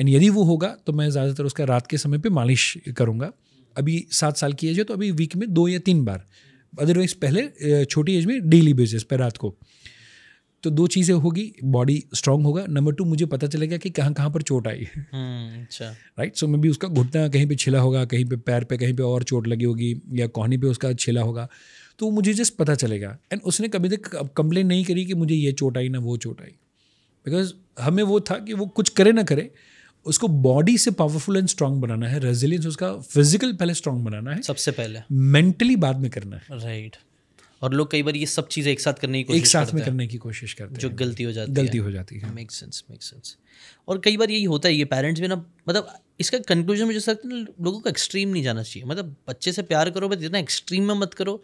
एंड यदि वो होगा तो मैं ज़्यादातर उसका रात के समय पे मालिश करूँगा अभी सात साल की एज है तो अभी वीक में दो या तीन बार अदरवाइज पहले छोटी एज में डेली बेसिस पर रात को तो दो चीज़ें होगी बॉडी स्ट्रांग होगा नंबर टू मुझे पता चलेगा कि कहाँ कहाँ पर चोट आई है हम्म, अच्छा राइट सो मे भी उसका घुटना कहीं पे छिला होगा कहीं पे पैर पे कहीं पे और चोट लगी होगी या कोहनी पे उसका छिला होगा तो मुझे जस्ट पता चलेगा एंड उसने कभी तक कंप्लेन नहीं करी कि मुझे ये चोट आई ना वो चोट आई बिकॉज हमें वो था कि वो कुछ करे ना करे उसको बॉडी से पावरफुल एंड स्ट्रांग बनाना है रेजिलियंस उसका फिजिकल पहले स्ट्रांग बनाना है सबसे पहले मेंटली बाद में करना है राइट right. और लोग कई बार ये सब चीज़ें एक साथ करने की कोशिश एक साथ में करने की कोशिश करते हैं जो गलती हो जाती गलती है। हो जाती है मेक सेंस मेक सेंस और कई बार यही होता है ये पेरेंट्स भी ना मतलब इसका कंक्लूजन मुझे सकता है लोगों को एक्सट्रीम नहीं जाना चाहिए मतलब बच्चे से प्यार करो बस इतना एक्सट्रीम में मत करो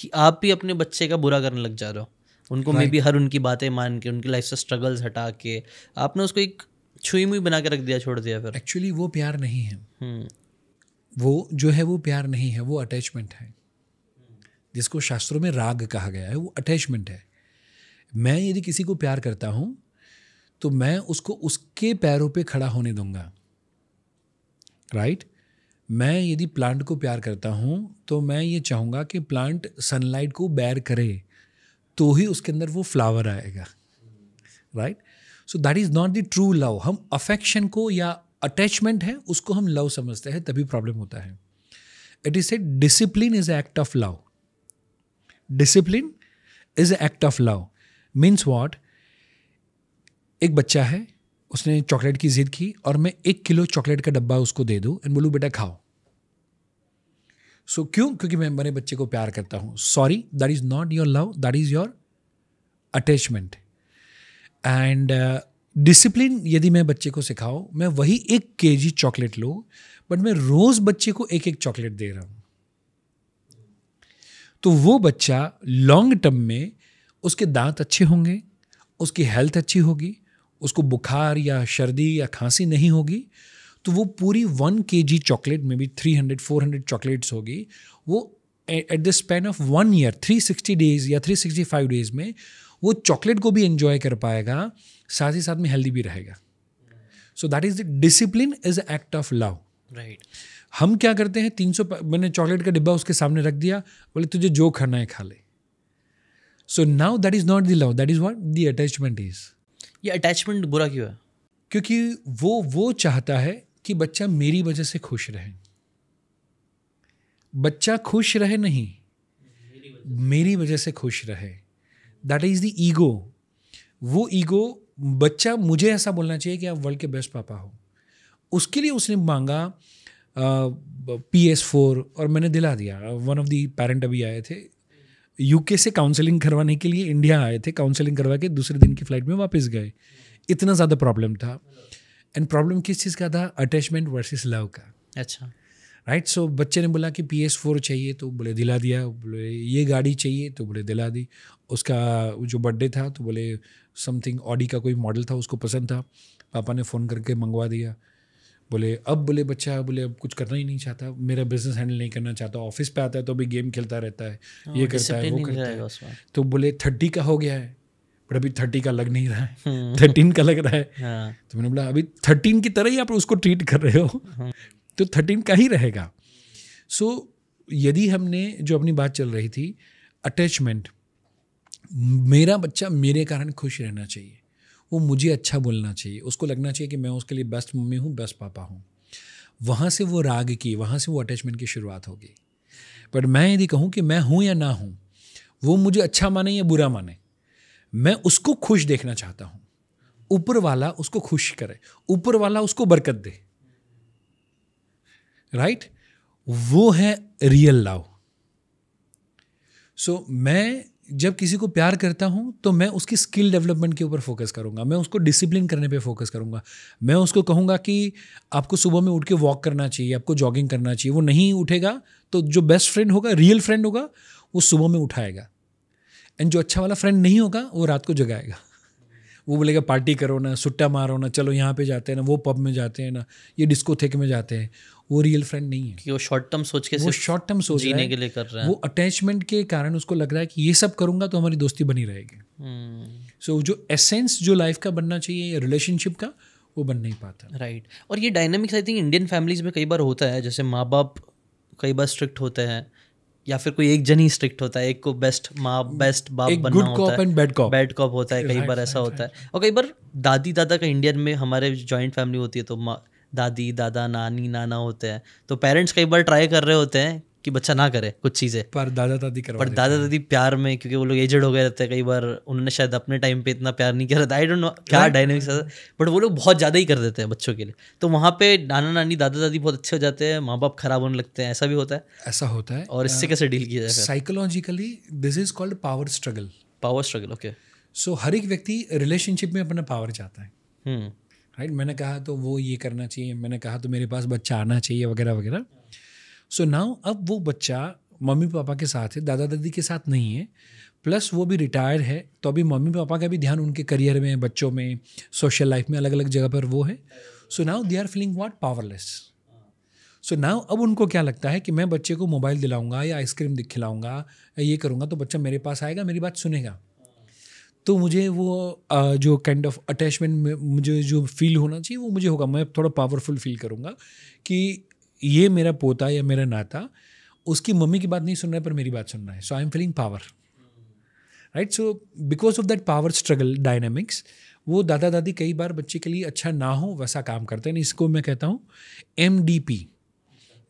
कि आप भी अपने बच्चे का बुरा करने लग जा रहे हो उनको मे बी हर उनकी बातें मान के उनकी लाइफ से स्ट्रगल्स हटा के आपने उसको एक छुई मुई बना के रख दिया छोड़ दिया फिर एक्चुअली वो प्यार नहीं है हम्म। वो जो है वो प्यार नहीं है वो अटैचमेंट है जिसको शास्त्रों में राग कहा गया है वो अटैचमेंट है मैं यदि किसी को प्यार करता हूँ तो मैं उसको उसके पैरों पे खड़ा होने दूंगा राइट right? मैं यदि प्लांट को प्यार करता हूँ तो मैं ये चाहूँगा कि प्लांट सनलाइट को बैर करे तो ही उसके अंदर वो फ्लावर आएगा right right? So that is not the true love हम अफेक्शन को या अटैचमेंट है उसको हम लव समझते हैं तभी प्रॉब्लम होता है it is a discipline is act of love discipline is act of love means what एक बच्चा है उसने चॉकलेट की जिद की और मैं एक किलो चॉकलेट का डब्बा उसको दे दूँ एंड बोलूँ बेटा खाओ सो so, क्यों क्योंकि मैं मेरे बच्चे को प्यार करता हूँ sorry that is not your love that is your attachment and discipline uh, यदि मैं बच्चे को सिखाऊँ मैं वही एक के जी चॉकलेट लूँ बट मैं रोज़ बच्चे को एक एक चॉकलेट दे रहा हूँ तो वो बच्चा लॉन्ग टर्म में उसके दांत अच्छे होंगे उसकी हेल्थ अच्छी होगी उसको बुखार या सर्दी या खांसी नहीं होगी तो वो पूरी वन के जी चॉकलेट में भी three hundred four hundred chocolates होगी वो at the span of one year three sixty days या थ्री सिक्सटी फाइव डेज में वो चॉकलेट को भी इंजॉय कर पाएगा साथ ही साथ में हेल्दी भी रहेगा so that is the discipline is act of love right हम क्या करते हैं तीन सौ मैंने चॉकलेट का डिब्बा उसके सामने रख दिया बोले तुझे जो खाना है खा ले so now that is not the love that is what the attachment is ये अटैचमेंट बुरा क्यों है क्योंकि वो वो चाहता है कि बच्चा मेरी वजह से खुश रहे बच्चा खुश रहे नहीं मेरी वजह से खुश रहे दैट इज़ द ईगो वो ईगो बच्चा मुझे ऐसा बोलना चाहिए कि आप वर्ल्ड के बेस्ट पापा हो उसके लिए उसने मांगा पी एस फोर और मैंने दिला दिया वन ऑफ दी पेरेंट अभी आए थे यूके से काउंसलिंग करवाने के लिए इंडिया आए थे काउंसलिंग करवा के दूसरे दिन की फ़्लाइट में वापस गए इतना ज़्यादा प्रॉब्लम था एंड प्रॉब्लम किस चीज़ का था अटैचमेंट वर्सेस लव का अच्छा राइट सो बच्चे ने बोला कि पी एस फोर चाहिए तो बोले दिला दिया बोले ये गाड़ी चाहिए तो बोले दिला दी उसका जो बर्थडे था तो बोले समथिंग ऑडी का कोई मॉडल था उसको पसंद था पापा ने फ़ोन करके मंगवा दिया बोले अब बोले बच्चा बोले अब कुछ करना ही नहीं चाहता मेरा बिजनेस हैंडल नहीं करना चाहता ऑफिस पे आता है तो अभी गेम खेलता रहता है हाँ, ये करता है वो करता है तो बोले थर्टी का हो गया है बट अभी थर्टी का लग नहीं रहा है थर्टीन हम्म। का लग रहा है हाँ। तो मैंने बोला अभी थर्टीन की तरह ही आप उसको ट्रीट कर रहे हो हाँ। तो थर्टीन का ही रहेगा सो so, यदि हमने जो अपनी बात चल रही थी अटैचमेंट मेरा बच्चा मेरे कारण खुश रहना चाहिए वो मुझे अच्छा बोलना चाहिए उसको लगना चाहिए कि मैं उसके लिए बेस्ट मम्मी हूँ बेस्ट पापा हूँ वहाँ से वो राग की वहाँ से वो अटैचमेंट की शुरुआत होगी बट मैं यदि कहूँ कि मैं हूँ या ना हूँ वो मुझे अच्छा माने या बुरा माने मैं उसको खुश देखना चाहता हूँ ऊपर वाला उसको खुश करे ऊपर वाला उसको बरकत दे राइट right? वो है रियल लव सो मैं जब किसी को प्यार करता हूँ तो मैं उसकी स्किल डेवलपमेंट के ऊपर फोकस करूँगा मैं उसको डिसिप्लिन करने पे फोकस करूँगा मैं उसको कहूँगा कि आपको सुबह में उठ के वॉक करना चाहिए आपको जॉगिंग करना चाहिए वो नहीं उठेगा तो जो बेस्ट फ्रेंड होगा रियल फ्रेंड होगा वो सुबह में उठाएगा एंड जो अच्छा वाला फ्रेंड नहीं होगा वो रात को जगाएगा वो बोलेगा पार्टी करो ना सुट्टा मारो ना चलो यहाँ पे जाते हैं ना वो पब में जाते हैं ना ये डिस्कोथेक में जाते हैं वो रियल फ्रेंड नहीं है कि वो शॉर्ट टर्म सोच के वो शॉर्ट टर्म सोच जीने के लिए कर रहा है वो अटैचमेंट के कारण उसको लग रहा है कि ये सब करूंगा तो हमारी दोस्ती बनी रहेगी सो हम्म। so, जो एसेंस जो लाइफ का बनना चाहिए रिलेशनशिप का वो बन नहीं पाता राइट right. और ये dynamics I think Indian families में कई बार होता है जैसे माँ बाप कई बार स्ट्रिक्ट होते हैं या फिर कोई एक जन ही स्ट्रिक्ट होता है एक को बेस्ट माँ बेस्ट बाप बनना होता है बैड कॉप बैड कॉप होता है कई बार ऐसा होता है और कई बार दादी दादा का इंडियन में हमारे जॉइंट फैमिली होती है तो दादी दादा नानी नाना होते हैं तो पेरेंट्स कई बार ट्राई कर रहे होते हैं कि बच्चा ना करे कुछ चीज़ें पर दादा दादी कर पर दादा दादी प्यार में क्योंकि वो लोग एजेड हो गए रहते हैं कई बार उन्होंने शायद अपने टाइम पे इतना प्यार नहीं किया रहता आई डोंट नो क्या डायनेमिक्स है बट वो लोग बहुत ज़्यादा ही कर देते हैं बच्चों के लिए तो वहाँ पे नाना नानी दादा दादी बहुत अच्छे हो जाते हैं माँ बाप खराब होने लगते हैं ऐसा भी होता है ऐसा होता है और इससे कैसे डील किया जाए psychologically this is called power struggle power struggle okay so हर एक व्यक्ति रिलेशनशिप में अपना पावर चाहता है राइट hmm. मैंने कहा तो वो ये करना चाहिए मैंने कहा तो मेरे पास बच्चा आना चाहिए वगैरह वगैरह सो so नाउ अब वो बच्चा मम्मी पापा के साथ है दादा दादी के साथ नहीं है प्लस वो भी रिटायर्ड है तो अभी मम्मी पापा का भी ध्यान उनके करियर में बच्चों में सोशल लाइफ में अलग अलग जगह पर वो है so now they are feeling what powerless so now अब उनको क्या लगता है कि मैं बच्चे को मोबाइल दिलाऊंगा या आइसक्रीम खिलाऊंगा या ये करूँगा तो बच्चा मेरे पास आएगा मेरी बात सुनेगा तो मुझे वो जो काइंड ऑफ अटैचमेंट मुझे जो फील होना चाहिए वो मुझे होगा मैं थोड़ा पावरफुल फील करूँगा कि ये मेरा पोता या मेरा नाता उसकी मम्मी की बात नहीं सुन रहा है पर मेरी बात सुन रहा है so I am feeling power right so because of that power struggle dynamics वो दादा दादी कई बार बच्चे के लिए अच्छा ना हो वैसा काम करते हैं इसको मैं कहता हूँ M D P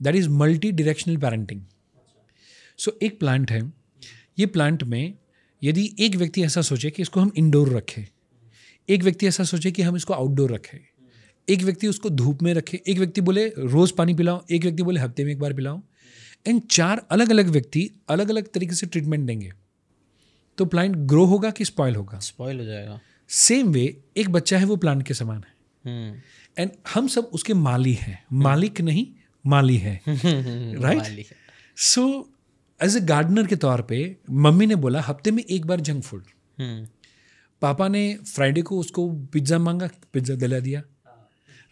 that is multi directional parenting so एक प्लांट है ये प्लांट में यदि एक व्यक्ति ऐसा सोचे कि इसको हम इंडोर रखें एक व्यक्ति ऐसा सोचे कि हम इसको आउटडोर रखें एक व्यक्ति उसको धूप में रखे एक व्यक्ति बोले रोज़ पानी पिलाओ एक व्यक्ति बोले हफ्ते में एक बार पिलाओ एंड चार अलग अलग व्यक्ति अलग अलग तरीके से ट्रीटमेंट देंगे तो प्लांट ग्रो होगा कि स्पॉयल होगा स्पॉयल हो जाएगा सेम वे एक बच्चा है वो प्लांट के समान है हम्म। एंड हम सब उसके माली हैं मालिक नहीं माली है right so as a gardener के तौर पे मम्मी ने बोला हफ्ते में एक बार जंक फूड हम्म। पापा ने फ्राइडे को उसको पिज्ज़ा मांगा पिज्ज़ा दिला दिया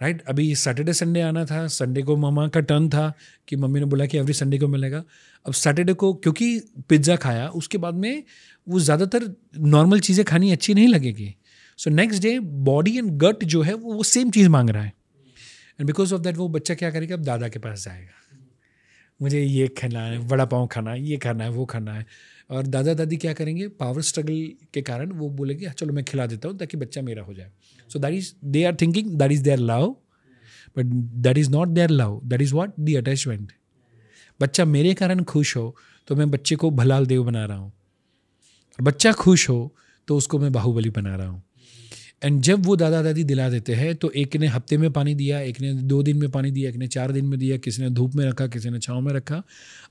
राइट right? अभी सैटरडे संडे आना था संडे को मामा का टर्न था कि मम्मी ने बोला कि एवरी संडे को मिलेगा अब सैटरडे को क्योंकि पिज्ज़ा खाया उसके बाद में वो ज़्यादातर नॉर्मल चीज़ें खानी अच्छी नहीं लगेगी so next day body and gut जो है वो वो सेम चीज़ मांग रहा है एंड बिकॉज ऑफ दैट वो बच्चा क्या करेगा अब दादा के पास जाएगा मुझे ये खाना है वड़ा पाँव खाना है ये खाना है वो खाना है और दादा दादी क्या करेंगे पावर स्ट्रगल के कारण वो बोलेंगे हाँ, चलो मैं खिला देता हूँ ताकि बच्चा मेरा हो जाए so that is they are thinking that is their love but that is not their love that is what the attachment बच्चा मेरे कारण खुश हो तो मैं बच्चे को भलाल देव बना रहा हूँ बच्चा खुश हो तो उसको मैं बाहुबली बना रहा हूँ एंड जब वो दादा दादी दिला देते हैं तो एक ने हफ्ते में पानी दिया एक ने दो दिन में पानी दिया एक ने चार दिन में दिया किसी ने धूप में रखा किसी ने छाँव में रखा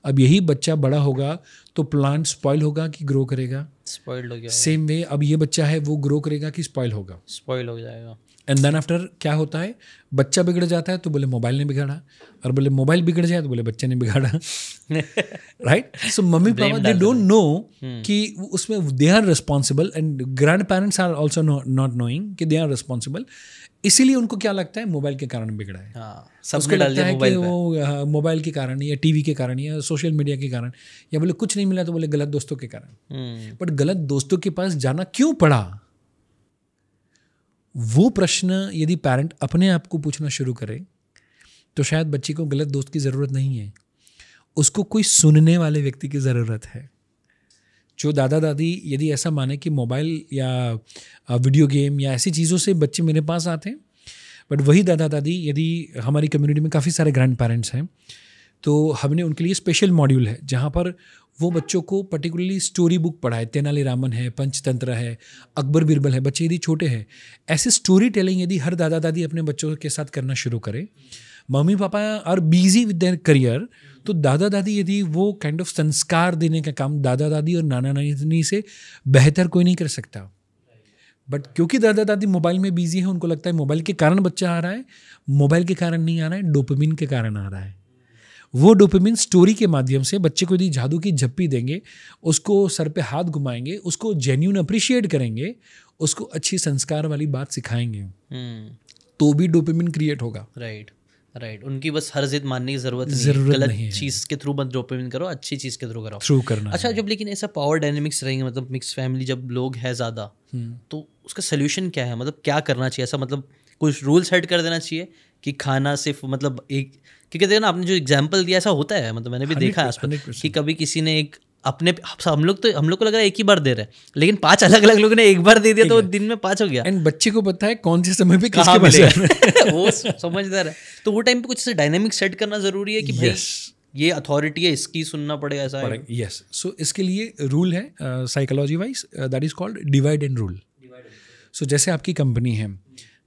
अब यही बच्चा बड़ा होगा तो प्लांट स्पॉइल होगा कि ग्रो करेगा स्पॉइल्ड हो गया सेम वे अब ये बच्चा है वो ग्रो करेगा कि स्पॉइल होगा स्पॉइल हो जाएगा एंड देन आफ्टर क्या होता है बच्चा बिगड़ जाता है तो बोले मोबाइल ने बिगाड़ा और बोले मोबाइल बिगड़ जाए तो बोले बच्चे ने बिगाड़ा राइट सो मम्मी पापा दे डोंट नो कि उसमें they are responsible and grandparents are also not knowing कि दे आर रिस्पॉन्सिबल इसीलिए उनको क्या लगता है मोबाइल के कारण बिगड़ा है हाँ, सबको लगता है कि वो हाँ, मोबाइल के कारण या टीवी के कारण या सोशल मीडिया के कारण या बोले कुछ नहीं मिला तो बोले गलत दोस्तों के कारण बट hmm. गलत दोस्तों के पास जाना क्यों पड़ा वो प्रश्न यदि पेरेंट अपने आप को पूछना शुरू करे तो शायद बच्ची को गलत दोस्त की ज़रूरत नहीं है उसको कोई सुनने वाले व्यक्ति की ज़रूरत है जो दादा दादी यदि ऐसा माने कि मोबाइल या वीडियो गेम या ऐसी चीज़ों से बच्चे मेरे पास आते हैं बट वही दादा दादी यदि हमारी कम्युनिटी में काफ़ी सारे ग्रैंड पेरेंट्स हैं तो हमने उनके लिए स्पेशल मॉड्यूल है जहाँ पर वो बच्चों को पर्टिकुलरली स्टोरी बुक पढ़ाए तेनालीरामन है पंचतंत्र है अकबर बिरबल है बच्चे यदि छोटे हैं ऐसे स्टोरी टेलिंग यदि हर दादा दादी अपने बच्चों के साथ करना शुरू करें मम्मी पापा are busy with their career तो दादा दादी यदि वो काइंड ऑफ संस्कार देने का काम दादा दादी और नाना नानी से बेहतर कोई नहीं कर सकता बट क्योंकि दादा दादी मोबाइल में बिजी है उनको लगता है मोबाइल के कारण बच्चा आ रहा है मोबाइल के कारण नहीं आ रहा है डोपमिन के कारण आ रहा है वो डोपामिन स्टोरी के माध्यम से बच्चे को यदि जादू की झप्पी देंगे उसको सर पे हाथ घुमाएंगे उसको जेन्यून अप्रिशिएट करेंगे उसको अच्छी संस्कार वाली बात सिखाएंगे हम्म। तो भी डोपामिन क्रिएट होगा राइट राइट उनकी बस हर जिद मानने की जरूरत है गलत चीज़ के थ्रू मत डोपामिन करो अच्छी चीज़ के थ्रू करो थ्रू करना अच्छा जब लेकिन ऐसा पावर डायनेमिक्स रहेंगे मतलब मिक्स फैमिली जब लोग है ज़्यादा हम्म। तो उसका सोल्यूशन क्या है मतलब क्या करना चाहिए ऐसा मतलब कुछ रूल सेट कर देना चाहिए कि खाना सिर्फ मतलब एक क्योंकि देखो ना आपने जो एग्जाम्पल दिया ऐसा होता है मतलब मैंने भी देखा है आसपास कि कभी किसी ने एक अपने हम लोग तो हम लोग को लग रहा है एक ही बार दे रहे हैं लेकिन पांच अलग अलग लोगों ने एक बार दे दिया तो दिन में पांच हो गया एंड बच्चे को पता है कौन से समय भी कहा मिले वो समझदार है तो वो टाइम पे कुछ डायनेमिक सेट करना जरूरी है कि भाई ये अथॉरिटी है इसकी सुनना पड़ेगा ऐसा यस सो इसके लिए रूल है psychology wise that is called divide and rule so जैसे आपकी कंपनी है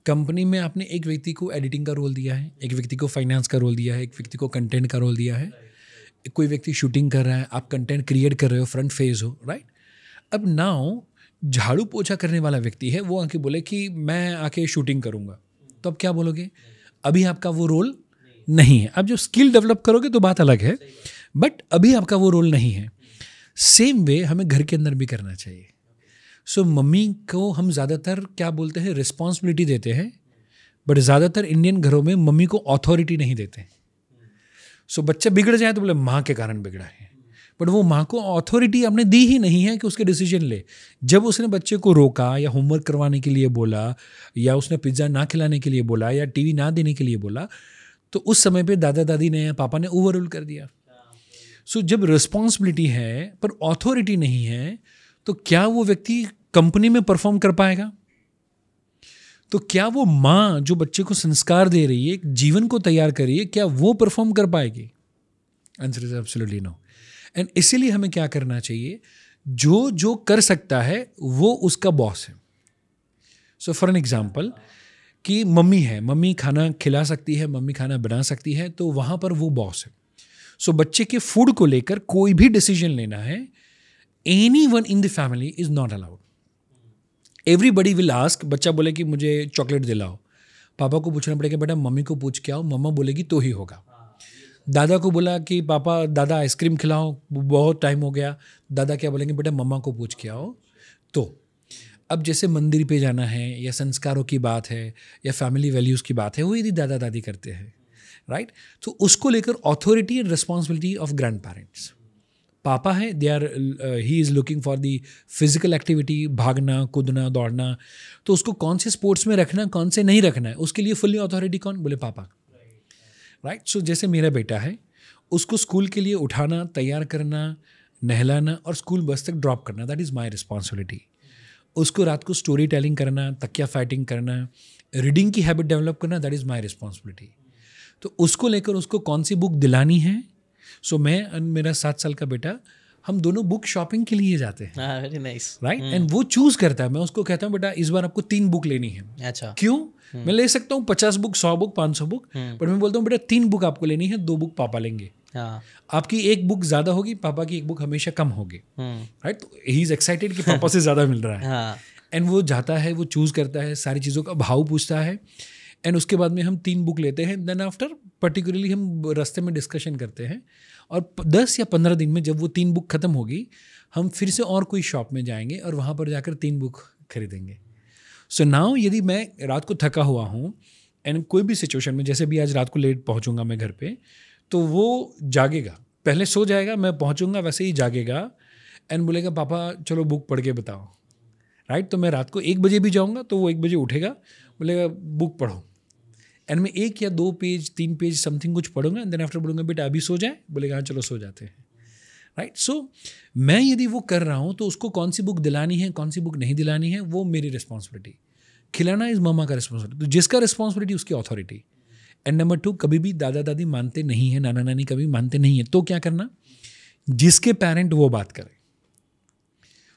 कंपनी में आपने एक व्यक्ति को एडिटिंग का रोल दिया है एक व्यक्ति को फाइनेंस का रोल दिया है एक व्यक्ति को कंटेंट का रोल दिया है कोई व्यक्ति शूटिंग कर रहा है आप कंटेंट क्रिएट कर रहे हो फ्रंट फेज हो राइट अब नाउ झाड़ू पोछा करने वाला व्यक्ति है वो आके बोले कि मैं आके शूटिंग करूँगा तो अब क्या बोलोगे अभी आपका वो रोल नहीं है अब जो स्किल डेवलप करोगे तो बात अलग है बट अभी आपका वो रोल नहीं है सेम वे हमें घर के अंदर भी करना चाहिए सो so, मम्मी को हम ज़्यादातर क्या बोलते हैं रिस्पॉन्सिबिलिटी देते हैं बट ज़्यादातर इंडियन घरों में मम्मी को अथॉरिटी नहीं देते सो so, बच्चे बिगड़ जाए तो बोले माँ के कारण बिगड़ा है बट वो माँ को अथॉरिटी आपने दी ही नहीं है कि उसके डिसीजन ले जब उसने बच्चे को रोका या होमवर्क करवाने के लिए बोला या उसने पिज्ज़ा ना खिलाने के लिए बोला या टीवी ना देने के लिए बोला तो उस समय पे दादा दादी ने या पापा ने ओवर कर दिया सो so, जब रिस्पॉन्सिबिलिटी है पर अथॉरिटी नहीं है तो क्या वो व्यक्ति कंपनी में परफॉर्म कर पाएगा तो क्या वो माँ जो बच्चे को संस्कार दे रही है जीवन को तैयार कर रही है क्या वो परफॉर्म कर पाएगी answer is absolutely no and इसीलिए हमें क्या करना चाहिए जो जो कर सकता है वो उसका बॉस है सो फॉर एन एग्जाम्पल कि मम्मी है मम्मी खाना खिला सकती है मम्मी खाना बना सकती है तो वहाँ पर वो बॉस है सो so, बच्चे के फूड को लेकर कोई भी डिसीजन लेना है anyone in the family is not allowed everybody will ask बच्चा बोले कि मुझे चॉकलेट दिलाओ पापा को पूछना पड़ेगा बेटा मम्मी को पूछ के आओ मम्मा बोलेगी तो ही होगा दादा को बोला कि पापा दादा आइसक्रीम खिलाओ बहुत टाइम हो गया दादा क्या बोलेंगे बेटा मम्मा को पूछ के आओ तो अब जैसे मंदिर पे जाना है या संस्कारों की बात है या फैमिली वैल्यूज़ की बात है वो यदि दादा दादी करते हैं राइट right? तो उसको लेकर authority and responsibility of grandparents पापा हैं they are he is looking for the physical activity भागना कूदना दौड़ना तो उसको कौन से स्पोर्ट्स में रखना कौन से नहीं रखना है उसके लिए फुल्ली अथॉरिटी कौन बोले पापा राइट right? सो so, जैसे मेरा बेटा है उसको स्कूल के लिए उठाना तैयार करना नहलाना और स्कूल बस तक ड्रॉप करना दैट इज़ माई रिस्पॉन्सिबिलिटी उसको रात को स्टोरी टेलिंग करना तकिया फाइटिंग करना रीडिंग की हैबिट डेवलप करना दैट इज़ माई रिस्पॉन्सिबिलिटी तो उसको लेकर उसको कौन सी बुक दिलानी है सो so, मैं मेरा सात साल का बेटा हम दोनों बुक शॉपिंग के लिए जाते हैं वेरी नाइस राइट एंड वो चूज करता है मैं उसको कहता हूँ बेटा इस बार आपको तीन बुक लेनी है अच्छा क्यों hmm. मैं ले सकता हूँ पचास बुक सौ बुक पांच सौ बुक बट हम्म। मैं बोलता हूँ बेटा तीन बुक आपको लेनी है दो बुक पापा लेंगे हाँ. आपकी एक बुक ज्यादा होगी पापा की एक बुक हमेशा कम होगी राइट हम्म। तो ही इज एक्साइटेड कि पापा से ज्यादा मिल रहा है एंड हाँ। वो जाता है वो चूज करता है सारी चीज़ों का भाव पूछता है एंड उसके बाद में हम तीन बुक लेते हैं देन आफ्टर पर्टिकुलरली हम रास्ते में डिस्कशन करते हैं और दस या पंद्रह दिन में जब वो तीन बुक ख़त्म होगी हम फिर से और कोई शॉप में जाएंगे और वहाँ पर जाकर तीन बुक खरीदेंगे सो so नाउ यदि मैं रात को थका हुआ हूँ एंड कोई भी सिचुएशन में जैसे भी आज रात को लेट पहुँचूंगा मैं घर पे तो वो जागेगा पहले सो जाएगा मैं पहुँचूंगा वैसे ही जागेगा एंड बोलेगा पापा चलो बुक पढ़ के बताओ राइट तो मैं रात को एक बजे भी जाऊँगा तो वो एक बजे उठेगा बोलेगा बुक पढ़ो एंड मैं एक या दो पेज तीन पेज समथिंग कुछ पढ़ूंगा देन आफ्टर बोलूंगा बेटा अभी सो जाए बोलेगा हाँ चलो सो जाते हैं राइट सो मैं यदि वो कर रहा हूँ तो उसको कौन सी बुक दिलानी है कौन सी बुक नहीं दिलानी है वो मेरी रिस्पॉन्सिबिलिटी खिलाना इज मामा का रिस्पॉन्सिबिलिटी तो जिसका रिस्पॉन्सिबिलिटी उसकी अथॉरिटी एंड नंबर टू कभी भी दादा दादी मानते नहीं है नाना नानी कभी मानते नहीं है तो क्या करना जिसके पेरेंट वो बात करें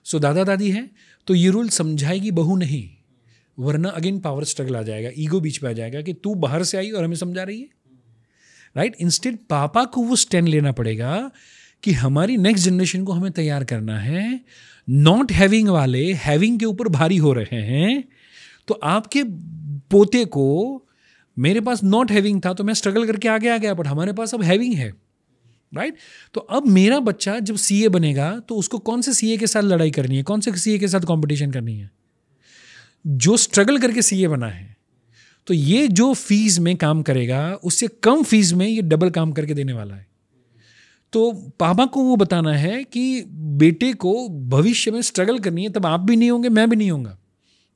सो so, दादा दादी है तो ये रूल समझाएगी बहू नहीं वरना अगेन पावर स्ट्रगल आ जाएगा ईगो बीच में आ जाएगा कि तू बाहर से आई और हमें समझा रही है राइट इंस्टेड पापा को वो स्टैंड लेना पड़ेगा कि हमारी नेक्स्ट जनरेशन को हमें तैयार करना है नॉट हैविंग वाले हैविंग के ऊपर भारी हो रहे हैं तो आपके पोते को मेरे पास नॉट हैविंग था तो मैं स्ट्रगल करके आगे आ गया बट हमारे पास अब हैविंग है राइट तो अब मेरा बच्चा जब सीए बनेगा तो उसको कौन से सीए के साथ लड़ाई करनी है कौन से सीए के साथ कंपटीशन करनी है जो स्ट्रगल करके सीए बना है तो ये जो फीस में काम करेगा उससे कम फीस में ये डबल काम करके देने वाला है तो पापा को वो बताना है कि बेटे को भविष्य में स्ट्रगल करनी है तब आप भी नहीं होंगे मैं भी नहीं होऊंगा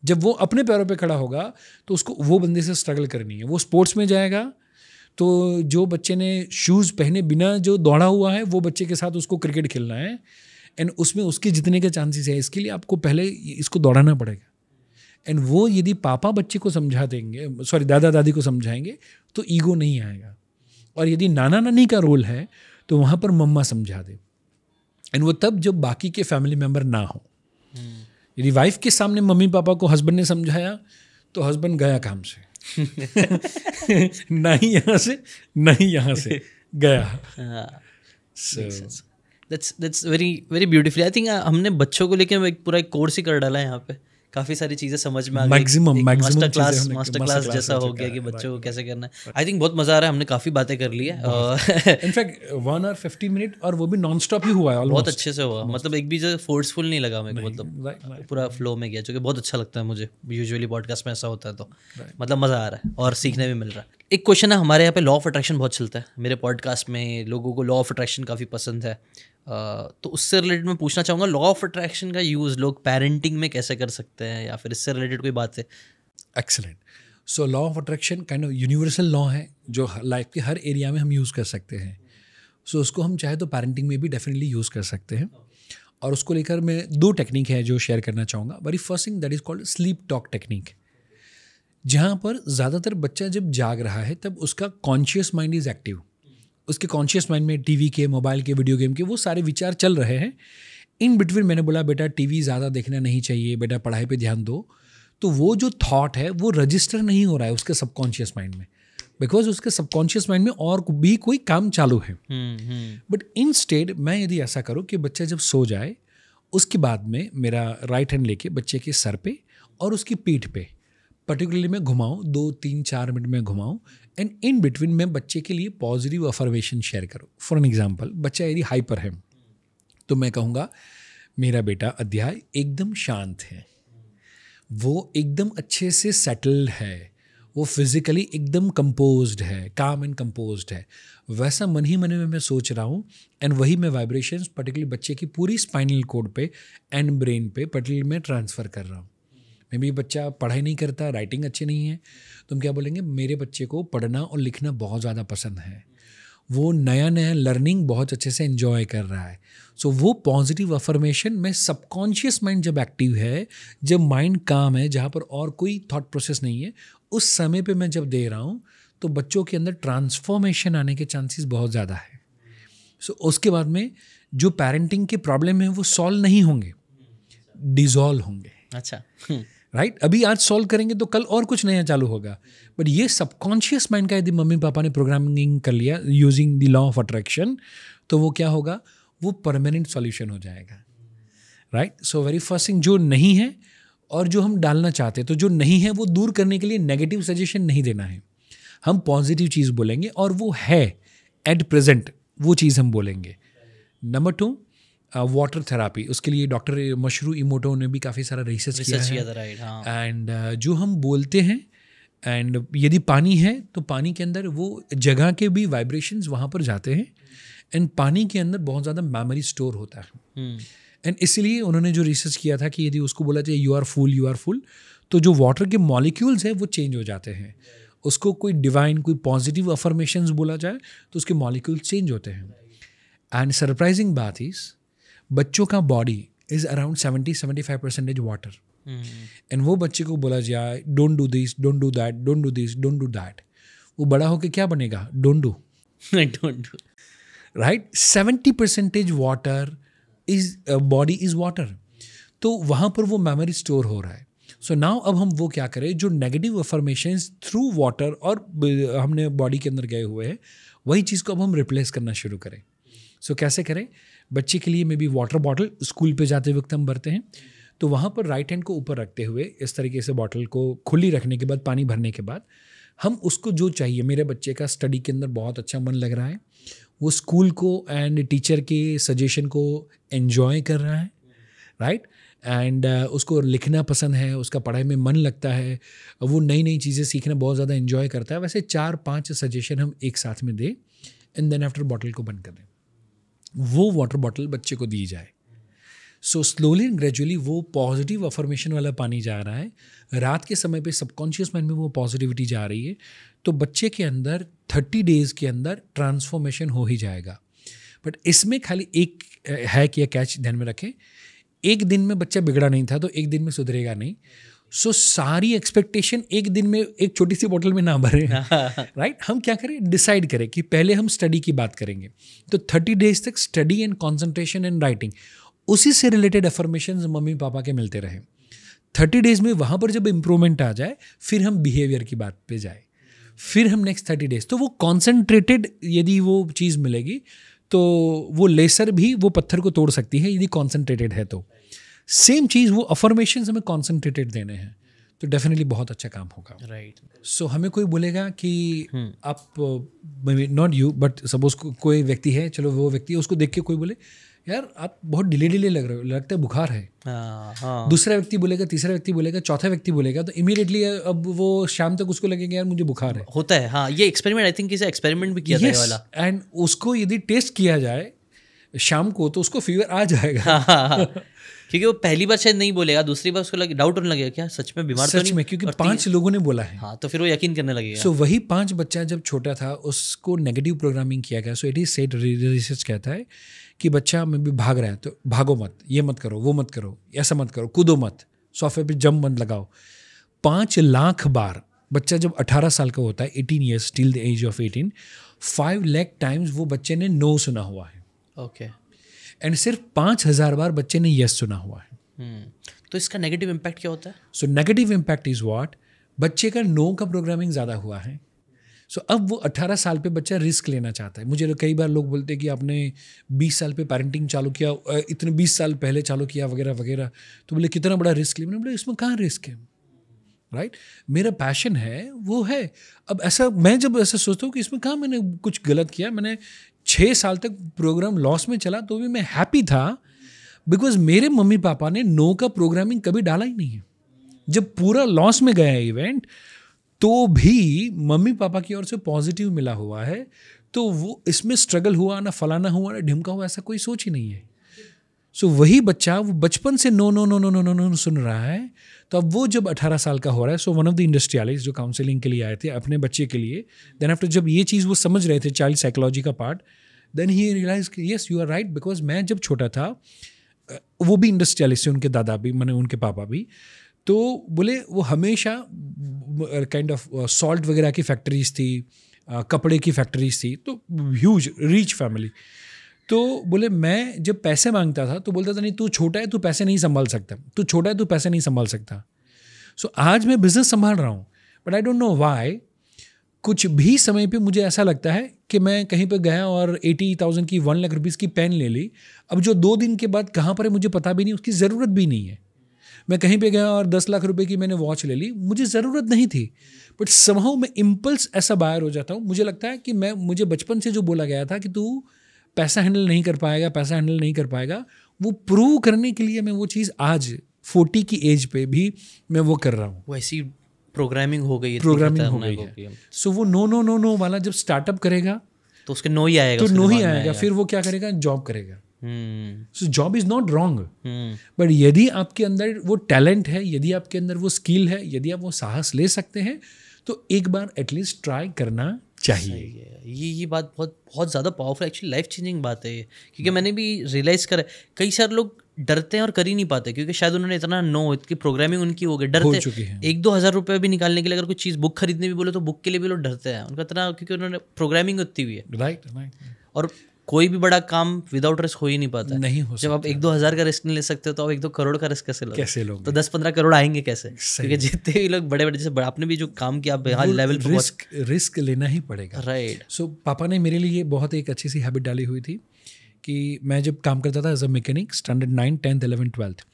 जब वो अपने पैरों पे खड़ा होगा तो उसको वो बंदे से स्ट्रगल करनी है वो स्पोर्ट्स में जाएगा तो जो बच्चे ने शूज़ पहने बिना जो दौड़ा हुआ है वो बच्चे के साथ उसको क्रिकेट खेलना है एंड उसमें उसके जितने के चांसेस है इसके लिए आपको पहले इसको दौड़ाना पड़ेगा एंड वो यदि पापा बच्चे को समझा देंगे सॉरी दादा दादी को समझाएंगे तो ईगो नहीं आएगा और यदि नाना नानी का रोल है तो वहाँ पर मम्मा समझा दे एंड वो तब जब बाकी के फैमिली मेम्बर ना हो यदि वाइफ के सामने मम्मी पापा को हस्बैंड ने समझाया तो हस्बैंड गया काम से ना ही यहाँ से ना ही यहाँ से गया that's that's very very beautiful I think हमने बच्चों को एक पूरा एक कोर्स ही कर डाला है यहाँ पे काफ़ी सारी चीज़ें समझ में आ गई maximum master class master class जैसा हो गया कि बच्चों को कैसे करना है आई थिंक बहुत मज़ा आ रहा है हमने काफ़ी बातें कर ली है इनफैक्ट वन और फिफ्टी मिनट और वो भी नॉन स्टॉप ही हुआ है बहुत अच्छे से हुआ मतलब एक भी जैसे फोर्सफुल नहीं लगा मेरे को मतलब पूरा फ्लो में गया जो कि बहुत अच्छा लगता है मुझे यूजली पॉडकास्ट में ऐसा होता है तो मतलब मज़ा आ रहा है और सीखने भी मिल रहा है एक क्वेश्चन है हमारे यहाँ पे लॉ ऑफ अट्रैक्शन बहुत चलता है मेरे पॉडकास्ट में लोगों को लॉ ऑफ अट्रैक्शन काफ़ी पसंद है तो उससे रिलेटेड मैं पूछना चाहूँगा लॉ ऑफ अट्रैक्शन का यूज़ लोग पेरेंटिंग में कैसे कर सकते हैं या फिर इससे रिलेटेड कोई बात है excellent so law of attraction kind of universal law है जो लाइफ के हर एरिया में हम यूज़ कर सकते हैं सो so, उसको हम चाहे तो पेरेंटिंग में भी डेफिनेटली यूज़ कर सकते हैं और उसको लेकर मैं दो टेक्निक है जो शेयर करना चाहूँगा very first thing that is called sleep talk technique जहाँ पर ज़्यादातर बच्चा जब जाग रहा है तब उसका कॉन्शियस माइंड इज़ एक्टिव उसके कॉन्शियस माइंड में टीवी के मोबाइल के वीडियो गेम के वो सारे विचार चल रहे हैं इन बिटवीन मैंने बोला बेटा टीवी ज़्यादा देखना नहीं चाहिए बेटा पढ़ाई पे ध्यान दो तो वो जो थॉट है वो रजिस्टर नहीं हो रहा है उसके सबकॉन्शियस माइंड में बिकॉज उसके सबकॉन्शियस माइंड में और भी कोई काम चालू है बट इन स्टेड मैं यदि ऐसा करूँ कि बच्चा जब सो जाए उसके बाद में मेरा राइट हैंड लेके बच्चे के सर पे और उसकी पीठ पे पर्टिकुलरली मैं घुमाऊँ दो तीन चार मिनट में घुमाऊँ एंड इन बिटवीन मैं बच्चे के लिए पॉजिटिव अफर्मेशन शेयर करूँ फॉर एन एग्जाम्पल बच्चा यदि हाइपर है तो मैं कहूँगा मेरा बेटा अध्याय एकदम शांत है वो एकदम अच्छे से सेटल्ड है वो फिज़िकली एकदम कंपोज है काम एंड कंपोज है वैसा मन ही मन में मैं सोच रहा हूँ एंड वही मैं वाइब्रेशंस पर्टिकुलर बच्चे की पूरी स्पाइनल कोड पे एंड ब्रेन पे पर्टिकुलर मैं ट्रांसफ़र कर रहा हूँ मे बी बच्चा पढ़ाई नहीं करता राइटिंग अच्छी नहीं है तो हम क्या बोलेंगे मेरे बच्चे को पढ़ना और लिखना बहुत ज़्यादा पसंद है वो नया नया लर्निंग बहुत अच्छे से इन्जॉय कर रहा है सो so, वो पॉजिटिव अफर्मेशन में सबकॉन्शियस माइंड जब एक्टिव है जब माइंड काम है जहाँ पर और कोई थॉट प्रोसेस नहीं है उस समय पे मैं जब दे रहा हूँ तो बच्चों के अंदर ट्रांसफॉर्मेशन आने के चांसेस बहुत ज़्यादा है सो so, उसके बाद में जो पेरेंटिंग के प्रॉब्लम है वो सॉल्व नहीं होंगे डिजॉल्व होंगे अच्छा राइट right? अभी आज सॉल्व करेंगे तो कल और कुछ नया चालू होगा बट ये सबकॉन्शियस माइंड का यदि मम्मी पापा ने प्रोग्रामिंग कर लिया using the law of attraction तो वो क्या होगा वो परमानेंट सॉल्यूशन हो जाएगा right so very first thing जो नहीं है और जो हम डालना चाहते हैं तो जो नहीं है वो दूर करने के लिए नेगेटिव सजेशन नहीं देना है हम पॉजिटिव चीज़ बोलेंगे और वो है एट प्रेजेंट वो चीज़ हम बोलेंगे number two water uh, therapy उसके लिए डॉक्टर मशरू इमोटो ने भी काफ़ी सारा रिसर्च किया है एंड हाँ. uh, जो हम बोलते हैं एंड यदि पानी है तो पानी के अंदर वो जगह के भी वाइब्रेशंस वहाँ पर जाते हैं एंड पानी के अंदर बहुत ज़्यादा मेमोरी स्टोर होता है एंड hmm. इसलिए उन्होंने जो रिसर्च किया था कि यदि उसको बोला जाए you are full you are full तो जो वाटर के मॉलिक्यूल्स हैं वो चेंज हो जाते हैं उसको कोई डिवाइन कोई पॉजिटिव अफर्मेशन बोला जाए तो उसके मॉलिक्यूल चेंज होते हैं एंड सरप्राइजिंग बात इज़ बच्चों का body is around seventy seventy five percentage water and वो बच्चे को बोला जाए don't do this don't do that don't do this don't do that वो बड़ा होकर क्या बनेगा don't do don't do right seventy percentage water is body is water तो वहाँ पर वो मेमोरी स्टोर हो रहा है सो so नाउ अब हम वो क्या करें जो नेगेटिव अफॉर्मेशन थ्रू वाटर और uh, हमने बॉडी के अंदर गए हुए हैं वही चीज़ को अब हम रिप्लेस करना शुरू करें सो so कैसे करें बच्चे के लिए may be water bottle school पे जाते वक्त हम भरते हैं तो वहाँ पर राइट हैंड को ऊपर रखते हुए इस तरीके से बॉटल को खुली रखने के बाद पानी भरने के बाद हम उसको जो चाहिए मेरे बच्चे का स्टडी के अंदर बहुत अच्छा मन लग रहा है वो स्कूल को एंड टीचर के सजेशन को एन्जॉय कर रहा है राइट right? एंड uh, उसको लिखना पसंद है उसका पढ़ाई में मन लगता है वो नई नई चीज़ें सीखना बहुत ज़्यादा इन्जॉय करता है वैसे चार पाँच सजेशन हम एक साथ में दें एंड देन आफ्टर बॉटल को बंद कर दें वो वाटर बॉटल बच्चे को दी जाए सो स्लोली एंड ग्रेजुअली वो पॉजिटिव अफर्मेशन वाला पानी जा रहा है रात के समय पे सबकॉन्शियस माइंड में वो पॉजिटिविटी जा रही है तो बच्चे के अंदर थर्टी डेज़ के अंदर ट्रांसफॉर्मेशन हो ही जाएगा बट इसमें खाली एक है कि कैच ध्यान में रखें एक दिन में बच्चा बिगड़ा नहीं था तो एक दिन में सुधरेगा नहीं सो so, सारी एक्सपेक्टेशन एक दिन में एक छोटी सी बोतल में ना भरे राइट right? हम क्या करें डिसाइड करें कि पहले हम स्टडी की बात करेंगे तो थर्टी डेज तक study and concentration and writing उसी से रिलेटेड अफॉर्मेशन मम्मी पापा के मिलते रहे थर्टी डेज में वहाँ पर जब इम्प्रूवमेंट आ जाए फिर हम बिहेवियर की बात पे जाए फिर हम नेक्स्ट थर्टी डेज तो वो कॉन्सेंट्रेटेड यदि वो चीज़ मिलेगी तो वो लेसर भी वो पत्थर को तोड़ सकती है यदि कॉन्सेंट्रेटेड है तो सेम चीज़ वो अफॉर्मेशन हमें कॉन्सेंट्रेटेड देने हैं तो डेफिनेटली बहुत अच्छा काम होगा राइट right. सो so, हमें कोई बोलेगा कि hmm. आप नॉट यू बट सपोज कोई व्यक्ति है चलो वो व्यक्ति है उसको देख के कोई बोले यार आप बहुत डिले डिले लग रहे हो लगता है बुखार है ah, ah. दूसरा व्यक्ति बोलेगा तीसरा व्यक्ति बोलेगा चौथा व्यक्ति बोलेगा तो इमीडिएटली uh, अब वो शाम तक उसको लगेगा यार मुझे बुखार है होता है हाँ ये एक्सपेरिमेंट आई थिंक एक्सपेरिमेंट भी किया yes, वाला एंड उसको यदि टेस्ट किया जाए शाम को तो उसको फीवर आ जाएगा हाँ, क्योंकि वो पहली बार शायद नहीं बोलेगा दूसरी बार उसको लगे डाउट होने लगेगा क्या सच में बीमार तो सच तो में क्योंकि पांच लोगों ने बोला है हाँ तो फिर वो यकीन करने लगेगा सो so, वही पांच बच्चा जब छोटा था उसको नेगेटिव प्रोग्रामिंग किया गया so it is set research कहता है कि बच्चा में भी भाग रहा है तो भागो मत ये मत करो वो मत करो ऐसा मत करो कूदो मत सॉफ्टवेयर पर जम मत लगाओ पाँच लाख बार बच्चा जब 18 साल का होता है 18 years till the age of 18 five lakh times वो बच्चे ने नो सुना हुआ है ओके okay. एंड सिर्फ पाँच हज़ार बार बच्चे ने यस सुना हुआ है हम्म, तो इसका नेगेटिव इम्पैक्ट क्या होता है so negative impact is what बच्चे का नो का प्रोग्रामिंग ज़्यादा हुआ है सो so, अब वो 18 साल पे बच्चा रिस्क लेना चाहता है मुझे कई बार लोग बोलते हैं कि आपने 20 साल पे पेरेंटिंग चालू किया इतने 20 साल पहले चालू किया वगैरह वगैरह तो बोले कितना बड़ा रिस्क लिया मैंने बोले इसमें कहाँ रिस्क है राइट right? मेरा पैशन है वो है अब ऐसा मैं जब ऐसा सोचता हूँ कि इसमें कहाँ मैंने कुछ गलत किया मैंने छः साल तक प्रोग्राम लॉस में चला तो भी मैं हैप्पी था बिकॉज मेरे मम्मी पापा ने नो का प्रोग्रामिंग कभी डाला ही नहीं है जब पूरा लॉस में गया इवेंट तो भी मम्मी पापा की ओर से पॉजिटिव मिला हुआ है तो वो इसमें स्ट्रगल हुआ ना फलाना हुआ ना ढिमका हुआ ऐसा कोई सोच ही नहीं है सो so, वही बच्चा वो बचपन से no no no no no no no सुन रहा है तो अब वो जब 18 साल का हो रहा है so one of the industrialist जो काउंसलिंग के लिए आए थे अपने बच्चे के लिए देन आफ्टर जब ये चीज़ वो समझ रहे थे चाइल्ड साइकोलॉजी का पार्ट देन ही रियलाइज कि yes you are right because मैं जब छोटा था वो भी इंडस्ट्रियलिस्ट थे उनके दादा भी मैंने उनके पापा भी तो बोले वो हमेशा काइंड ऑफ सॉल्ट वगैरह की फैक्ट्रीज थी uh, कपड़े की फैक्ट्रीज थी तो ह्यूज रिच फैमिली तो बोले मैं जब पैसे मांगता था तो बोलता था नहीं तू छोटा है तू पैसे नहीं संभाल सकता तू छोटा है तू पैसे नहीं संभाल सकता सो so, आज मैं बिज़नेस संभाल रहा हूँ but I don't know why कुछ भी समय पे मुझे ऐसा लगता है कि मैं कहीं पे गया और एटी थाउजेंड की वन लाख रुपीज़ की पेन ले ली अब जो दो दिन के बाद कहाँ पर है मुझे पता भी नहीं उसकी ज़रूरत भी नहीं है मैं कहीं पे गया और दस लाख रुपए की मैंने वॉच ले ली मुझे ज़रूरत नहीं थी बट समहाउ मैं इम्पल्स ऐसा बायर हो जाता हूँ मुझे लगता है कि मैं मुझे बचपन से जो बोला गया था कि तू पैसा हैंडल नहीं कर पाएगा पैसा हैंडल नहीं कर पाएगा वो प्रूव करने के लिए मैं वो चीज़ आज फोर्टी की एज पे भी मैं वो कर रहा हूँ वैसी प्रोग्रामिंग हो गई प्रोग्रामिंग हो गई है सो वो नो नो नो नो वाला जब स्टार्टअप करेगा तो उसके नो ही आएगा तो नो ही आएगा, आएगा फिर वो क्या करेगा जॉब करेगा so job is not wrong but यदि आपके अंदर वो टैलेंट है यदि आपके अंदर वो स्किल है यदि आप वो साहस ले सकते हैं तो एक बार एटलीस्ट ट्राई करना चाहिए ये ये बात बहुत बहुत ज़्यादा पावरफुल एक्चुअली लाइफ चेंजिंग बात है क्योंकि हाँ। मैंने भी रियलाइज़ करा कई सारे लोग डरते हैं और कर ही नहीं पाते क्योंकि शायद उन्होंने इतना नो इतनी प्रोग्रामिंग उनकी हो गई डरते हो एक दो हज़ार रुपये भी निकालने के लिए अगर कोई चीज़ बुक खरीदने भी बोले तो बुक के लिए भी लोग डरते हैं उनका इतना क्योंकि उन्होंने प्रोग्रामिंग उतनी हुई है राइट और कोई भी बड़ा काम विदाउट रिस्क हो ही नहीं पाता नहीं हो जब आप एक दो हज़ार का रिस्क नहीं ले सकते हो तो आप एक दो करोड़ का रिस्क कैसे लो कैसे लोग तो दस पंद्रह करोड़ आएंगे कैसे क्योंकि जितने भी लोग बड़े बड़े जैसे आपने भी जो काम किया आप यहाँ लेवल रिस्क रिस्क लेना ही पड़ेगा राइट सो पापा ने मेरे लिए बहुत एक अच्छी सी हैबिट डाली हुई थी कि मैं जब काम करता था as a mechanic standard nine tenth eleven twelfth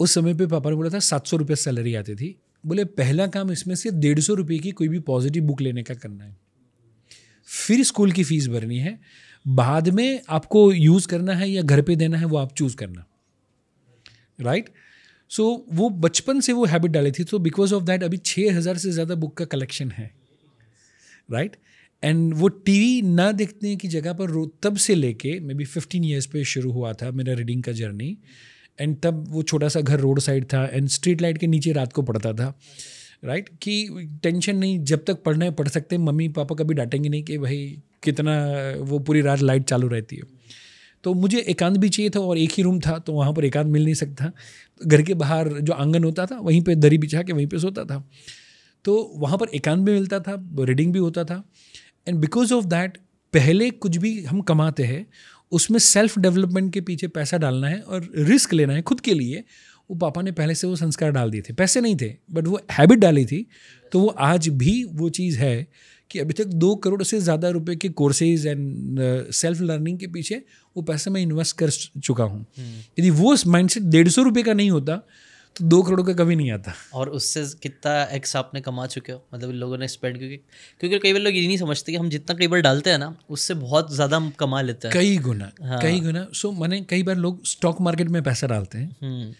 उस समय पे पापा ने बोला था सात सौ रुपये सैलरी आती थी बोले पहला काम इसमें से डेढ़ सौ रुपये की कोई भी पॉजिटिव बुक लेने का करना है फिर स्कूल की फ़ीस भरनी है बाद में आपको यूज़ करना है या घर पे देना है वो आप चूज़ करना राइट right? सो so, वो बचपन से वो हैबिट डाली थी तो बिकॉज ऑफ दैट अभी छः हज़ार से ज़्यादा बुक का कलेक्शन है राइट right? एंड वो टीवी ना देखने की जगह पर तब से लेके मे बी फिफ्टीन ईयर्स पे शुरू हुआ था मेरा रीडिंग का जर्नी एंड तब वो छोटा सा घर रोड साइड था एंड स्ट्रीट लाइट के नीचे रात को पड़ता था राइट right? कि टेंशन नहीं जब तक पढ़ना है पढ़ सकते हैं मम्मी पापा कभी डांटेंगे नहीं कि भाई कितना वो पूरी रात लाइट चालू रहती है तो मुझे एकांत भी चाहिए था और एक ही रूम था तो वहाँ पर एकांत मिल नहीं सकता घर के बाहर जो आंगन होता था वहीं पर दरी बिछा के वहीं पर सोता था तो वहाँ पर एकांत भी मिलता था रीडिंग भी होता था एंड बिकॉज ऑफ दैट पहले कुछ भी हम कमाते हैं उसमें सेल्फ डेवलपमेंट के पीछे पैसा डालना है और रिस्क लेना है खुद के लिए वो पापा ने पहले से वो संस्कार डाल दिए थे पैसे नहीं थे बट वो हैबिट डाली थी तो वो आज भी वो चीज़ है कि अभी तक दो करोड़ से ज़्यादा रुपए के कोर्सेज एंड सेल्फ लर्निंग के पीछे वो पैसा मैं इन्वेस्ट कर चुका हूँ हम्म। यदि वो माइंड सेट डेढ़ सौ रुपये का नहीं होता तो दो करोड़ का कभी नहीं आता और उससे कितना एक्स आपने कमा चुके हो मतलब लोगों ने स्पेंड क्योंकि क्योंकि कई बार लोग ये नहीं समझते कि हम जितना कई बार डालते हैं ना उससे बहुत ज़्यादा हम कमा लेते हैं कई गुना हाँ। कई गुना सो मैंने कई बार लोग स्टॉक मार्केट में पैसा डालते हैं हम्म।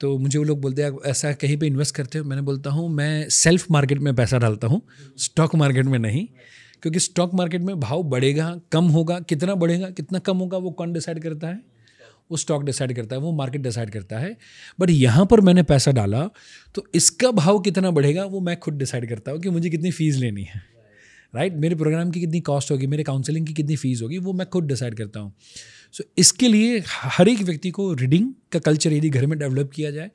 तो मुझे वो लोग बोलते हैं ऐसा कहीं पे इन्वेस्ट करते हो मैंने बोलता हूँ मैं सेल्फ मार्केट में पैसा डालता हूँ स्टॉक मार्केट में नहीं क्योंकि स्टॉक मार्केट में भाव बढ़ेगा कम होगा कितना बढ़ेगा कितना कम होगा वो कौन डिसाइड करता है वो स्टॉक डिसाइड करता है वो मार्केट डिसाइड करता है बट यहाँ पर मैंने पैसा डाला तो इसका भाव कितना बढ़ेगा वो मैं खुद डिसाइड करता हूँ कि मुझे कितनी फ़ीस लेनी है राइट right? मेरे प्रोग्राम की कितनी कॉस्ट होगी मेरे काउंसलिंग की कितनी फ़ीस होगी वो मैं खुद डिसाइड करता हूँ सो so, इसके लिए हर एक व्यक्ति को रीडिंग का कल्चर यदि घर में डेवलप किया जाए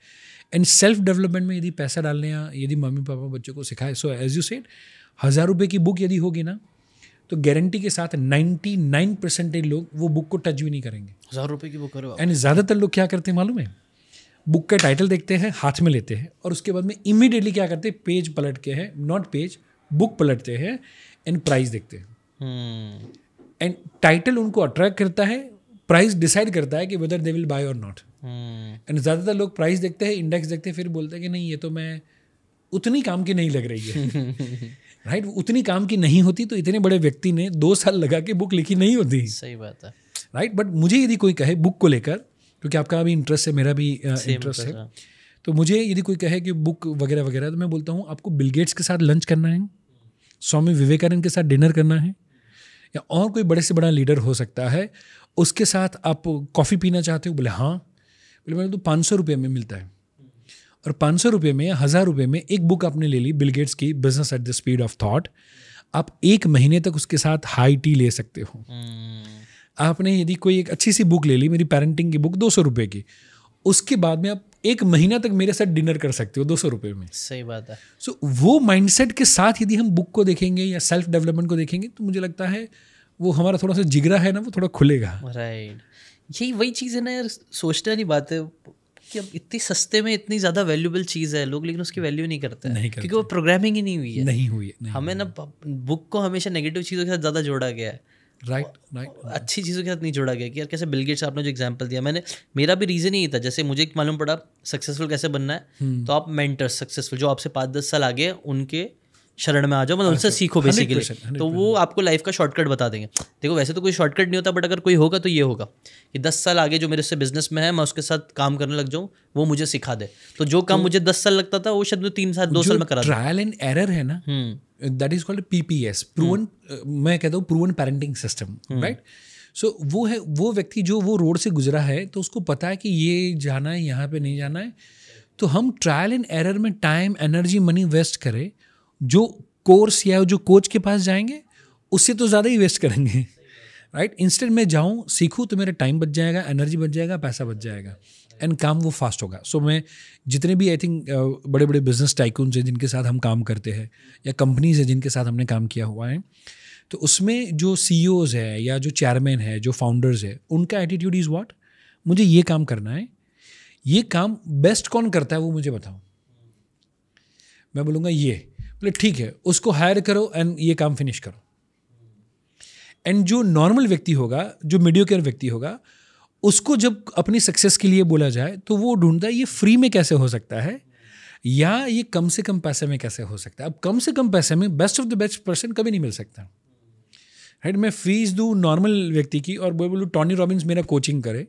एंड सेल्फ डेवलपमेंट में यदि पैसा डालने या यदि मम्मी पापा बच्चों को सिखाए सो एज यू सेड हज़ार रुपये की बुक यदि होगी ना तो गारंटी के साथ नाइन्टी नाइन परसेंटेज लोग वो बुक को टच भी नहीं करेंगे हज़ार रुपये की बुक करो एंड ज़्यादातर लोग क्या करते हैं मालूम है बुक का टाइटल देखते हैं हाथ में लेते हैं और उसके बाद में इमीडिएटली क्या करते हैं पेज पलट के हैं नॉट पेज बुक पलटते हैं एंड प्राइस देखते हैं एंड हम्म। टाइटल उनको अट्रैक्ट करता है प्राइस डिसाइड करता है कि whether they will buy or not and ज़्यादातर लोग प्राइस देखते हैं इंडेक्स देखते हैं फिर बोलते हैं कि नहीं ये तो मैं उतनी काम की नहीं लग रही है राइट right? उतनी काम की नहीं होती तो इतने बड़े व्यक्ति ने दो साल लगा के बुक लिखी नहीं होती सही बात है राइट right? बट मुझे यदि कोई कहे बुक को लेकर क्योंकि आपका भी इंटरेस्ट है मेरा भी इंटरेस्ट uh, है हाँ। तो मुझे यदि कोई कहे कि बुक वगैरह वगैरह तो मैं बोलता हूँ आपको बिलगेट्स के साथ लंच करना है स्वामी विवेकानंद के साथ डिनर करना है या और कोई बड़े से बड़ा लीडर हो सकता है उसके साथ आप कॉफ़ी पीना चाहते हो बोले हाँ बोले मैंने तो पाँच सौ रुपये में मिलता है और पाँच सौ रुपये में हज़ार रुपये में एक बुक आपने ले ली बिलगेट्स की business at the speed of thought आप एक महीने तक उसके साथ हाई टी ले सकते हो हम्म। आपने यदि कोई एक अच्छी सी बुक ले ली मेरी पेरेंटिंग की बुक दो सौ रुपये की उसके बाद में आप एक महीना तक मेरे साथ डिनर कर सकते हो दो सौ रुपये में सही बात है सो so, वो माइंडसेट के साथ यदि हम बुक को देखेंगे या सेल्फ डेवलपमेंट को देखेंगे तो मुझे लगता है वो हमारा थोड़ा सा जिगरा है ना वो थोड़ा खुलेगा राइट right. यही वही चीज़ है ना यार सोचने वाली बात है कि अब इतनी सस्ते में इतनी ज़्यादा वैल्यूबल चीज़ है लोग लेकिन उसकी वैल्यू नहीं करते नहीं करते क्योंकि वो प्रोग्रामिंग ही नहीं हुई है नहीं हुई है नहीं हमें ना बुक को हमेशा नेगेटिव चीज़ों के साथ ज़्यादा जोड़ा गया है राइट right, राइट right, अच्छी चीज़ों के साथ नहीं जोड़ा गया कि यार कैसे बिलगेट साहब ने जो एग्जांपल दिया मैंने मेरा भी रीज़न ही था जैसे मुझे मालूम पड़ा सक्सेसफुल कैसे बनना है हम्म। तो आप मेंटर्स सक्सेसफुल जो आपसे पाँच दस साल आगे उनके शरण में आ जाओ मतलब उनसे अच्छा, सीखो बेसिकली तो वो आपको लाइफ का शॉर्टकट बता देंगे देखो वैसे तो कोई शॉर्टकट नहीं होता बट अगर कोई होगा तो ये होगा कि दस साल आगे जो मेरे से बिजनेस में है मैं उसके साथ काम करने लग जाऊँ वो मुझे सिखा दे तो जो काम तो मुझे दस साल लगता था वो शायद तीन साल दो साल में करा ट्रायल एंड एरर है ना that is called P P S proven मैं कहता हूँ proven parenting system right so वो है वो व्यक्ति जो वो रोड से गुजरा है तो उसको पता है कि ये जाना है यहाँ पे नहीं जाना है तो हम ट्रायल एंड एरर में टाइम एनर्जी मनी वेस्ट करें जो कोर्स या जो कोच के पास जाएंगे उससे तो ज़्यादा ही वेस्ट करेंगे राइट इंस्टेंट मैं जाऊँ सीखूँ तो मेरा टाइम बच जाएगा एनर्जी बच जाएगा पैसा बच जाएगा एंड काम वो फास्ट होगा सो so, मैं जितने भी आई थिंक बड़े बड़े बिजनेस टाइकून्स हैं जिनके साथ हम काम करते हैं या कंपनीज हैं जिनके साथ हमने काम किया हुआ है तो उसमें जो सी है या जो चेयरमैन है जो फाउंडर्स है उनका एटीट्यूड इज़ वॉट मुझे ये काम करना है ये काम बेस्ट कौन करता है वो मुझे बताओ मैं बोलूँगा ये बोले ठीक है उसको हायर करो एंड ये काम फिनिश करो एंड जो नॉर्मल व्यक्ति होगा जो केयर व्यक्ति होगा उसको जब अपनी सक्सेस के लिए बोला जाए तो वो ढूंढता है ये फ्री में कैसे हो सकता है या ये कम से कम पैसे में कैसे हो सकता है अब कम से कम पैसे में best of the best person कभी नहीं मिल सकता राइट मैं फीस दूँ नॉर्मल व्यक्ति की और बोल बोलूँ टॉनी रॉबिन्स मेरा कोचिंग करे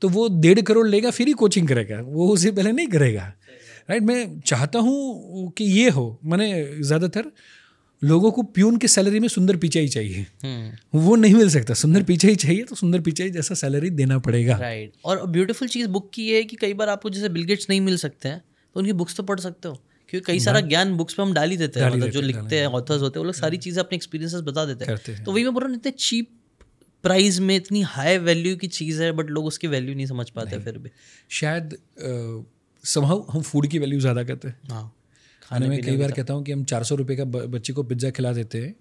तो वो डेढ़ करोड़ लेगा फिर ही कोचिंग करेगा वो उसे पहले नहीं करेगा राइट मैं चाहता हूँ कि ये हो मैंने ज़्यादातर लोगों को प्यून की सैलरी में सुंदर पीछे ही चाहिए हम्म। वो नहीं मिल सकता सुंदर पीछे ही चाहिए तो सुंदर पीछे ही जैसा सैलरी देना पड़ेगा राइट और ब्यूटीफुल चीज़ बुक की है कि कई बार आपको जैसे बिलगेट्स नहीं मिल सकते हैं तो उनकी बुक्स तो पढ़ सकते हो क्योंकि कई सारा ज्ञान बुक्स पे हम डाल ही देते हैं मतलब जो लिखते हैं ऑथर्स होते हैं वो लोग सारी हम्म। चीज़ें अपने एक्सपीरियंसेस बता देते हैं तो वही मैं बोल रहा हूँ इतने चीप प्राइस में इतनी हाई वैल्यू की चीज़ है बट लोग उसकी वैल्यू नहीं समझ पाते फिर भी शायद समहाउ हम फूड की वैल्यू ज़्यादा करते हैं हाँ खाने में कई बार कहता हूँ कि हम चार सौ रुपये का बच्चे को पिज्ज़ा खिला देते हैं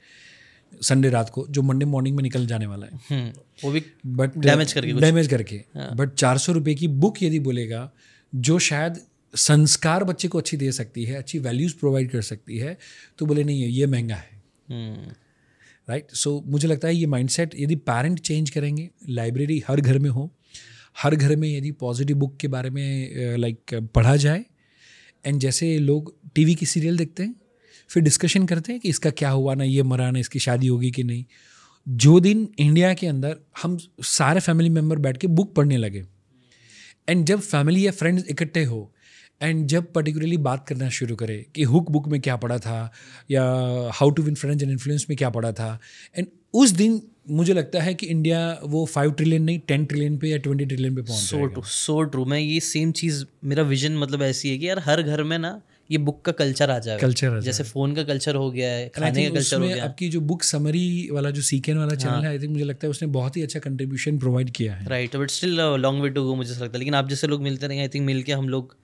संडे रात को जो मंडे मॉर्निंग में निकल जाने वाला है हम्म, वो भी बट डैमेज करके डैमेज करके बट हाँ। चार सौ रुपये की बुक यदि बोलेगा जो शायद संस्कार बच्चे को अच्छी दे सकती है अच्छी वैल्यूज़ प्रोवाइड कर सकती है तो बोले नहीं ये महंगा है राइट हम्म। सो मुझे लगता है ये माइंडसेट यदि पेरेंट चेंज करेंगे लाइब्रेरी हर घर में हो हर घर में यदि पॉजिटिव बुक के बारे में लाइक पढ़ा जाए एंड जैसे लोग टीवी की सीरियल देखते हैं फिर डिस्कशन करते हैं कि इसका क्या हुआ ना ये मरा ना इसकी शादी होगी कि नहीं जो दिन इंडिया के अंदर हम सारे फैमिली मेम्बर बैठ के बुक पढ़ने लगे एंड जब फैमिली या फ्रेंड्स इकट्ठे हो एंड जब पर्टिकुलरली बात करना शुरू करे कि हुक बुक में क्या पढ़ा था या how to win friends and influence में क्या पढ़ा था एंड उस दिन मुझे लगता है कि इंडिया वो फाइव ट्रिलियन नहीं टेन ट्रिलियन पे या ट्वेंटी ट्रिलियन पे पहुंच सो ट्रू सो ट्रू मैं ये सेम चीज़ मेरा विजन मतलब ऐसी है कि यार हर घर में ना ये बुक का कल्चर आ जाए कल्चर आ जैसे फोन का कल्चर हो गया है खाने का कल्चर हो गया आपकी जो बुक समरी वाला जो सीकेन वाला चैनल हाँ। है आई थिंक मुझे लगता है उसने बहुत ही अच्छा कंट्रीब्यूशन प्रोवाइड किया है right but still long way to go मुझे लगता है लेकिन आप जैसे लोग मिलते रहेंगे आई थिंक मिलकर हम लोग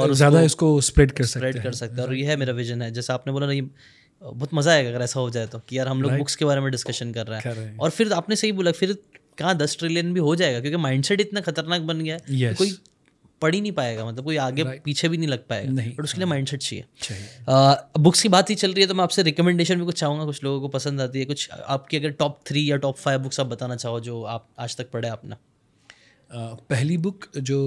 और ज़्यादा इसको स्प्रेड कर स्प्रेड कर सकते हैं और ये है मेरा विजन है जैसे आपने बोला ना ये बहुत मज़ा आएगा अगर ऐसा हो जाए तो कि यार हम लोग बुक्स के बारे में डिस्कशन कर रहे हैं और फिर आपने सही बोला फिर कहाँ दस ट्रिलियन भी हो जाएगा क्योंकि माइंडसेट इतना खतरनाक बन गया है yes. कोई पढ़ ही नहीं पाएगा मतलब कोई आगे right. पीछे भी नहीं लग पाएगा नहीं बट उसके लिए माइंड सेट चाहिए बुक्स की बात ही चल रही है तो मैं आपसे रिकमेंडेशन भी कुछ चाहूँगा कुछ लोगों को पसंद आती है कुछ आपकी अगर टॉप थ्री या टॉप फाइव बुक्स आप बताना चाहो जो आप आज तक पढ़े आपने पहली बुक जो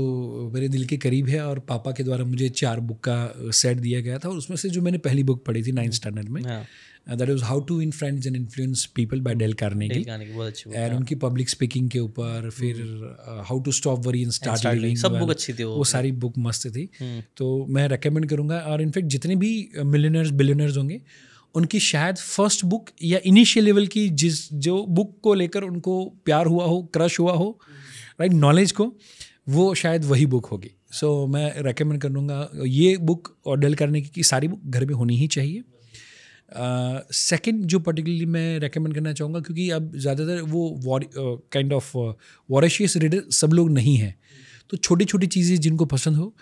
मेरे दिल के करीब है और पापा के द्वारा मुझे चार बुक का सेट दिया गया था और उसमें से जो मैंने पहली बुक पढ़ी थी नाइन्थ स्टैंडर्ड में that is how to win friends and influence people by Dale Carnegie and उनकी पब्लिक स्पीकिंग के ऊपर हम्म। फिर how to stop worry and start सब बुक अच्छी थी वो सारी बुक मस्त थी हम्म। तो मैं रिकमेंड करूँगा और इनफैक्ट जितने भी मिलियनर्स बिलियनर्स होंगे उनकी शायद फर्स्ट बुक या इनिशियल लेवल की जिस जो बुक को लेकर उनको प्यार हुआ हो क्रश हुआ हो hmm. राइट नॉलेज को वो शायद वही बुक होगी सो so, मैं रेकमेंड कर लूँगा ये बुक ऑर्डर करने की सारी बुक घर में होनी ही चाहिए सेकेंड uh, जो पर्टिकुलरली मैं रेकमेंड करना चाहूँगा क्योंकि अब ज़्यादातर वो काइंड ऑफ वॉरेशियस रीडर सब लोग नहीं हैं तो छोटी छोटी चीज़ें जिनको पसंद हो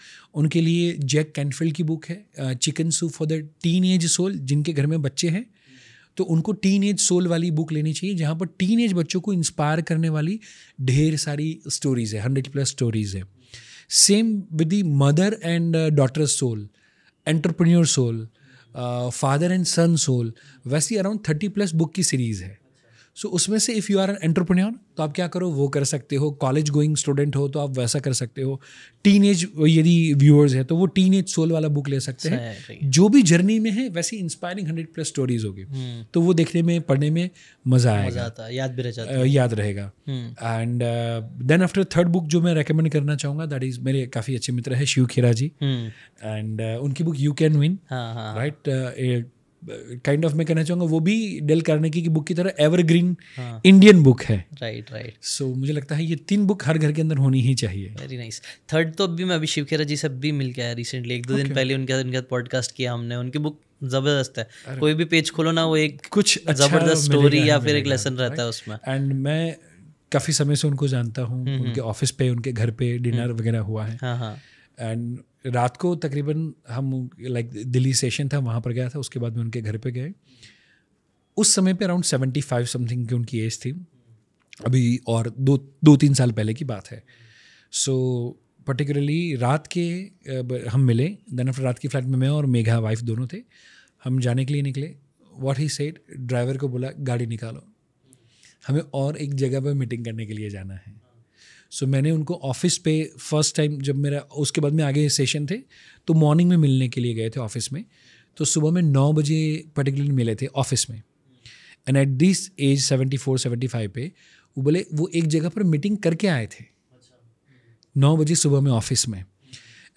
उनके लिए जैक कैनफील्ड की बुक है chicken soup for the teenage soul जिनके घर में बच्चे हैं तो उनको टीन एज सोल वाली बुक लेनी चाहिए जहाँ पर टीन एज बच्चों को इंस्पायर करने वाली ढेर सारी स्टोरीज़ है हंड्रेड प्लस स्टोरीज़ है same with the mother and daughter soul entrepreneur soul father and son soul वैसी अराउंड थर्टी प्लस बुक की सीरीज़ है सो so, उसमें से if you are an entrepreneur तो आप क्या करो वो कर सकते हो कॉलेज गोइंग स्टूडेंट हो तो आप वैसा कर सकते हो टीन एज यदि व्यूअर्स है तो वो टीन एज सोल वाला बुक ले सकते हैं जो भी जर्नी में है वैसी इंस्पायरिंग हंड्रेड प्लस स्टोरीज होगी हम्म। तो वो देखने में पढ़ने में मज़ा आएगा मजा याद भी रह जाता uh, याद रहेगा and then after third book जो मैं रेकमेंड करना चाहूंगा दैट इज़ मेरे काफ़ी अच्छे मित्र है शिव खेरा जी एंड हम्म। उनकी book you can win right kind of मैं कहना चाहूँगा वो भी डेल करने की बुक की तरह एवरग्रीन इंडियन बुक है राइट राइट सो मुझे लगता है ये तीन बुक हर घर के अंदर होनी ही चाहिए वेरी नाइस थर्ड तो अभी मैं अभी शिव खेरा जी से भी मिल गया है रिसेंटली एक दो दिन पहले उनके उनके साथ पॉडकास्ट किया हमने उनकी बुक जबरदस्त है कोई भी पेज खोलो ना वो एक कुछ अच्छा जबरदस्त स्टोरी या फिर एक लेसन रहता है उसमें एंड मैं काफ़ी समय से उनको जानता हूँ हम्म, उनके ऑफिस हम्म। पे उनके घर पे डिनर हम्म। वगैरह हुआ है एंड हाँ, हाँ। रात को तकरीबन हम लाइक दिल्ली सेशन था वहाँ पर गया था उसके बाद में उनके घर पे गए उस समय पे अराउंड सेवेंटी फाइव समथिंग की उनकी एज थी अभी और दो दो तीन साल पहले की बात है सो so, पर्टिकुलरली रात के हम मिले देन आफ्टर रात की फ्लाइट में मैं और मेघा वाइफ दोनों थे हम जाने के लिए निकले वॉट ही सेट ड्राइवर को बोला गाड़ी निकालो हमें और एक जगह पर मीटिंग करने के लिए जाना है सो मैंने उनको ऑफिस पे फर्स्ट टाइम जब मेरा उसके बाद में आगे सेशन थे तो मॉर्निंग में मिलने के लिए गए थे ऑफिस में तो सुबह में नौ बजे पर्टिकुलरली मिले थे ऑफिस में and at this age seventy four seventy five पे वो बोले वो एक जगह पर मीटिंग करके आए थे नौ बजे सुबह में ऑफिस में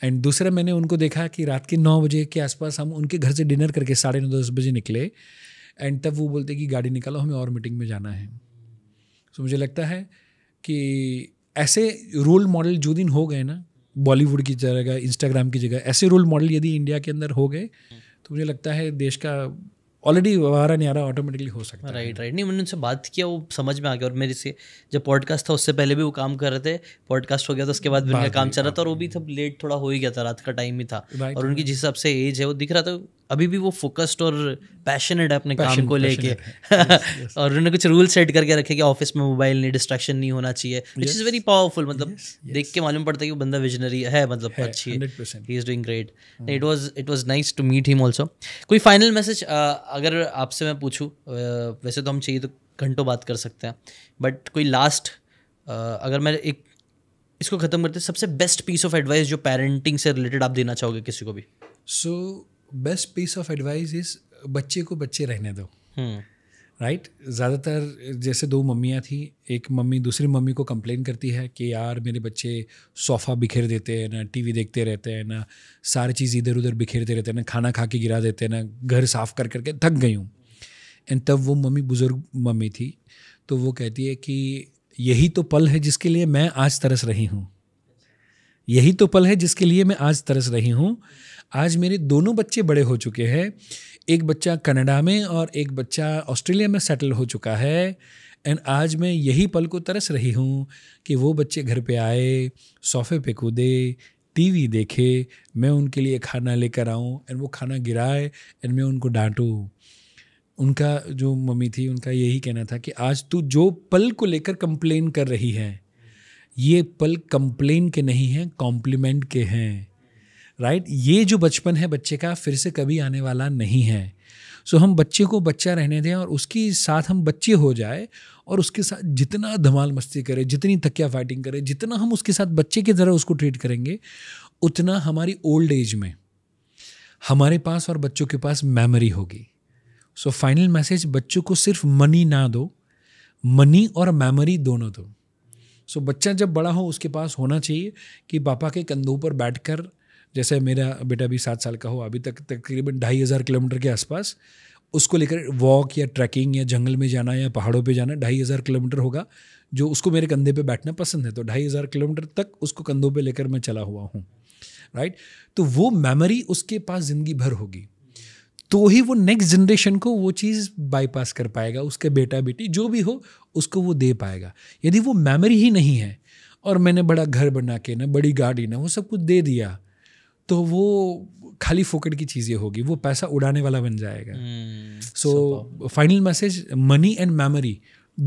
एंड दूसरा मैंने उनको देखा कि रात के नौ बजे के आसपास हम उनके घर से डिनर करके साढ़े नौ दस बजे निकले एंड तब वो बोलते कि गाड़ी निकालो हमें और मीटिंग में जाना है सो so, मुझे लगता है कि ऐसे रोल मॉडल जो दिन हो गए ना बॉलीवुड की जगह इंस्टाग्राम की जगह ऐसे रोल मॉडल यदि इंडिया के अंदर हो गए तो मुझे लगता है देश का ऑलरेडी आ न्यारा ऑटोमेटिकली हो सकता है राइट राइट नहीं मैंने उनसे बात किया वो समझ में आ गया और मेरे से जब पॉडकास्ट था उससे पहले भी वो काम कर रहे थे पॉडकास्ट हो गया था उसके बाद भी उनका काम चल रहा हाँ। था और वो भी तब लेट थोड़ा हो ही गया था रात का टाइम ही था और उनकी जिस हिसाब से एज है वो दिख रहा था अभी भी वो फोकस्ड और पैशनेट है अपने passion, काम को लेके और उन्होंने कुछ रूल सेट करके रखे कि ऑफिस में मोबाइल नहीं डिस्ट्रैक्शन नहीं होना चाहिए विच इज़ वेरी पावरफुल मतलब yes, yes. देख के मालूम पड़ता है कि वो बंदा विजनरी है मतलब है, अच्छी ही is doing great it was it was nice to meet him also कोई फाइनल मैसेज अगर आपसे मैं पूछूँ वैसे तो हम चाहिए तो घंटों बात कर सकते हैं बट कोई लास्ट अगर मैं एक इसको ख़त्म करते सबसे बेस्ट पीस ऑफ एडवाइस जो पेरेंटिंग से रिलेटेड आप देना चाहोगे किसी को भी so so, best piece of advice is बच्चे को बच्चे रहने दो राइट हम्म। ज़्यादातर जैसे दो मम्मियाँ थी एक मम्मी दूसरी मम्मी को कंप्लेन करती है कि यार मेरे बच्चे सोफ़ा बिखेर देते हैं ना टीवी देखते रहते हैं ना सारी चीज़ इधर उधर बिखेरते रहते हैं ना खाना खा के गिरा देते हैं ना घर साफ कर करके थक गई हूँ एंड तब वो मम्मी बुज़ुर्ग मम्मी थी तो वो कहती है कि यही तो पल है जिसके लिए मैं आज तरस रही हूँ यही तो पल है जिसके लिए मैं आज तरस रही हूँ आज मेरे दोनों बच्चे बड़े हो चुके हैं एक बच्चा कनाडा में और एक बच्चा ऑस्ट्रेलिया में सेटल हो चुका है एंड आज मैं यही पल को तरस रही हूँ कि वो बच्चे घर पे आए सोफे पे कूदे टीवी देखे मैं उनके लिए खाना लेकर आऊँ एंड वो खाना गिराए एंड मैं उनको डांटूँ उनका जो मम्मी थी उनका यही कहना था कि आज तू जो पल को लेकर कंप्लेन कर रही है ये पल कंप्लेन के नहीं हैं कॉम्प्लीमेंट के हैं राइट ये जो बचपन है बच्चे का फिर से कभी आने वाला नहीं है सो हम बच्चे को बच्चा रहने दें और उसके साथ हम बच्चे हो जाए और उसके साथ जितना धमाल मस्ती करें जितनी तकिया फाइटिंग करें जितना हम उसके साथ बच्चे की तरह उसको ट्रीट करेंगे उतना हमारी ओल्ड एज में हमारे पास और बच्चों के पास मेमोरी होगी सो फाइनल मैसेज बच्चों को सिर्फ मनी ना दो मनी और मेमोरी दोनों दो सो so, बच्चा जब बड़ा हो उसके पास होना चाहिए कि पापा के कंधों पर बैठकर जैसे मेरा बेटा भी सात साल का हो अभी तक तकरीबन ढाई हज़ार किलोमीटर के आसपास उसको लेकर वॉक या ट्रैकिंग या जंगल में जाना या पहाड़ों पे जाना ढाई हज़ार किलोमीटर होगा जो उसको मेरे कंधे पे बैठना पसंद है तो ढाई हज़ार किलोमीटर तक उसको कंधों पे लेकर मैं चला हुआ हूँ राइट तो वो मेमोरी उसके पास ज़िंदगी भर होगी तो ही वो नेक्स्ट जनरेशन को वो चीज़ बाईपास कर पाएगा उसके बेटा बेटी जो भी हो उसको वो दे पाएगा यदि वो मेमोरी ही नहीं है और मैंने बड़ा घर बना के ना बड़ी गाड़ी ना वो सब कुछ दे दिया तो वो खाली फोकट की चीज़ें होगी वो पैसा उड़ाने वाला बन जाएगा so final message money and memory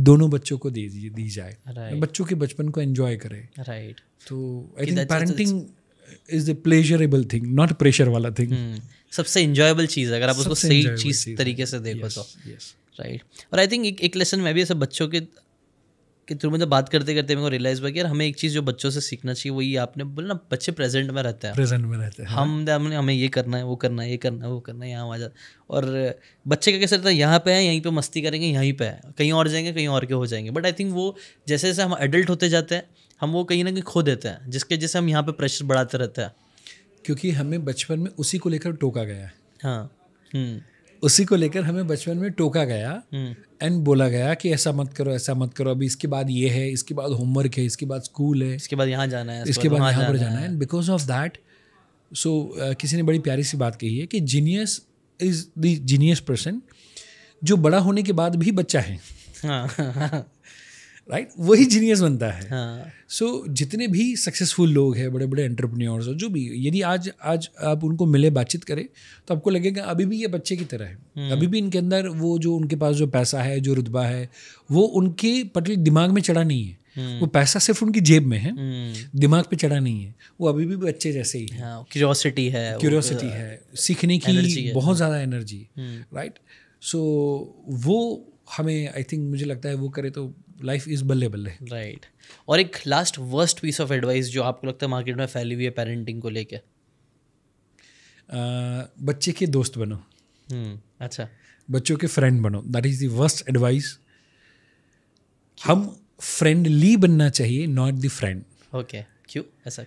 दोनों बच्चों को दे दी दी जाए right. बच्चों के बचपन को एंजॉय करें राइट तो I think parenting is the pleasurable thing not pressure वाला थिंग हम्म, सबसे इंजॉयबल चीज़ है अगर आप उसको सही चीज़ तरीके से देखो yes, तो राइट और आई थिंक एक लेसन मैं भी ऐसे बच्चों के के थ्रू मतलब बात करते करते मेरे को रियलाइज हुआ कि यार हमें एक चीज़ जो बच्चों से सीखना चाहिए वही आपने बोला ना बच्चे प्रेजेंट में रहते हैं प्रेजेंट में रहते हैं हम तो हमने हमें ये करना है वो करना है ये करना है वो करना है यहाँ वहाँ और बच्चे का कैसे रहता है यहाँ पे है यहीं पे मस्ती करेंगे यहीं पर है कहीं और जाएंगे कहीं और के हो जाएंगे बट आई थिंक वो जैसे जैसे हम एडल्ट होते जाते हैं हम वो कहीं ना कहीं खो देते हैं जिसके जैसे हम यहाँ पर प्रेशर बढ़ाते रहते हैं क्योंकि हमें बचपन में उसी को लेकर टोका गया है हाँ हम्म। उसी को लेकर हमें बचपन में टोका गया हम्म। एंड बोला गया कि ऐसा मत करो ऐसा मत करो अभी इसके बाद ये है इसके बाद होमवर्क है इसके बाद स्कूल है इसके बाद यहाँ जाना है इसके बाद यहाँ पर जाना है and because of that so किसी ने बड़ी प्यारी सी बात कही है कि genius is the genius person जो बड़ा होने के बाद भी बच्चा है हाँ। राइट वही जीनियस बनता है सो हाँ. so, जितने भी सक्सेसफुल लोग हैं बड़े बड़े एंटरप्रन्योर्स जो भी यदि आज आज आप उनको मिले बातचीत करें तो आपको लगेगा अभी भी ये बच्चे की तरह है हुँ. हम्म। अभी भी इनके अंदर वो जो उनके पास जो पैसा है जो रुतबा है वो उनके पटल दिमाग में चढ़ा नहीं है हम्म। वो पैसा सिर्फ उनकी जेब में है हम्म। दिमाग पे चढ़ा नहीं है वो अभी भी बच्चे जैसे ही हाँ, है क्यूरोसिटी है क्यूरोसिटी है सीखने की बहुत ज़्यादा एनर्जी राइट सो वो हमें आई थिंक मुझे लगता है वो करे तो लाइफ इज बल्ले बल्ले राइट और एक last worst piece of advice जो आपको लगता है मार्केट में फैली हुई है पेरेंटिंग को लेकर बच्चे के दोस्त बनो हम्म, अच्छा बच्चों के फ्रेंड बनो that is the worst advice हम फ्रेंडली बनना चाहिए नॉट द फ्रेंड ओके क्यों ऐसा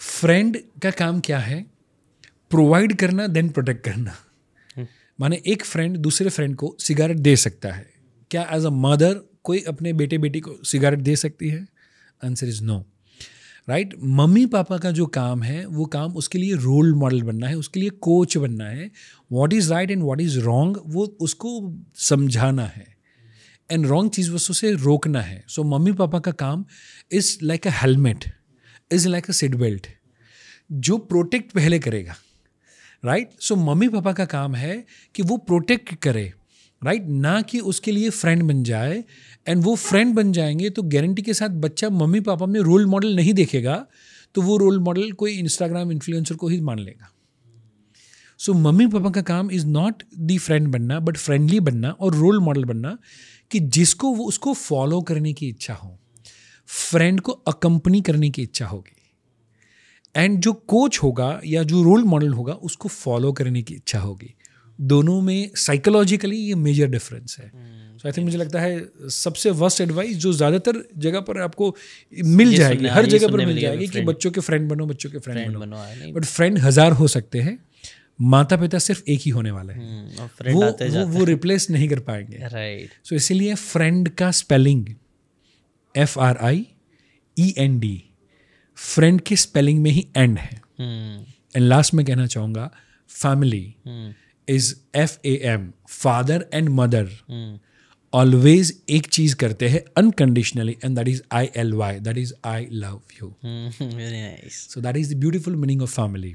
फ्रेंड का काम क्या है प्रोवाइड करना देन प्रोटेक्ट करना हम्म। माने एक फ्रेंड दूसरे फ्रेंड को सिगारेट दे सकता है क्या एज अ मदर कोई अपने बेटे बेटी को सिगरेट दे सकती है आंसर इज़ नो राइट मम्मी पापा का जो काम है वो काम उसके लिए रोल मॉडल बनना है उसके लिए कोच बनना है what is right and what is wrong वो उसको समझाना है एंड रॉन्ग चीज़ वस्तु से रोकना है सो so, मम्मी पापा का काम is like a helmet is like a seat belt जो प्रोटेक्ट पहले करेगा राइट सो मम्मी पापा का काम है कि वो प्रोटेक्ट करे राइट right? ना कि उसके लिए फ्रेंड बन जाए एंड वो फ्रेंड बन जाएंगे तो गारंटी के साथ बच्चा मम्मी पापा में रोल मॉडल नहीं देखेगा तो वो रोल मॉडल कोई इंस्टाग्राम इन्फ्लुएंसर को ही मान लेगा सो मम्मी पापा का काम इज़ नॉट दी फ्रेंड बनना बट फ्रेंडली बनना और रोल मॉडल बनना कि जिसको वो उसको फॉलो करने की इच्छा हो फ्रेंड को अकम्पनी करने की इच्छा होगी एंड जो कोच होगा या जो रोल मॉडल होगा उसको फॉलो करने की इच्छा होगी दोनों में साइकोलॉजिकली ये मेजर डिफरेंस है सो आई थिंक मुझे लगता है सबसे वर्स्ट एडवाइस जो ज़्यादातर जगह पर आपको मिल जाएगी हर हाँ, जगह पर मिल जाएगी कि बच्चों के फ्रेंड बनो बच्चों के फ्रेंड बनो बट फ्रेंड हज़ार हो सकते हैं माता पिता सिर्फ एक ही होने वाला है hmm, वो वो, रिप्लेस नहीं कर पाएंगे राइट सो इसीलिए फ्रेंड का spelling F R I E N D friend की स्पेलिंग में ही एंड है एंड लास्ट में कहना चाहूंगा family is F A M father and mother always एक चीज करते हैं unconditionally and that is I L Y that is I love you so that is the beautiful meaning of family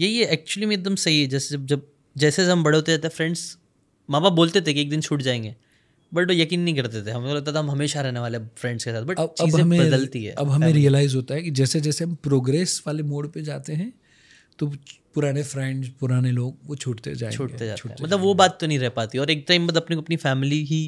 यही है actually में एकदम सही है जैसे जब जब जैसे हम बड़े होते जाते फ्रेंड्स माँ बाप बोलते थे कि एक दिन छूट जाएंगे बट वो यकीन नहीं करते थे हमें लगता था हम हमेशा रहने वाले फ्रेंड्स के साथ बट अब, अब हमें बदलती है अब हमें रियलाइज होता है कि जैसे जैसे हम प्रोग्रेस वाले मोड पे जाते हैं तो पुराने फ्रेंड्स पुराने लोग वो छूटते जाएंगे छूटते जाते छूटते मतलब वो बात तो नहीं रह पाती और एक टाइम मतलब अपनी अपनी फैमिली ही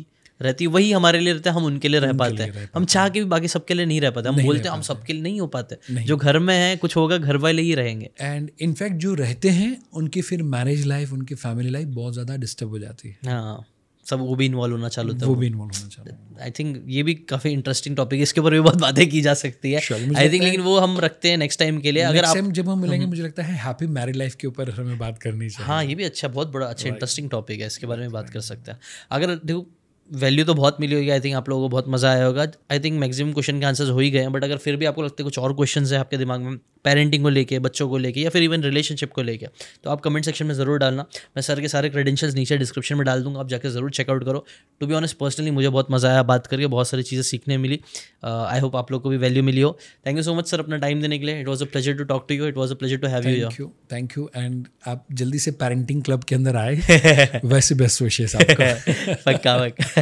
रहती है वही हमारे लिए रहता है हम उनके लिए रह पाते हैं हम चाह के भी बाकी सबके लिए नहीं रह पाते हम बोलते हैं हम सबके लिए नहीं हो पाते जो घर में है कुछ होगा घर वाले ही रहेंगे एंड इनफैक्ट जो रहते हैं उनकी फिर मैरिज लाइफ उनकी फैमिली लाइफ बहुत ज़्यादा डिस्टर्ब हो जाती है हाँ सब वो भी इन्वॉल्व होना चालू था वो भी इन्वॉल्व होना चालू आई थिंक ये भी काफ़ी इंटरेस्टिंग टॉपिक है इसके ऊपर भी बहुत बातें की जा सकती है आई थिंक लेकिन वो हम रखते हैं नेक्स्ट टाइम के लिए अगर आप जब हम मिलेंगे हम्म। मुझे लगता है हैप्पी मैरिड लाइफ के ऊपर हमें बात करनी चाहिए हाँ ये भी अच्छा बहुत बड़ा अच्छा इंटरेस्टिंग टॉपिक है इसके बारे में बात कर सकते हैं अगर देखो वैल्यू तो बहुत मिली होगी आई थिंक आप लोगों को बहुत मज़ा आया होगा आई थिंक मैक्सिमम क्वेश्चन के आंसर्स हो ही गए हैं बट अगर फिर भी आपको लगता है कुछ और क्वेश्चन है आपके दिमाग में पेरेंटिंग को लेके बच्चों को लेके या फिर इवन रिलेशनशिप को लेके तो आप कमेंट सेक्शन में ज़रूर डालना मैं सर के सारे क्रेडेंशियल्स नीचे डिस्क्रिप्शन में डाल दूंगा आप जाकर ज़रूर चेकआउट करो टू बी ऑनेस्ट पर्सनली मुझे बहुत मज़ा आया बात करके बहुत सारी चीज़ें सीखने मिली आई uh, होप आप लोग को भी वैल्यू मिली हो thank you so much sir अपना टाइम देने के लिए it was a pleasure to talk to you it was a pleasure to have you thank you and आप जल्दी से पेरेंटिंग क्लब के अंदर आए वैसे बेस्ट विशेष पक्का पक्का